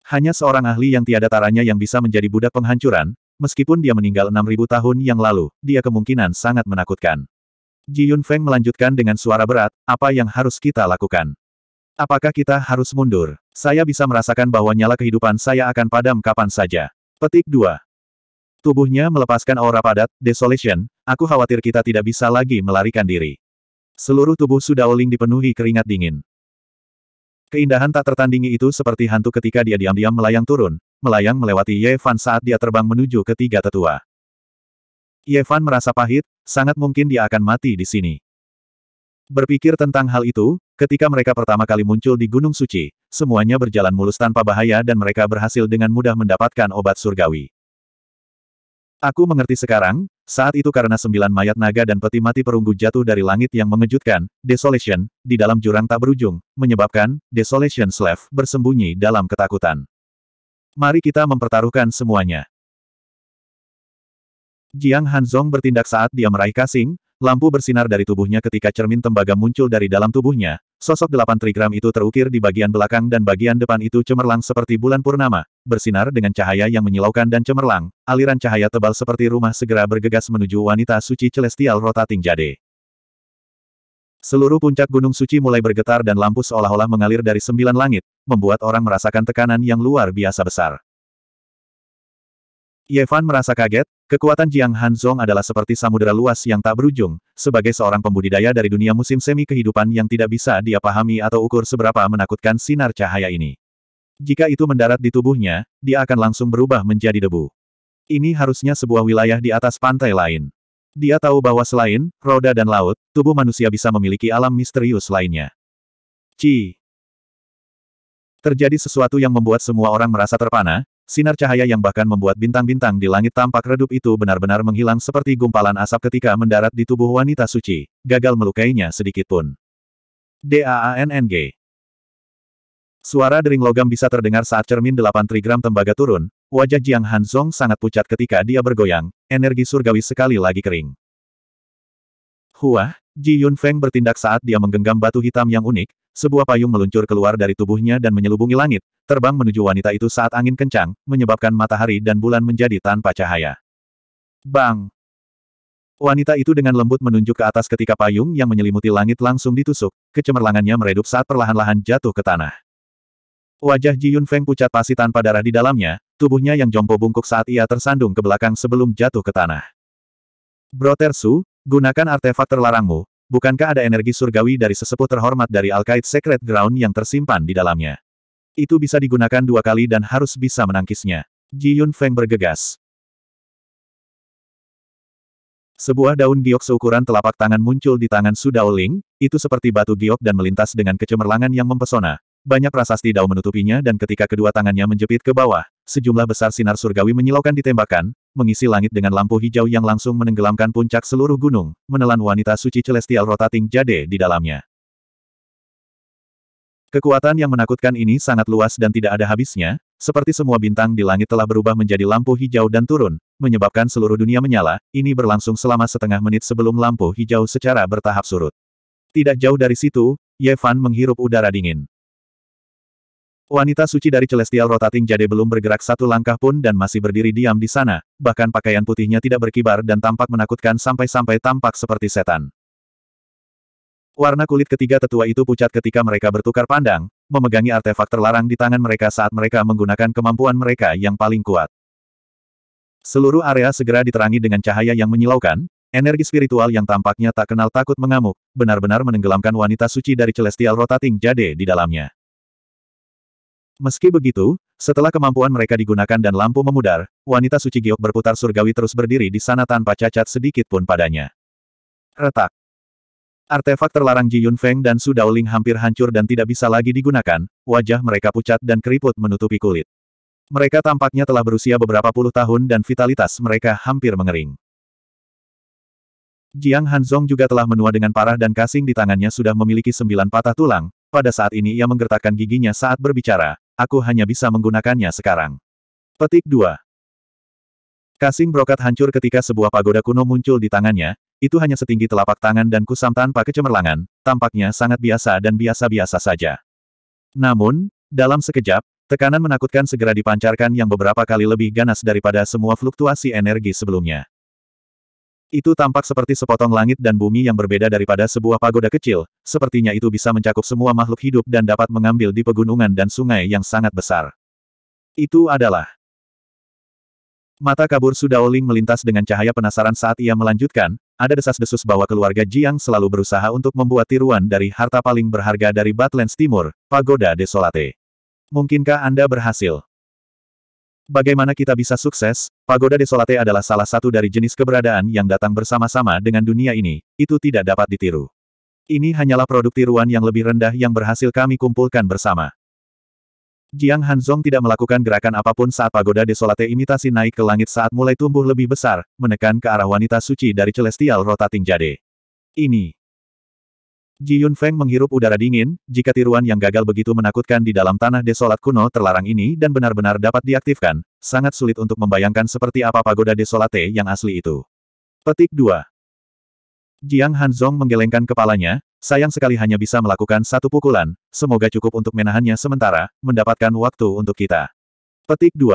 Hanya seorang ahli yang tiada taranya yang bisa menjadi budak penghancuran, meskipun dia meninggal 6.000 tahun yang lalu, dia kemungkinan sangat menakutkan. Ji Feng melanjutkan dengan suara berat, apa yang harus kita lakukan? Apakah kita harus mundur? Saya bisa merasakan bahwa nyala kehidupan saya akan padam kapan saja. Petik 2. Tubuhnya melepaskan aura padat, desolation, aku khawatir kita tidak bisa lagi melarikan diri. Seluruh tubuh sudah Sudaoling dipenuhi keringat dingin. Keindahan tak tertandingi itu seperti hantu ketika dia diam-diam melayang turun, melayang melewati Ye Fan saat dia terbang menuju ketiga tetua. Ye Fan merasa pahit, sangat mungkin dia akan mati di sini. Berpikir tentang hal itu, ketika mereka pertama kali muncul di Gunung Suci, semuanya berjalan mulus tanpa bahaya dan mereka berhasil dengan mudah mendapatkan obat surgawi. Aku mengerti sekarang, saat itu karena sembilan mayat naga dan peti mati perunggu jatuh dari langit yang mengejutkan, Desolation, di dalam jurang tak berujung, menyebabkan, Desolation Slave bersembunyi dalam ketakutan. Mari kita mempertaruhkan semuanya. Jiang Hanzong bertindak saat dia meraih kasing, lampu bersinar dari tubuhnya ketika cermin tembaga muncul dari dalam tubuhnya, sosok delapan trigram itu terukir di bagian belakang dan bagian depan itu cemerlang seperti bulan purnama, bersinar dengan cahaya yang menyilaukan dan cemerlang, aliran cahaya tebal seperti rumah segera bergegas menuju wanita suci celestial rotating jade. Seluruh puncak Gunung Suci mulai bergetar dan lampu seolah-olah mengalir dari sembilan langit, membuat orang merasakan tekanan yang luar biasa besar. Yevan merasa kaget, Kekuatan Jiang Hanzong adalah seperti samudera luas yang tak berujung, sebagai seorang pembudidaya dari dunia musim semi kehidupan yang tidak bisa dia pahami atau ukur seberapa menakutkan sinar cahaya ini. Jika itu mendarat di tubuhnya, dia akan langsung berubah menjadi debu. Ini harusnya sebuah wilayah di atas pantai lain. Dia tahu bahwa selain roda dan laut, tubuh manusia bisa memiliki alam misterius lainnya. Ci. Terjadi sesuatu yang membuat semua orang merasa terpana, Sinar cahaya yang bahkan membuat bintang-bintang di langit tampak redup itu benar-benar menghilang seperti gumpalan asap ketika mendarat di tubuh wanita suci, gagal melukainya sedikitpun. DAANNG Suara dering logam bisa terdengar saat cermin delapan trigram tembaga turun, wajah Jiang Hanzong sangat pucat ketika dia bergoyang, energi surgawi sekali lagi kering. Huah, Ji Yunfeng bertindak saat dia menggenggam batu hitam yang unik, sebuah payung meluncur keluar dari tubuhnya dan menyelubungi langit, terbang menuju wanita itu saat angin kencang, menyebabkan matahari dan bulan menjadi tanpa cahaya. Bang! Wanita itu dengan lembut menunjuk ke atas ketika payung yang menyelimuti langit langsung ditusuk, kecemerlangannya meredup saat perlahan-lahan jatuh ke tanah. Wajah Ji Yun Feng pucat pasi tanpa darah di dalamnya, tubuhnya yang jompo bungkuk saat ia tersandung ke belakang sebelum jatuh ke tanah. Broter Su, gunakan artefak terlarangmu, bukankah ada energi surgawi dari sesepuh terhormat dari Alkaid Secret Ground yang tersimpan di dalamnya? Itu bisa digunakan dua kali dan harus bisa menangkisnya. Ji Yun Feng bergegas. Sebuah daun giok seukuran telapak tangan muncul di tangan Su Daoling, itu seperti batu giok dan melintas dengan kecemerlangan yang mempesona. Banyak prasasti dao menutupinya dan ketika kedua tangannya menjepit ke bawah, sejumlah besar sinar surgawi menyilaukan ditembakkan, mengisi langit dengan lampu hijau yang langsung menenggelamkan puncak seluruh gunung, menelan wanita suci celestial rotating jade di dalamnya. Kekuatan yang menakutkan ini sangat luas dan tidak ada habisnya, seperti semua bintang di langit telah berubah menjadi lampu hijau dan turun, menyebabkan seluruh dunia menyala, ini berlangsung selama setengah menit sebelum lampu hijau secara bertahap surut. Tidak jauh dari situ, Ye Fan menghirup udara dingin. Wanita suci dari Celestial Rotating Jade belum bergerak satu langkah pun dan masih berdiri diam di sana, bahkan pakaian putihnya tidak berkibar dan tampak menakutkan sampai-sampai tampak seperti setan. Warna kulit ketiga tetua itu pucat ketika mereka bertukar pandang, memegangi artefak terlarang di tangan mereka saat mereka menggunakan kemampuan mereka yang paling kuat. Seluruh area segera diterangi dengan cahaya yang menyilaukan, energi spiritual yang tampaknya tak kenal takut mengamuk, benar-benar menenggelamkan wanita suci dari Celestial Rotating Jade di dalamnya. Meski begitu, setelah kemampuan mereka digunakan dan lampu memudar, wanita suci giok berputar surgawi terus berdiri di sana tanpa cacat sedikit pun padanya. Retak. Artefak terlarang Ji Yunfeng dan Su Daoling hampir hancur dan tidak bisa lagi digunakan, wajah mereka pucat dan keriput menutupi kulit. Mereka tampaknya telah berusia beberapa puluh tahun dan vitalitas mereka hampir mengering. Jiang Hanzong juga telah menua dengan parah dan kasing di tangannya sudah memiliki sembilan patah tulang, pada saat ini ia menggertakkan giginya saat berbicara, aku hanya bisa menggunakannya sekarang. Petik 2. Kasing brokat hancur ketika sebuah pagoda kuno muncul di tangannya, itu hanya setinggi telapak tangan dan kusam tanpa kecemerlangan, tampaknya sangat biasa dan biasa-biasa saja. Namun, dalam sekejap, tekanan menakutkan segera dipancarkan yang beberapa kali lebih ganas daripada semua fluktuasi energi sebelumnya. Itu tampak seperti sepotong langit dan bumi yang berbeda daripada sebuah pagoda kecil, sepertinya itu bisa mencakup semua makhluk hidup dan dapat mengambil di pegunungan dan sungai yang sangat besar. Itu adalah Mata kabur Su Daoling melintas dengan cahaya penasaran saat ia melanjutkan, ada desas-desus bahwa keluarga Jiang selalu berusaha untuk membuat tiruan dari harta paling berharga dari Batlands Timur, Pagoda Desolate. Mungkinkah Anda berhasil? Bagaimana kita bisa sukses? Pagoda Desolate adalah salah satu dari jenis keberadaan yang datang bersama-sama dengan dunia ini, itu tidak dapat ditiru. Ini hanyalah produk tiruan yang lebih rendah yang berhasil kami kumpulkan bersama. Jiang Hanzong tidak melakukan gerakan apapun saat pagoda desolate imitasi naik ke langit saat mulai tumbuh lebih besar, menekan ke arah wanita suci dari Celestial Rotating Jade. Ini. Ji Yun Feng menghirup udara dingin, jika tiruan yang gagal begitu menakutkan di dalam tanah desolat kuno terlarang ini dan benar-benar dapat diaktifkan, sangat sulit untuk membayangkan seperti apa pagoda desolate yang asli itu. Petik 2. Jiang Hanzong menggelengkan kepalanya, Sayang sekali hanya bisa melakukan satu pukulan, semoga cukup untuk menahannya sementara, mendapatkan waktu untuk kita. Petik 2.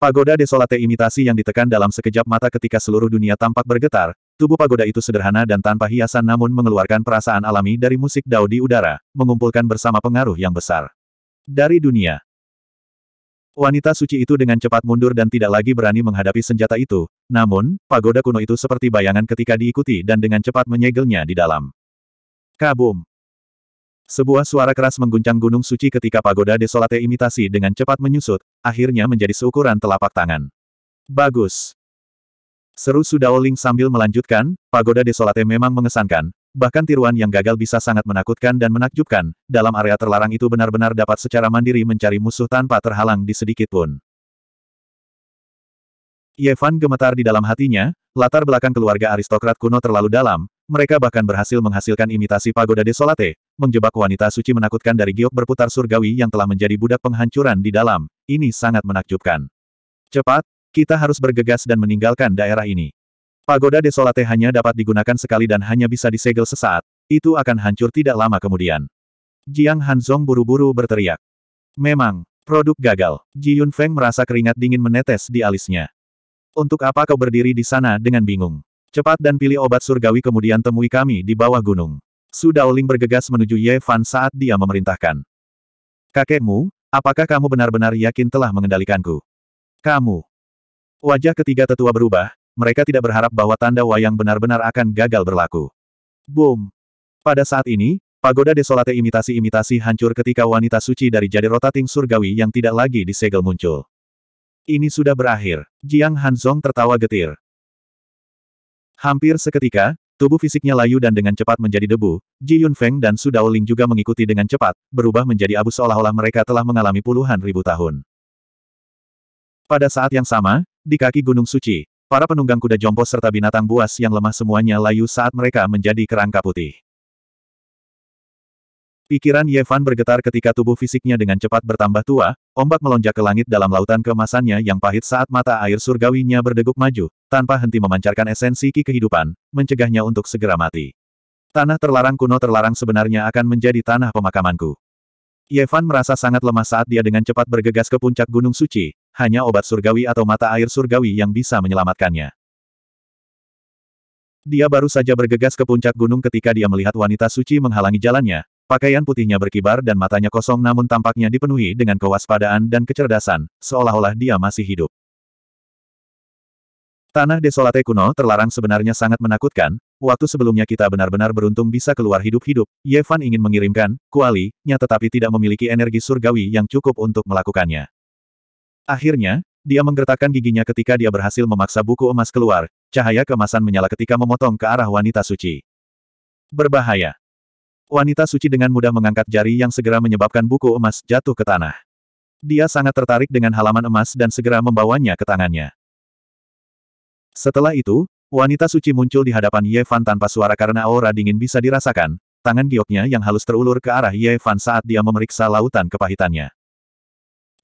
Pagoda desolate imitasi yang ditekan dalam sekejap mata ketika seluruh dunia tampak bergetar, tubuh pagoda itu sederhana dan tanpa hiasan namun mengeluarkan perasaan alami dari musik dao di udara, mengumpulkan bersama pengaruh yang besar. Dari dunia, Wanita suci itu dengan cepat mundur dan tidak lagi berani menghadapi senjata itu, namun, pagoda kuno itu seperti bayangan ketika diikuti dan dengan cepat menyegelnya di dalam. Kabum! Sebuah suara keras mengguncang gunung suci ketika pagoda desolate imitasi dengan cepat menyusut, akhirnya menjadi seukuran telapak tangan. Bagus! Seru Sudaoling sambil melanjutkan, pagoda desolate memang mengesankan, Bahkan tiruan yang gagal bisa sangat menakutkan dan menakjubkan, dalam area terlarang itu benar-benar dapat secara mandiri mencari musuh tanpa terhalang di sedikit pun. Yevan gemetar di dalam hatinya, latar belakang keluarga aristokrat kuno terlalu dalam, mereka bahkan berhasil menghasilkan imitasi pagoda desolate, menjebak wanita suci menakutkan dari giok berputar surgawi yang telah menjadi budak penghancuran di dalam, ini sangat menakjubkan. Cepat, kita harus bergegas dan meninggalkan daerah ini. Pagoda Desolate hanya dapat digunakan sekali dan hanya bisa disegel sesaat, itu akan hancur tidak lama kemudian. Jiang Hanzong buru-buru berteriak. Memang, produk gagal. Ji Yun Feng merasa keringat dingin menetes di alisnya. Untuk apa kau berdiri di sana dengan bingung? Cepat dan pilih obat surgawi kemudian temui kami di bawah gunung. Su Daoling bergegas menuju Ye Fan saat dia memerintahkan. Kakekmu, apakah kamu benar-benar yakin telah mengendalikanku? Kamu. Wajah ketiga tetua berubah, mereka tidak berharap bahwa tanda wayang benar-benar akan gagal berlaku. Boom! Pada saat ini, pagoda desolate imitasi-imitasi hancur ketika wanita suci dari jadi rotating surgawi yang tidak lagi disegel muncul. Ini sudah berakhir. Jiang Hanzong tertawa getir. Hampir seketika, Tubuh fisiknya layu dan dengan cepat menjadi debu, Ji Yunfeng dan Su Daoling juga mengikuti dengan cepat, berubah menjadi abu seolah-olah mereka telah mengalami puluhan ribu tahun. Pada saat yang sama, di kaki Gunung Suci, Para penunggang kuda jompo serta binatang buas yang lemah semuanya layu saat mereka menjadi kerangka putih. Pikiran Yevan bergetar ketika tubuh fisiknya dengan cepat bertambah tua, ombak melonjak ke langit dalam lautan kemasannya yang pahit saat mata air surgawinya berdegup maju, tanpa henti memancarkan esensi ki kehidupan, mencegahnya untuk segera mati. Tanah terlarang kuno terlarang sebenarnya akan menjadi tanah pemakamanku. Yevan merasa sangat lemah saat dia dengan cepat bergegas ke puncak Gunung Suci, hanya obat surgawi atau mata air surgawi yang bisa menyelamatkannya. Dia baru saja bergegas ke puncak gunung ketika dia melihat wanita suci menghalangi jalannya, pakaian putihnya berkibar dan matanya kosong namun tampaknya dipenuhi dengan kewaspadaan dan kecerdasan, seolah-olah dia masih hidup. Tanah desolate kuno terlarang sebenarnya sangat menakutkan, waktu sebelumnya kita benar-benar beruntung bisa keluar hidup-hidup, Yevan ingin mengirimkan, kuali, nya tetapi tidak memiliki energi surgawi yang cukup untuk melakukannya. Akhirnya, dia menggertakkan giginya ketika dia berhasil memaksa buku emas keluar, cahaya kemasan menyala ketika memotong ke arah wanita suci. Berbahaya. Wanita suci dengan mudah mengangkat jari yang segera menyebabkan buku emas jatuh ke tanah. Dia sangat tertarik dengan halaman emas dan segera membawanya ke tangannya. Setelah itu, wanita suci muncul di hadapan Ye Fan tanpa suara karena aura dingin bisa dirasakan, tangan gioknya yang halus terulur ke arah Ye Fan saat dia memeriksa lautan kepahitannya.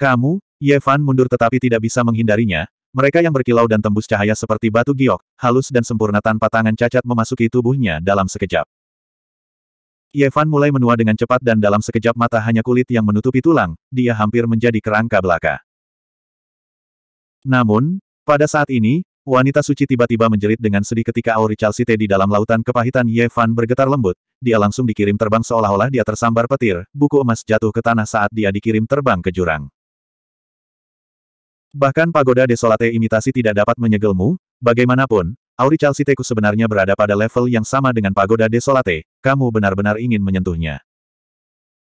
Kamu, Yevan, mundur tetapi tidak bisa menghindarinya, mereka yang berkilau dan tembus cahaya seperti batu giok, halus dan sempurna tanpa tangan cacat memasuki tubuhnya dalam sekejap. Yevan mulai menua dengan cepat dan dalam sekejap mata hanya kulit yang menutupi tulang, dia hampir menjadi kerangka belaka. Namun, pada saat ini, wanita suci tiba-tiba menjerit dengan sedih ketika Auri Chalcite di dalam lautan kepahitan Yevan bergetar lembut, dia langsung dikirim terbang seolah-olah dia tersambar petir, buku emas jatuh ke tanah saat dia dikirim terbang ke jurang. Bahkan pagoda desolate imitasi tidak dapat menyegelmu, bagaimanapun, Auri Chalciteku sebenarnya berada pada level yang sama dengan pagoda desolate, kamu benar-benar ingin menyentuhnya.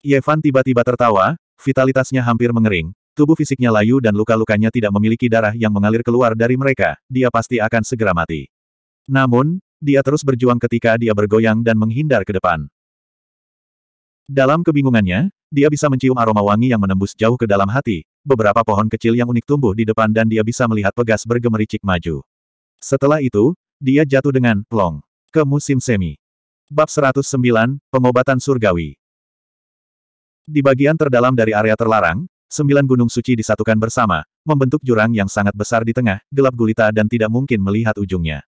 Yevan tiba-tiba tertawa, vitalitasnya hampir mengering, tubuh fisiknya layu dan luka-lukanya tidak memiliki darah yang mengalir keluar dari mereka, dia pasti akan segera mati. Namun, dia terus berjuang ketika dia bergoyang dan menghindar ke depan. Dalam kebingungannya, dia bisa mencium aroma wangi yang menembus jauh ke dalam hati, beberapa pohon kecil yang unik tumbuh di depan dan dia bisa melihat pegas bergemericik maju. Setelah itu, dia jatuh dengan plong ke musim semi. Bab 109, Pengobatan Surgawi Di bagian terdalam dari area terlarang, sembilan gunung suci disatukan bersama, membentuk jurang yang sangat besar di tengah, gelap gulita dan tidak mungkin melihat ujungnya.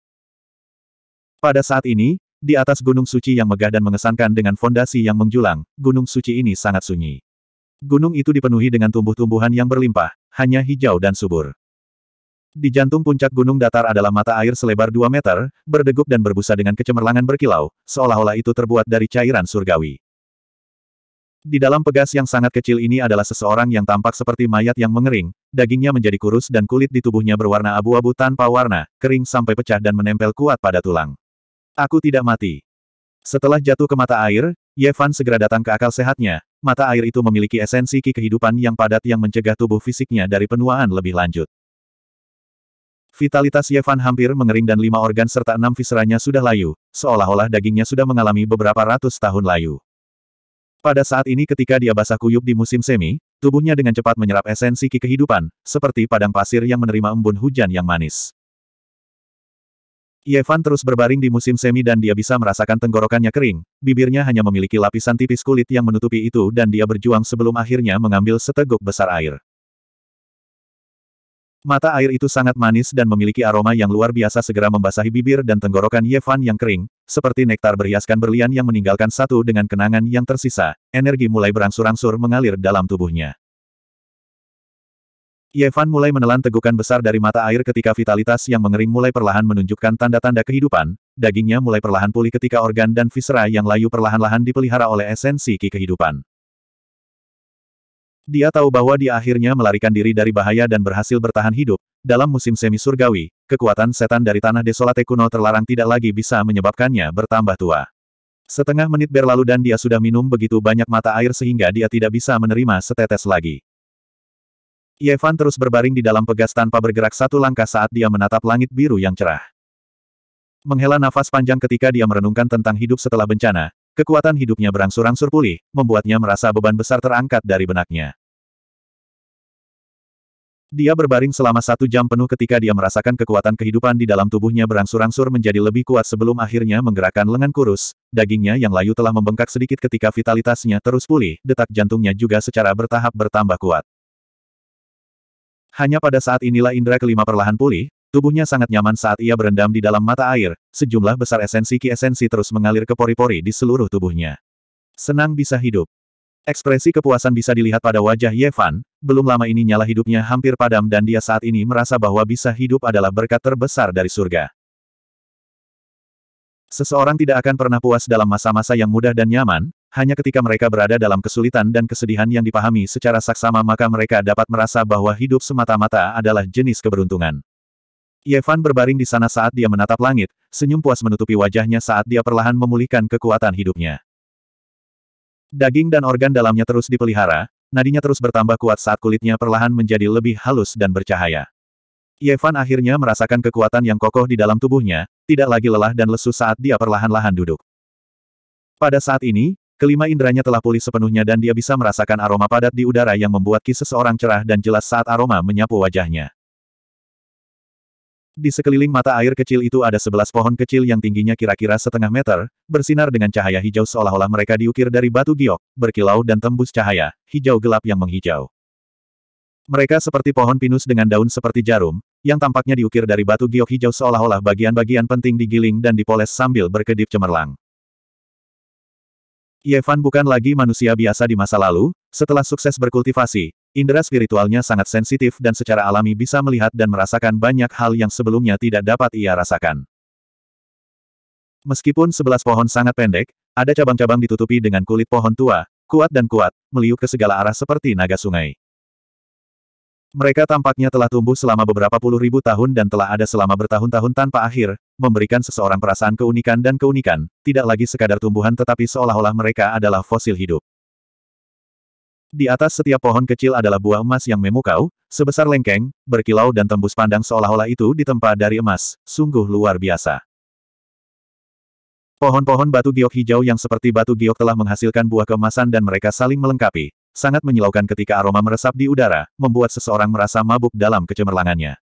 Pada saat ini, di atas gunung suci yang megah dan mengesankan dengan fondasi yang menjulang, gunung suci ini sangat sunyi. Gunung itu dipenuhi dengan tumbuh-tumbuhan yang berlimpah, hanya hijau dan subur. Di jantung puncak gunung datar adalah mata air selebar 2 meter, berdegup dan berbusa dengan kecemerlangan berkilau, seolah-olah itu terbuat dari cairan surgawi. Di dalam pegas yang sangat kecil ini adalah seseorang yang tampak seperti mayat yang mengering, dagingnya menjadi kurus dan kulit di tubuhnya berwarna abu-abu tanpa warna, kering sampai pecah dan menempel kuat pada tulang. Aku tidak mati. Setelah jatuh ke mata air, Yevan segera datang ke akal sehatnya, mata air itu memiliki esensi ki kehidupan yang padat yang mencegah tubuh fisiknya dari penuaan lebih lanjut. Vitalitas Yevan hampir mengering dan lima organ serta enam viseranya sudah layu, seolah-olah dagingnya sudah mengalami beberapa ratus tahun layu. Pada saat ini ketika dia basah kuyup di musim semi, tubuhnya dengan cepat menyerap esensi ki kehidupan, seperti padang pasir yang menerima embun hujan yang manis. Yevan terus berbaring di musim semi dan dia bisa merasakan tenggorokannya kering, bibirnya hanya memiliki lapisan tipis kulit yang menutupi itu dan dia berjuang sebelum akhirnya mengambil seteguk besar air. Mata air itu sangat manis dan memiliki aroma yang luar biasa segera membasahi bibir dan tenggorokan Yevan yang kering, seperti nektar berhiaskan berlian yang meninggalkan satu dengan kenangan yang tersisa, energi mulai berangsur-angsur mengalir dalam tubuhnya. Yevan mulai menelan tegukan besar dari mata air ketika vitalitas yang mengering mulai perlahan menunjukkan tanda-tanda kehidupan, dagingnya mulai perlahan pulih ketika organ dan visera yang layu perlahan-lahan dipelihara oleh esensi ki kehidupan. Dia tahu bahwa dia akhirnya melarikan diri dari bahaya dan berhasil bertahan hidup. Dalam musim semi surgawi, kekuatan setan dari tanah desolate kuno terlarang tidak lagi bisa menyebabkannya bertambah tua. Setengah menit berlalu dan dia sudah minum begitu banyak mata air sehingga dia tidak bisa menerima setetes lagi. Yevan terus berbaring di dalam pegas tanpa bergerak satu langkah saat dia menatap langit biru yang cerah. Menghela nafas panjang ketika dia merenungkan tentang hidup setelah bencana, kekuatan hidupnya berangsur-angsur pulih, membuatnya merasa beban besar terangkat dari benaknya. Dia berbaring selama satu jam penuh ketika dia merasakan kekuatan kehidupan di dalam tubuhnya berangsur-angsur menjadi lebih kuat sebelum akhirnya menggerakkan lengan kurus. Dagingnya yang layu telah membengkak sedikit ketika vitalitasnya terus pulih, detak jantungnya juga secara bertahap bertambah kuat. Hanya pada saat inilah indera kelima perlahan pulih, tubuhnya sangat nyaman saat ia berendam di dalam mata air, sejumlah besar esensi ki esensi terus mengalir ke pori-pori di seluruh tubuhnya. Senang bisa hidup. Ekspresi kepuasan bisa dilihat pada wajah Yevan. belum lama ini nyala hidupnya hampir padam dan dia saat ini merasa bahwa bisa hidup adalah berkat terbesar dari surga. Seseorang tidak akan pernah puas dalam masa-masa yang mudah dan nyaman, hanya ketika mereka berada dalam kesulitan dan kesedihan yang dipahami secara saksama maka mereka dapat merasa bahwa hidup semata-mata adalah jenis keberuntungan. Yevan berbaring di sana saat dia menatap langit, senyum puas menutupi wajahnya saat dia perlahan memulihkan kekuatan hidupnya. Daging dan organ dalamnya terus dipelihara, nadinya terus bertambah kuat saat kulitnya perlahan menjadi lebih halus dan bercahaya. Yevan akhirnya merasakan kekuatan yang kokoh di dalam tubuhnya, tidak lagi lelah dan lesu saat dia perlahan-lahan duduk. Pada saat ini, Kelima inderanya telah pulih sepenuhnya dan dia bisa merasakan aroma padat di udara yang membuat ki seseorang cerah dan jelas saat aroma menyapu wajahnya. Di sekeliling mata air kecil itu ada sebelas pohon kecil yang tingginya kira-kira setengah meter, bersinar dengan cahaya hijau seolah-olah mereka diukir dari batu giok, berkilau dan tembus cahaya, hijau gelap yang menghijau. Mereka seperti pohon pinus dengan daun seperti jarum, yang tampaknya diukir dari batu giok hijau seolah-olah bagian-bagian penting digiling dan dipoles sambil berkedip cemerlang. Yevan bukan lagi manusia biasa di masa lalu, setelah sukses berkultivasi, indera spiritualnya sangat sensitif dan secara alami bisa melihat dan merasakan banyak hal yang sebelumnya tidak dapat ia rasakan. Meskipun sebelas pohon sangat pendek, ada cabang-cabang ditutupi dengan kulit pohon tua, kuat dan kuat, meliuk ke segala arah seperti naga sungai. Mereka tampaknya telah tumbuh selama beberapa puluh ribu tahun dan telah ada selama bertahun-tahun tanpa akhir, memberikan seseorang perasaan keunikan dan keunikan, tidak lagi sekadar tumbuhan tetapi seolah-olah mereka adalah fosil hidup. Di atas setiap pohon kecil adalah buah emas yang memukau, sebesar lengkeng, berkilau dan tembus pandang seolah-olah itu ditempa dari emas, sungguh luar biasa. Pohon-pohon batu giok hijau yang seperti batu giok telah menghasilkan buah kemasan dan mereka saling melengkapi, sangat menyilaukan ketika aroma meresap di udara, membuat seseorang merasa mabuk dalam kecemerlangannya.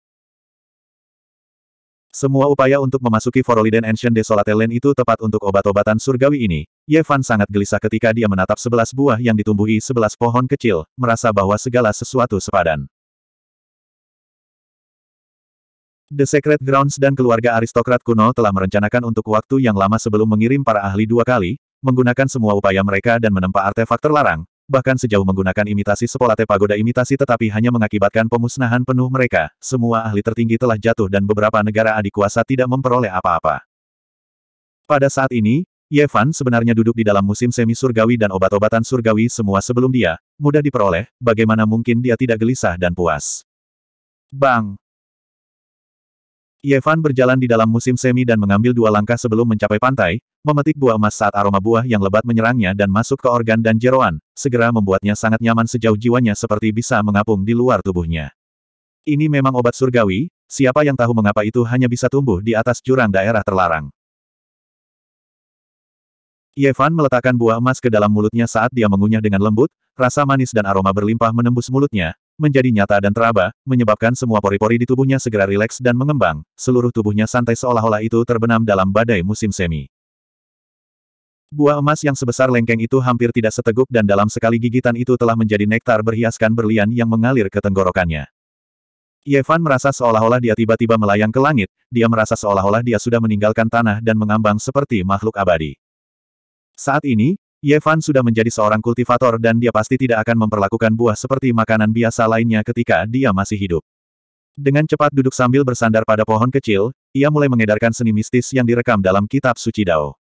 Semua upaya untuk memasuki Foroliden Ancient Desolate Land itu tepat untuk obat-obatan surgawi ini. Yevan sangat gelisah ketika dia menatap sebelas buah yang ditumbuhi sebelas pohon kecil, merasa bahwa segala sesuatu sepadan. The Secret Grounds dan keluarga aristokrat kuno telah merencanakan untuk waktu yang lama sebelum mengirim para ahli dua kali, menggunakan semua upaya mereka dan menempa artefak terlarang, bahkan sejauh menggunakan imitasi Sepolate Pagoda imitasi tetapi hanya mengakibatkan pemusnahan penuh mereka, semua ahli tertinggi telah jatuh dan beberapa negara adik kuasa tidak memperoleh apa-apa. Pada saat ini, Yevan sebenarnya duduk di dalam musim semi surgawi dan obat-obatan surgawi semua sebelum dia, mudah diperoleh, bagaimana mungkin dia tidak gelisah dan puas. Bang! Yevan berjalan di dalam musim semi dan mengambil dua langkah sebelum mencapai pantai, Memetik buah emas saat aroma buah yang lebat menyerangnya dan masuk ke organ dan jeroan, segera membuatnya sangat nyaman sejauh jiwanya seperti bisa mengapung di luar tubuhnya. Ini memang obat surgawi, siapa yang tahu mengapa itu hanya bisa tumbuh di atas jurang daerah terlarang. Yevan meletakkan buah emas ke dalam mulutnya saat dia mengunyah dengan lembut, rasa manis dan aroma berlimpah menembus mulutnya, menjadi nyata dan teraba, menyebabkan semua pori-pori di tubuhnya segera rileks dan mengembang, seluruh tubuhnya santai seolah-olah itu terbenam dalam badai musim semi. Buah emas yang sebesar lengkeng itu hampir tidak seteguk dan dalam sekali gigitan itu telah menjadi nektar berhiaskan berlian yang mengalir ke tenggorokannya. Yevan merasa seolah-olah dia tiba-tiba melayang ke langit, dia merasa seolah-olah dia sudah meninggalkan tanah dan mengambang seperti makhluk abadi. Saat ini, Yevan sudah menjadi seorang kultivator dan dia pasti tidak akan memperlakukan buah seperti makanan biasa lainnya ketika dia masih hidup. Dengan cepat duduk sambil bersandar pada pohon kecil, ia mulai mengedarkan seni mistis yang direkam dalam kitab suci Dao.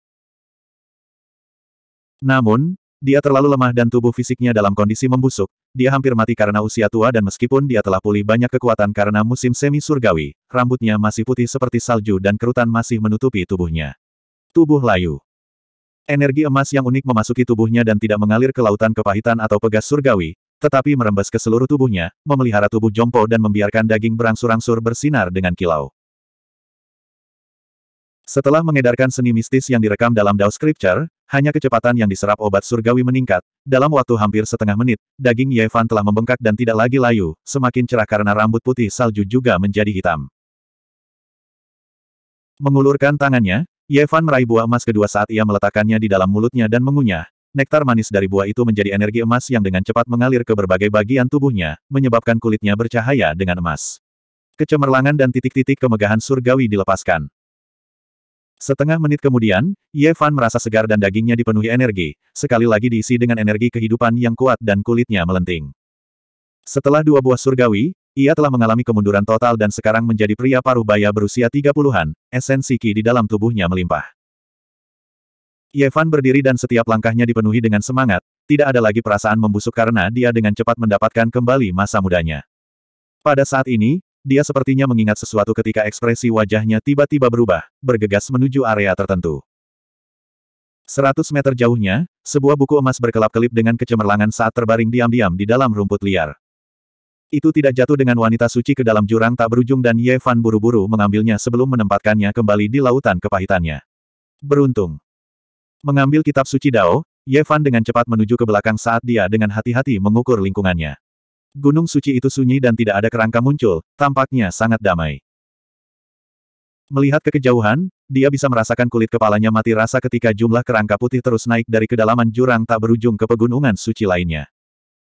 Namun, dia terlalu lemah dan tubuh fisiknya dalam kondisi membusuk, dia hampir mati karena usia tua dan meskipun dia telah pulih banyak kekuatan karena musim semi surgawi, rambutnya masih putih seperti salju dan kerutan masih menutupi tubuhnya. Tubuh layu. Energi emas yang unik memasuki tubuhnya dan tidak mengalir ke lautan kepahitan atau pegas surgawi, tetapi merembes ke seluruh tubuhnya, memelihara tubuh jompo dan membiarkan daging berangsur-angsur bersinar dengan kilau. Setelah mengedarkan seni mistis yang direkam dalam Dao Scripture, hanya kecepatan yang diserap obat surgawi meningkat. Dalam waktu hampir setengah menit, daging Yevan telah membengkak dan tidak lagi layu, semakin cerah karena rambut putih salju juga menjadi hitam. Mengulurkan tangannya, Yevan meraih buah emas kedua saat ia meletakkannya di dalam mulutnya dan mengunyah. Nektar manis dari buah itu menjadi energi emas yang dengan cepat mengalir ke berbagai bagian tubuhnya, menyebabkan kulitnya bercahaya dengan emas. Kecemerlangan dan titik-titik kemegahan surgawi dilepaskan. Setengah menit kemudian, Ye Fan merasa segar dan dagingnya dipenuhi energi, sekali lagi diisi dengan energi kehidupan yang kuat dan kulitnya melenting. Setelah dua buah surgawi, ia telah mengalami kemunduran total dan sekarang menjadi pria paruh baya berusia 30-an, esensi Ki di dalam tubuhnya melimpah. Ye Fan berdiri dan setiap langkahnya dipenuhi dengan semangat, tidak ada lagi perasaan membusuk karena dia dengan cepat mendapatkan kembali masa mudanya. Pada saat ini, dia sepertinya mengingat sesuatu ketika ekspresi wajahnya tiba-tiba berubah, bergegas menuju area tertentu. Seratus meter jauhnya, sebuah buku emas berkelap-kelip dengan kecemerlangan saat terbaring diam-diam di dalam rumput liar. Itu tidak jatuh dengan wanita suci ke dalam jurang tak berujung dan Ye Fan buru-buru mengambilnya sebelum menempatkannya kembali di lautan kepahitannya. Beruntung. Mengambil kitab suci Dao, Ye Fan dengan cepat menuju ke belakang saat dia dengan hati-hati mengukur lingkungannya. Gunung suci itu sunyi dan tidak ada kerangka muncul, tampaknya sangat damai. Melihat kekejauhan, dia bisa merasakan kulit kepalanya mati rasa ketika jumlah kerangka putih terus naik dari kedalaman jurang tak berujung ke pegunungan suci lainnya.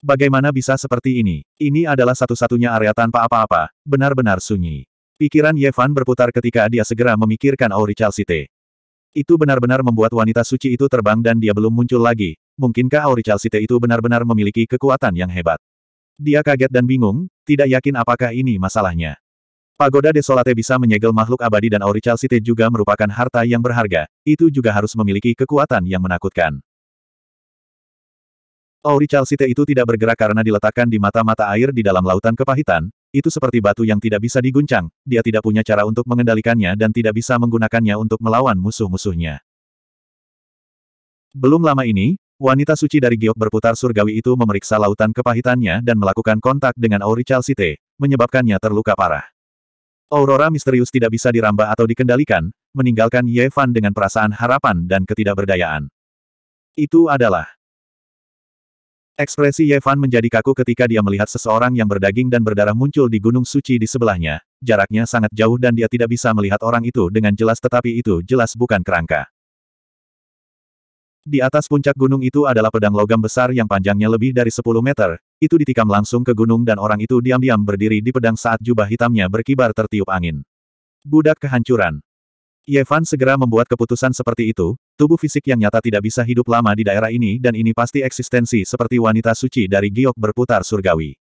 Bagaimana bisa seperti ini? Ini adalah satu-satunya area tanpa apa-apa, benar-benar sunyi. Pikiran Yevan berputar ketika dia segera memikirkan Auri Chalcite. Itu benar-benar membuat wanita suci itu terbang dan dia belum muncul lagi. Mungkinkah Auri Chalcite itu benar-benar memiliki kekuatan yang hebat? Dia kaget dan bingung, tidak yakin apakah ini masalahnya. Pagoda Desolate bisa menyegel makhluk abadi dan Aurical City juga merupakan harta yang berharga, itu juga harus memiliki kekuatan yang menakutkan. Aurical City itu tidak bergerak karena diletakkan di mata-mata air di dalam lautan kepahitan, itu seperti batu yang tidak bisa diguncang, dia tidak punya cara untuk mengendalikannya dan tidak bisa menggunakannya untuk melawan musuh-musuhnya. Belum lama ini, Wanita suci dari giok berputar surgawi itu memeriksa lautan kepahitannya dan melakukan kontak dengan Auri Chalcite, menyebabkannya terluka parah. Aurora misterius tidak bisa diramba atau dikendalikan, meninggalkan Ye Fan dengan perasaan harapan dan ketidakberdayaan. Itu adalah Ekspresi Ye Fan menjadi kaku ketika dia melihat seseorang yang berdaging dan berdarah muncul di gunung suci di sebelahnya, jaraknya sangat jauh dan dia tidak bisa melihat orang itu dengan jelas tetapi itu jelas bukan kerangka. Di atas puncak gunung itu adalah pedang logam besar yang panjangnya lebih dari 10 meter, itu ditikam langsung ke gunung dan orang itu diam-diam berdiri di pedang saat jubah hitamnya berkibar tertiup angin. Budak kehancuran. Yevan segera membuat keputusan seperti itu, tubuh fisik yang nyata tidak bisa hidup lama di daerah ini dan ini pasti eksistensi seperti wanita suci dari giok berputar surgawi.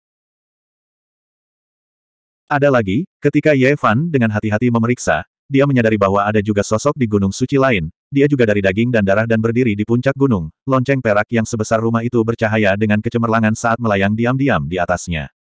Ada lagi, ketika Yevan dengan hati-hati memeriksa, dia menyadari bahwa ada juga sosok di gunung suci lain, dia juga dari daging dan darah dan berdiri di puncak gunung, lonceng perak yang sebesar rumah itu bercahaya dengan kecemerlangan saat melayang diam-diam di atasnya.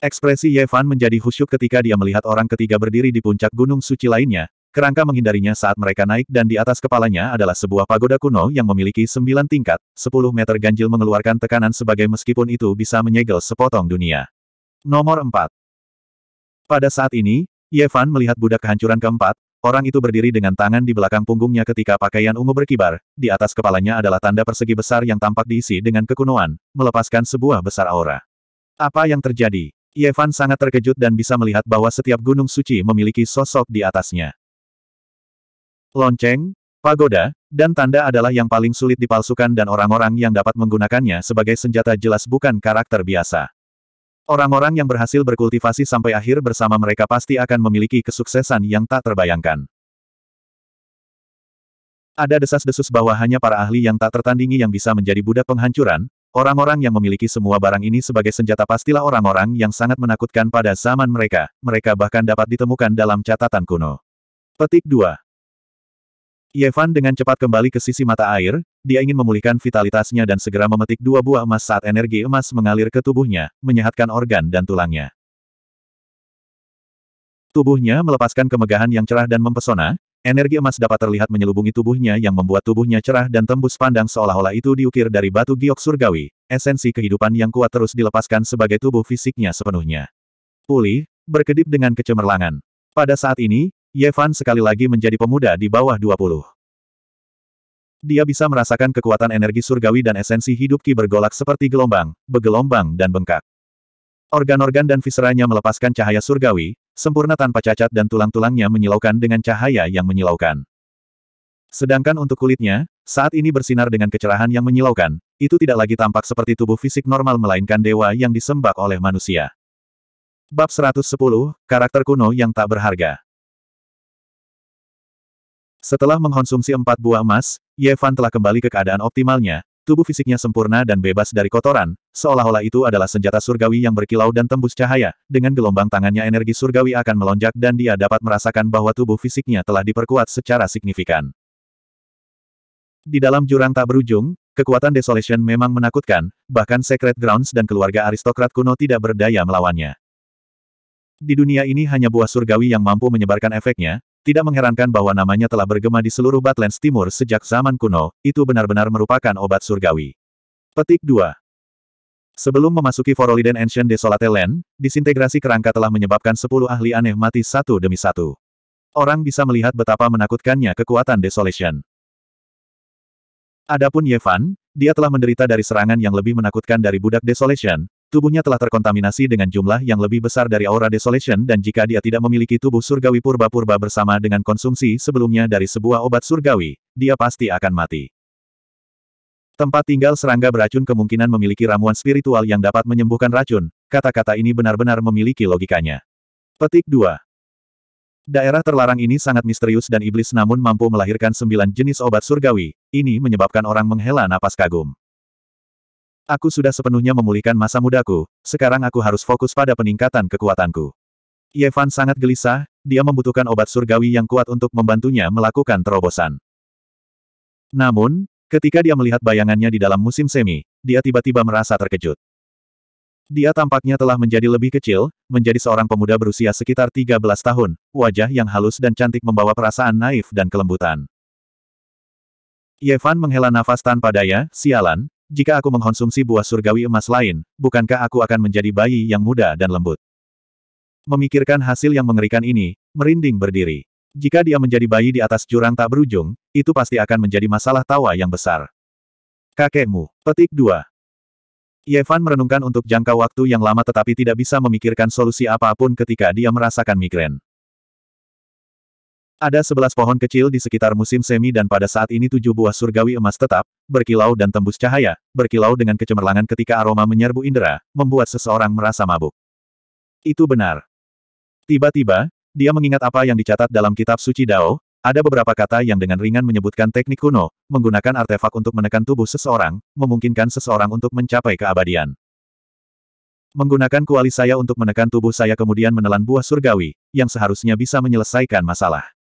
Ekspresi Yevan menjadi khusyuk ketika dia melihat orang ketiga berdiri di puncak gunung suci lainnya, kerangka menghindarinya saat mereka naik dan di atas kepalanya adalah sebuah pagoda kuno yang memiliki sembilan tingkat, sepuluh meter ganjil mengeluarkan tekanan sebagai meskipun itu bisa menyegel sepotong dunia. Nomor 4. Pada saat ini, Ye melihat budak kehancuran keempat, orang itu berdiri dengan tangan di belakang punggungnya ketika pakaian ungu berkibar, di atas kepalanya adalah tanda persegi besar yang tampak diisi dengan kekunoan, melepaskan sebuah besar aura. Apa yang terjadi? Ye sangat terkejut dan bisa melihat bahwa setiap gunung suci memiliki sosok di atasnya. Lonceng, pagoda, dan tanda adalah yang paling sulit dipalsukan dan orang-orang yang dapat menggunakannya sebagai senjata jelas bukan karakter biasa. Orang-orang yang berhasil berkultivasi sampai akhir bersama mereka pasti akan memiliki kesuksesan yang tak terbayangkan. Ada desas-desus bahwa hanya para ahli yang tak tertandingi yang bisa menjadi budak penghancuran, orang-orang yang memiliki semua barang ini sebagai senjata pastilah orang-orang yang sangat menakutkan pada zaman mereka, mereka bahkan dapat ditemukan dalam catatan kuno. Petik 2. Yevan dengan cepat kembali ke sisi mata air, dia ingin memulihkan vitalitasnya dan segera memetik dua buah emas saat energi emas mengalir ke tubuhnya, menyehatkan organ dan tulangnya. Tubuhnya melepaskan kemegahan yang cerah dan mempesona, energi emas dapat terlihat menyelubungi tubuhnya yang membuat tubuhnya cerah dan tembus pandang seolah-olah itu diukir dari batu giok surgawi, esensi kehidupan yang kuat terus dilepaskan sebagai tubuh fisiknya sepenuhnya. Pulih, berkedip dengan kecemerlangan. Pada saat ini, Yevan sekali lagi menjadi pemuda di bawah 20. Dia bisa merasakan kekuatan energi surgawi dan esensi hidup Ki bergolak seperti gelombang, bergelombang dan bengkak. Organ-organ dan viseranya melepaskan cahaya surgawi, sempurna tanpa cacat dan tulang-tulangnya menyilaukan dengan cahaya yang menyilaukan. Sedangkan untuk kulitnya, saat ini bersinar dengan kecerahan yang menyilaukan, itu tidak lagi tampak seperti tubuh fisik normal melainkan dewa yang disembah oleh manusia. Bab 110, Karakter Kuno Yang Tak Berharga setelah mengkonsumsi empat buah emas, Ye Fan telah kembali ke keadaan optimalnya, tubuh fisiknya sempurna dan bebas dari kotoran, seolah-olah itu adalah senjata surgawi yang berkilau dan tembus cahaya, dengan gelombang tangannya energi surgawi akan melonjak dan dia dapat merasakan bahwa tubuh fisiknya telah diperkuat secara signifikan. Di dalam jurang tak berujung, kekuatan Desolation memang menakutkan, bahkan Secret Grounds dan keluarga aristokrat kuno tidak berdaya melawannya. Di dunia ini hanya buah surgawi yang mampu menyebarkan efeknya, tidak mengherankan bahwa namanya telah bergema di seluruh Batlands Timur sejak zaman kuno, itu benar-benar merupakan obat surgawi. Petik 2. Sebelum memasuki Foroliden Ancient Desolate Land, disintegrasi kerangka telah menyebabkan 10 ahli aneh mati satu demi satu. Orang bisa melihat betapa menakutkannya kekuatan Desolation. Adapun Yevan, dia telah menderita dari serangan yang lebih menakutkan dari budak Desolation, Tubuhnya telah terkontaminasi dengan jumlah yang lebih besar dari aura desolation dan jika dia tidak memiliki tubuh surgawi purba-purba bersama dengan konsumsi sebelumnya dari sebuah obat surgawi, dia pasti akan mati. Tempat tinggal serangga beracun kemungkinan memiliki ramuan spiritual yang dapat menyembuhkan racun, kata-kata ini benar-benar memiliki logikanya. Petik 2. Daerah terlarang ini sangat misterius dan iblis namun mampu melahirkan sembilan jenis obat surgawi, ini menyebabkan orang menghela napas kagum. Aku sudah sepenuhnya memulihkan masa mudaku, sekarang aku harus fokus pada peningkatan kekuatanku. Yevan sangat gelisah, dia membutuhkan obat surgawi yang kuat untuk membantunya melakukan terobosan. Namun, ketika dia melihat bayangannya di dalam musim semi, dia tiba-tiba merasa terkejut. Dia tampaknya telah menjadi lebih kecil, menjadi seorang pemuda berusia sekitar 13 tahun, wajah yang halus dan cantik membawa perasaan naif dan kelembutan. Yevan menghela nafas tanpa daya, sialan, jika aku mengkonsumsi buah surgawi emas lain, bukankah aku akan menjadi bayi yang muda dan lembut? Memikirkan hasil yang mengerikan ini, merinding berdiri. Jika dia menjadi bayi di atas jurang tak berujung, itu pasti akan menjadi masalah tawa yang besar. Kakekmu, petik 2. Yevan merenungkan untuk jangka waktu yang lama tetapi tidak bisa memikirkan solusi apapun ketika dia merasakan migrain. Ada sebelas pohon kecil di sekitar musim semi dan pada saat ini tujuh buah surgawi emas tetap, berkilau dan tembus cahaya, berkilau dengan kecemerlangan ketika aroma menyerbu indera, membuat seseorang merasa mabuk. Itu benar. Tiba-tiba, dia mengingat apa yang dicatat dalam kitab suci Dao, ada beberapa kata yang dengan ringan menyebutkan teknik kuno, menggunakan artefak untuk menekan tubuh seseorang, memungkinkan seseorang untuk mencapai keabadian. Menggunakan kuali saya untuk menekan tubuh saya kemudian menelan buah surgawi, yang seharusnya bisa menyelesaikan masalah.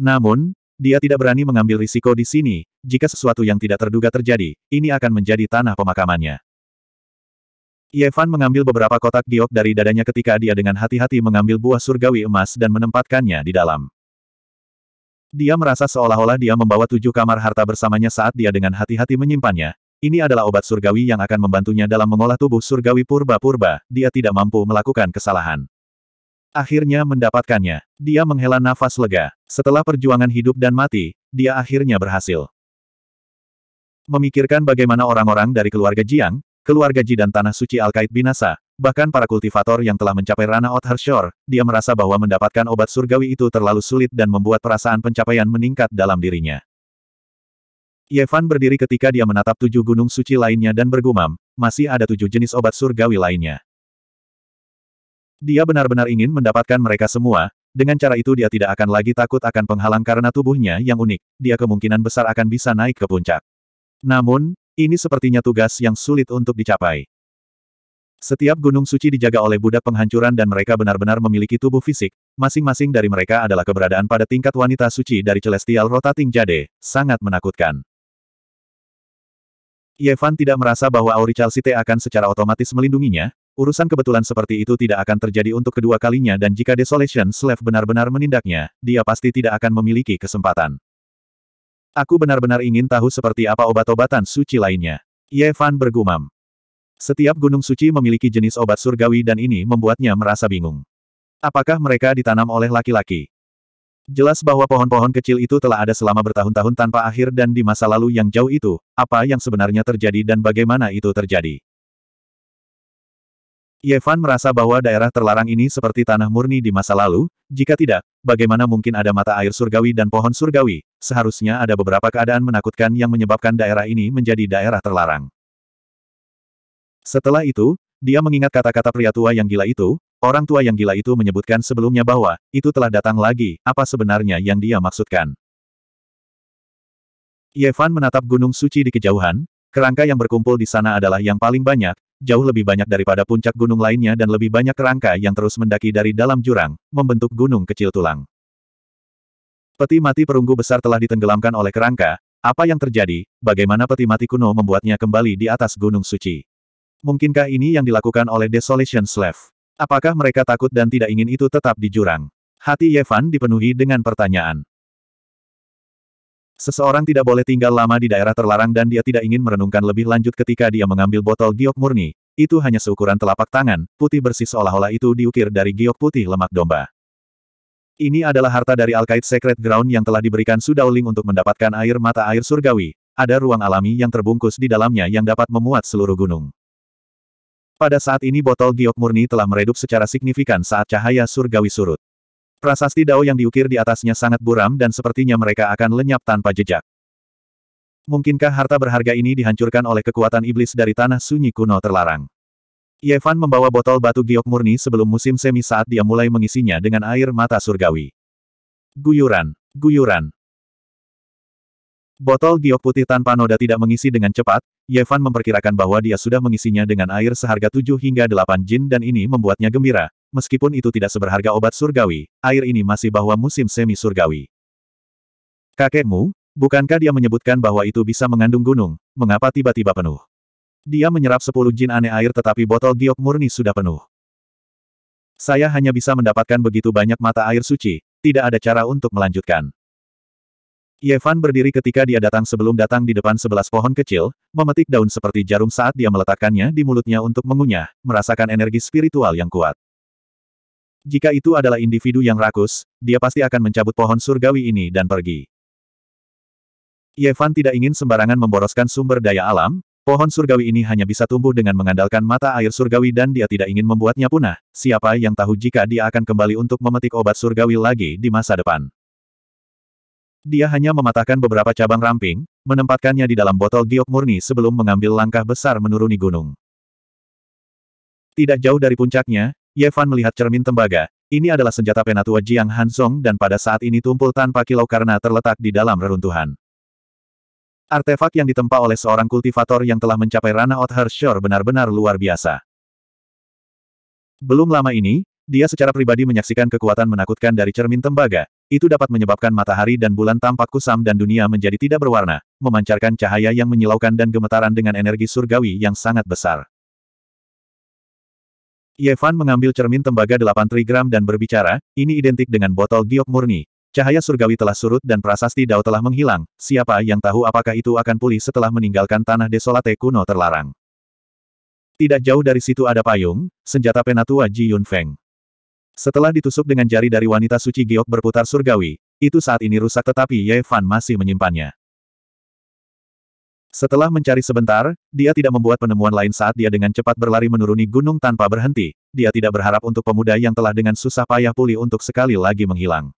Namun, dia tidak berani mengambil risiko di sini, jika sesuatu yang tidak terduga terjadi, ini akan menjadi tanah pemakamannya. Yevan mengambil beberapa kotak giok dari dadanya ketika dia dengan hati-hati mengambil buah surgawi emas dan menempatkannya di dalam. Dia merasa seolah-olah dia membawa tujuh kamar harta bersamanya saat dia dengan hati-hati menyimpannya. Ini adalah obat surgawi yang akan membantunya dalam mengolah tubuh surgawi purba-purba, dia tidak mampu melakukan kesalahan. Akhirnya mendapatkannya. Dia menghela nafas lega. Setelah perjuangan hidup dan mati, dia akhirnya berhasil. Memikirkan bagaimana orang-orang dari keluarga Jiang, keluarga Ji dan Tanah Suci Alkait binasa, bahkan para kultivator yang telah mencapai Rana Othar Shore, dia merasa bahwa mendapatkan obat surgawi itu terlalu sulit dan membuat perasaan pencapaian meningkat dalam dirinya. Yevan berdiri ketika dia menatap tujuh gunung suci lainnya dan bergumam, masih ada tujuh jenis obat surgawi lainnya. Dia benar-benar ingin mendapatkan mereka semua, dengan cara itu dia tidak akan lagi takut akan penghalang karena tubuhnya yang unik, dia kemungkinan besar akan bisa naik ke puncak. Namun, ini sepertinya tugas yang sulit untuk dicapai. Setiap gunung suci dijaga oleh budak penghancuran dan mereka benar-benar memiliki tubuh fisik, masing-masing dari mereka adalah keberadaan pada tingkat wanita suci dari Celestial Rotating Jade, sangat menakutkan. Yevan tidak merasa bahwa Auri Chalcite akan secara otomatis melindunginya, Urusan kebetulan seperti itu tidak akan terjadi untuk kedua kalinya dan jika Desolation Slave benar-benar menindaknya, dia pasti tidak akan memiliki kesempatan. Aku benar-benar ingin tahu seperti apa obat-obatan suci lainnya. Ye Fan bergumam. Setiap gunung suci memiliki jenis obat surgawi dan ini membuatnya merasa bingung. Apakah mereka ditanam oleh laki-laki? Jelas bahwa pohon-pohon kecil itu telah ada selama bertahun-tahun tanpa akhir dan di masa lalu yang jauh itu, apa yang sebenarnya terjadi dan bagaimana itu terjadi. Yevan merasa bahwa daerah terlarang ini seperti tanah murni di masa lalu, jika tidak, bagaimana mungkin ada mata air surgawi dan pohon surgawi, seharusnya ada beberapa keadaan menakutkan yang menyebabkan daerah ini menjadi daerah terlarang. Setelah itu, dia mengingat kata-kata pria tua yang gila itu, orang tua yang gila itu menyebutkan sebelumnya bahwa, itu telah datang lagi, apa sebenarnya yang dia maksudkan. Yevan menatap gunung suci di kejauhan, kerangka yang berkumpul di sana adalah yang paling banyak, jauh lebih banyak daripada puncak gunung lainnya dan lebih banyak kerangka yang terus mendaki dari dalam jurang, membentuk gunung kecil tulang. Peti mati perunggu besar telah ditenggelamkan oleh kerangka, apa yang terjadi, bagaimana peti mati kuno membuatnya kembali di atas gunung suci? Mungkinkah ini yang dilakukan oleh Desolation Slave? Apakah mereka takut dan tidak ingin itu tetap di jurang? Hati Yevan dipenuhi dengan pertanyaan. Seseorang tidak boleh tinggal lama di daerah terlarang dan dia tidak ingin merenungkan lebih lanjut ketika dia mengambil botol giok murni, itu hanya seukuran telapak tangan, putih bersih seolah-olah itu diukir dari giok putih lemak domba. Ini adalah harta dari Alkait Secret Ground yang telah diberikan Sudauling untuk mendapatkan air mata air surgawi, ada ruang alami yang terbungkus di dalamnya yang dapat memuat seluruh gunung. Pada saat ini botol giok murni telah meredup secara signifikan saat cahaya surgawi surut. Prasasti Dao yang diukir di atasnya sangat buram dan sepertinya mereka akan lenyap tanpa jejak. Mungkinkah harta berharga ini dihancurkan oleh kekuatan iblis dari tanah sunyi kuno terlarang? Yevan membawa botol batu giok murni sebelum musim semi saat dia mulai mengisinya dengan air mata surgawi. Guyuran, guyuran. Botol giok putih tanpa noda tidak mengisi dengan cepat, Yevan memperkirakan bahwa dia sudah mengisinya dengan air seharga 7 hingga 8 jin dan ini membuatnya gembira, meskipun itu tidak seberharga obat surgawi, air ini masih bahwa musim semi-surgawi. Kakekmu, bukankah dia menyebutkan bahwa itu bisa mengandung gunung, mengapa tiba-tiba penuh? Dia menyerap sepuluh jin aneh air tetapi botol giok murni sudah penuh. Saya hanya bisa mendapatkan begitu banyak mata air suci, tidak ada cara untuk melanjutkan. Yevan berdiri ketika dia datang sebelum datang di depan sebelas pohon kecil, memetik daun seperti jarum saat dia meletakkannya di mulutnya untuk mengunyah, merasakan energi spiritual yang kuat. Jika itu adalah individu yang rakus, dia pasti akan mencabut pohon surgawi ini dan pergi. Yevan tidak ingin sembarangan memboroskan sumber daya alam, pohon surgawi ini hanya bisa tumbuh dengan mengandalkan mata air surgawi dan dia tidak ingin membuatnya punah, siapa yang tahu jika dia akan kembali untuk memetik obat surgawi lagi di masa depan. Dia hanya mematahkan beberapa cabang ramping, menempatkannya di dalam botol giok murni sebelum mengambil langkah besar menuruni gunung. Tidak jauh dari puncaknya, Yevan melihat cermin tembaga, ini adalah senjata penatua Jiang Hansong dan pada saat ini tumpul tanpa kilau karena terletak di dalam reruntuhan. Artefak yang ditempa oleh seorang kultivator yang telah mencapai ranah Othar Shore benar-benar luar biasa. Belum lama ini, dia secara pribadi menyaksikan kekuatan menakutkan dari cermin tembaga, itu dapat menyebabkan matahari dan bulan tampak kusam dan dunia menjadi tidak berwarna, memancarkan cahaya yang menyilaukan dan gemetaran dengan energi surgawi yang sangat besar. Yevan mengambil cermin tembaga 8 trigram dan berbicara, ini identik dengan botol giok murni. Cahaya surgawi telah surut dan prasasti Dao telah menghilang, siapa yang tahu apakah itu akan pulih setelah meninggalkan tanah desolate kuno terlarang. Tidak jauh dari situ ada payung, senjata penatua Ji Yun Feng. Setelah ditusuk dengan jari dari wanita suci giok berputar surgawi, itu saat ini rusak tetapi Yevan masih menyimpannya. Setelah mencari sebentar, dia tidak membuat penemuan lain saat dia dengan cepat berlari menuruni gunung tanpa berhenti. Dia tidak berharap untuk pemuda yang telah dengan susah payah pulih untuk sekali lagi menghilang.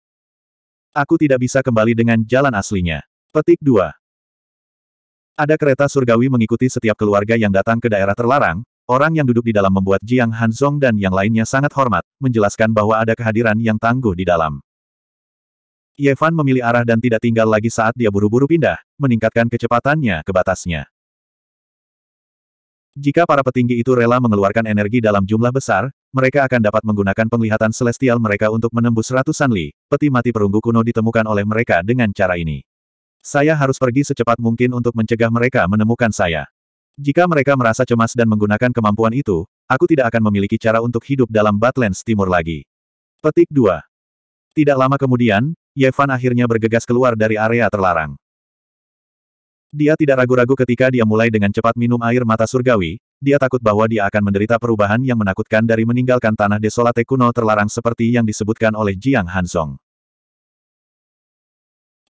Aku tidak bisa kembali dengan jalan aslinya. Petik 2. Ada kereta surgawi mengikuti setiap keluarga yang datang ke daerah terlarang, orang yang duduk di dalam membuat Jiang Hanzong dan yang lainnya sangat hormat, menjelaskan bahwa ada kehadiran yang tangguh di dalam. Yevan memilih arah dan tidak tinggal lagi saat dia buru-buru pindah, meningkatkan kecepatannya ke batasnya. Jika para petinggi itu rela mengeluarkan energi dalam jumlah besar, mereka akan dapat menggunakan penglihatan celestial mereka untuk menembus ratusan li. Peti mati perunggu kuno ditemukan oleh mereka dengan cara ini. Saya harus pergi secepat mungkin untuk mencegah mereka menemukan saya. Jika mereka merasa cemas dan menggunakan kemampuan itu, aku tidak akan memiliki cara untuk hidup dalam Batlands Timur lagi. Petik 2. Tidak lama kemudian, Yevan akhirnya bergegas keluar dari area terlarang. Dia tidak ragu-ragu ketika dia mulai dengan cepat minum air mata surgawi, dia takut bahwa dia akan menderita perubahan yang menakutkan dari meninggalkan tanah desolate kuno terlarang seperti yang disebutkan oleh Jiang Hansong.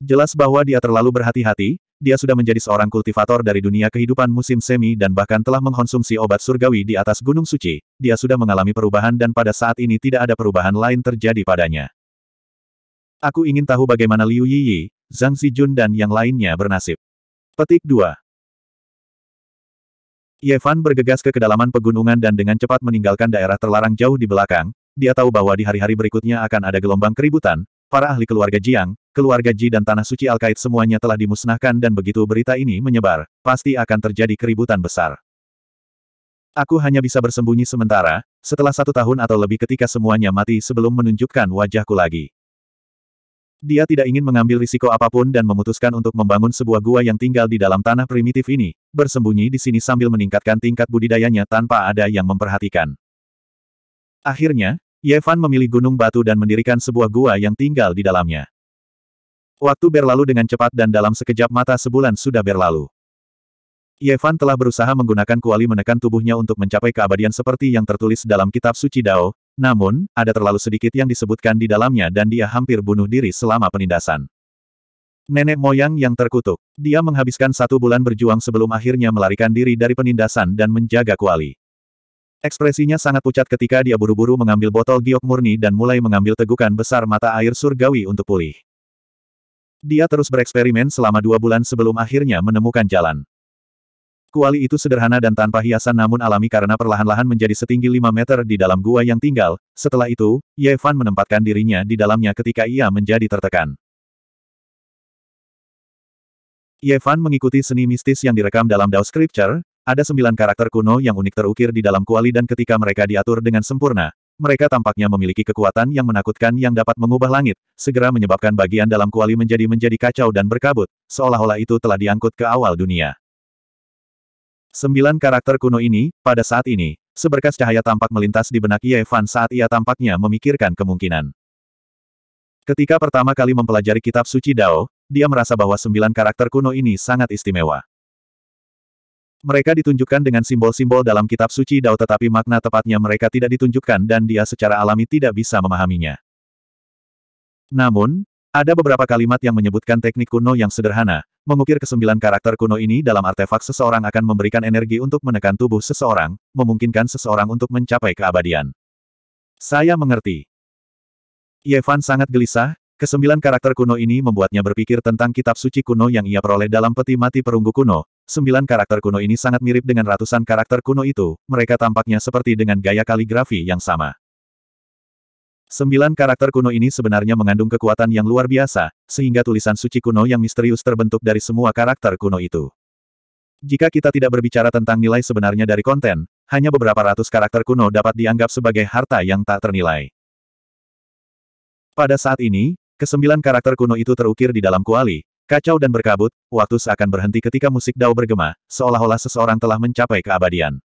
Jelas bahwa dia terlalu berhati-hati, dia sudah menjadi seorang kultivator dari dunia kehidupan musim semi dan bahkan telah mengkonsumsi obat surgawi di atas Gunung Suci, dia sudah mengalami perubahan dan pada saat ini tidak ada perubahan lain terjadi padanya. Aku ingin tahu bagaimana Liu Yi Yi, Zhang Zijun dan yang lainnya bernasib. Petik 2. Fan bergegas ke kedalaman pegunungan dan dengan cepat meninggalkan daerah terlarang jauh di belakang, dia tahu bahwa di hari-hari berikutnya akan ada gelombang keributan, para ahli keluarga Jiang, keluarga Ji dan Tanah Suci Alkait semuanya telah dimusnahkan dan begitu berita ini menyebar, pasti akan terjadi keributan besar. Aku hanya bisa bersembunyi sementara, setelah satu tahun atau lebih ketika semuanya mati sebelum menunjukkan wajahku lagi. Dia tidak ingin mengambil risiko apapun dan memutuskan untuk membangun sebuah gua yang tinggal di dalam tanah primitif ini, bersembunyi di sini sambil meningkatkan tingkat budidayanya tanpa ada yang memperhatikan. Akhirnya, Yevan memilih gunung batu dan mendirikan sebuah gua yang tinggal di dalamnya. Waktu berlalu dengan cepat dan dalam sekejap mata sebulan sudah berlalu. Yevan telah berusaha menggunakan kuali menekan tubuhnya untuk mencapai keabadian seperti yang tertulis dalam kitab suci Dao, namun, ada terlalu sedikit yang disebutkan di dalamnya dan dia hampir bunuh diri selama penindasan. Nenek moyang yang terkutuk. Dia menghabiskan satu bulan berjuang sebelum akhirnya melarikan diri dari penindasan dan menjaga kuali. Ekspresinya sangat pucat ketika dia buru-buru mengambil botol giok murni dan mulai mengambil tegukan besar mata air surgawi untuk pulih. Dia terus bereksperimen selama dua bulan sebelum akhirnya menemukan jalan. Kuali itu sederhana dan tanpa hiasan namun alami karena perlahan-lahan menjadi setinggi 5 meter di dalam gua yang tinggal. Setelah itu, Ye Fan menempatkan dirinya di dalamnya ketika ia menjadi tertekan. Ye Fan mengikuti seni mistis yang direkam dalam Dao Scripture, ada sembilan karakter kuno yang unik terukir di dalam kuali dan ketika mereka diatur dengan sempurna, mereka tampaknya memiliki kekuatan yang menakutkan yang dapat mengubah langit, segera menyebabkan bagian dalam kuali menjadi menjadi kacau dan berkabut, seolah-olah itu telah diangkut ke awal dunia. Sembilan karakter kuno ini, pada saat ini, seberkas cahaya tampak melintas di benak Ye Fan saat ia tampaknya memikirkan kemungkinan. Ketika pertama kali mempelajari kitab suci Dao, dia merasa bahwa sembilan karakter kuno ini sangat istimewa. Mereka ditunjukkan dengan simbol-simbol dalam kitab suci Dao tetapi makna tepatnya mereka tidak ditunjukkan dan dia secara alami tidak bisa memahaminya. Namun, ada beberapa kalimat yang menyebutkan teknik kuno yang sederhana, mengukir kesembilan karakter kuno ini dalam artefak seseorang akan memberikan energi untuk menekan tubuh seseorang, memungkinkan seseorang untuk mencapai keabadian. Saya mengerti. Yevan sangat gelisah, kesembilan karakter kuno ini membuatnya berpikir tentang kitab suci kuno yang ia peroleh dalam peti mati perunggu kuno. Sembilan karakter kuno ini sangat mirip dengan ratusan karakter kuno itu, mereka tampaknya seperti dengan gaya kaligrafi yang sama. Sembilan karakter kuno ini sebenarnya mengandung kekuatan yang luar biasa, sehingga tulisan suci kuno yang misterius terbentuk dari semua karakter kuno itu. Jika kita tidak berbicara tentang nilai sebenarnya dari konten, hanya beberapa ratus karakter kuno dapat dianggap sebagai harta yang tak ternilai. Pada saat ini, kesembilan karakter kuno itu terukir di dalam kuali, kacau dan berkabut, waktu seakan berhenti ketika musik dao bergema, seolah-olah seseorang telah mencapai keabadian.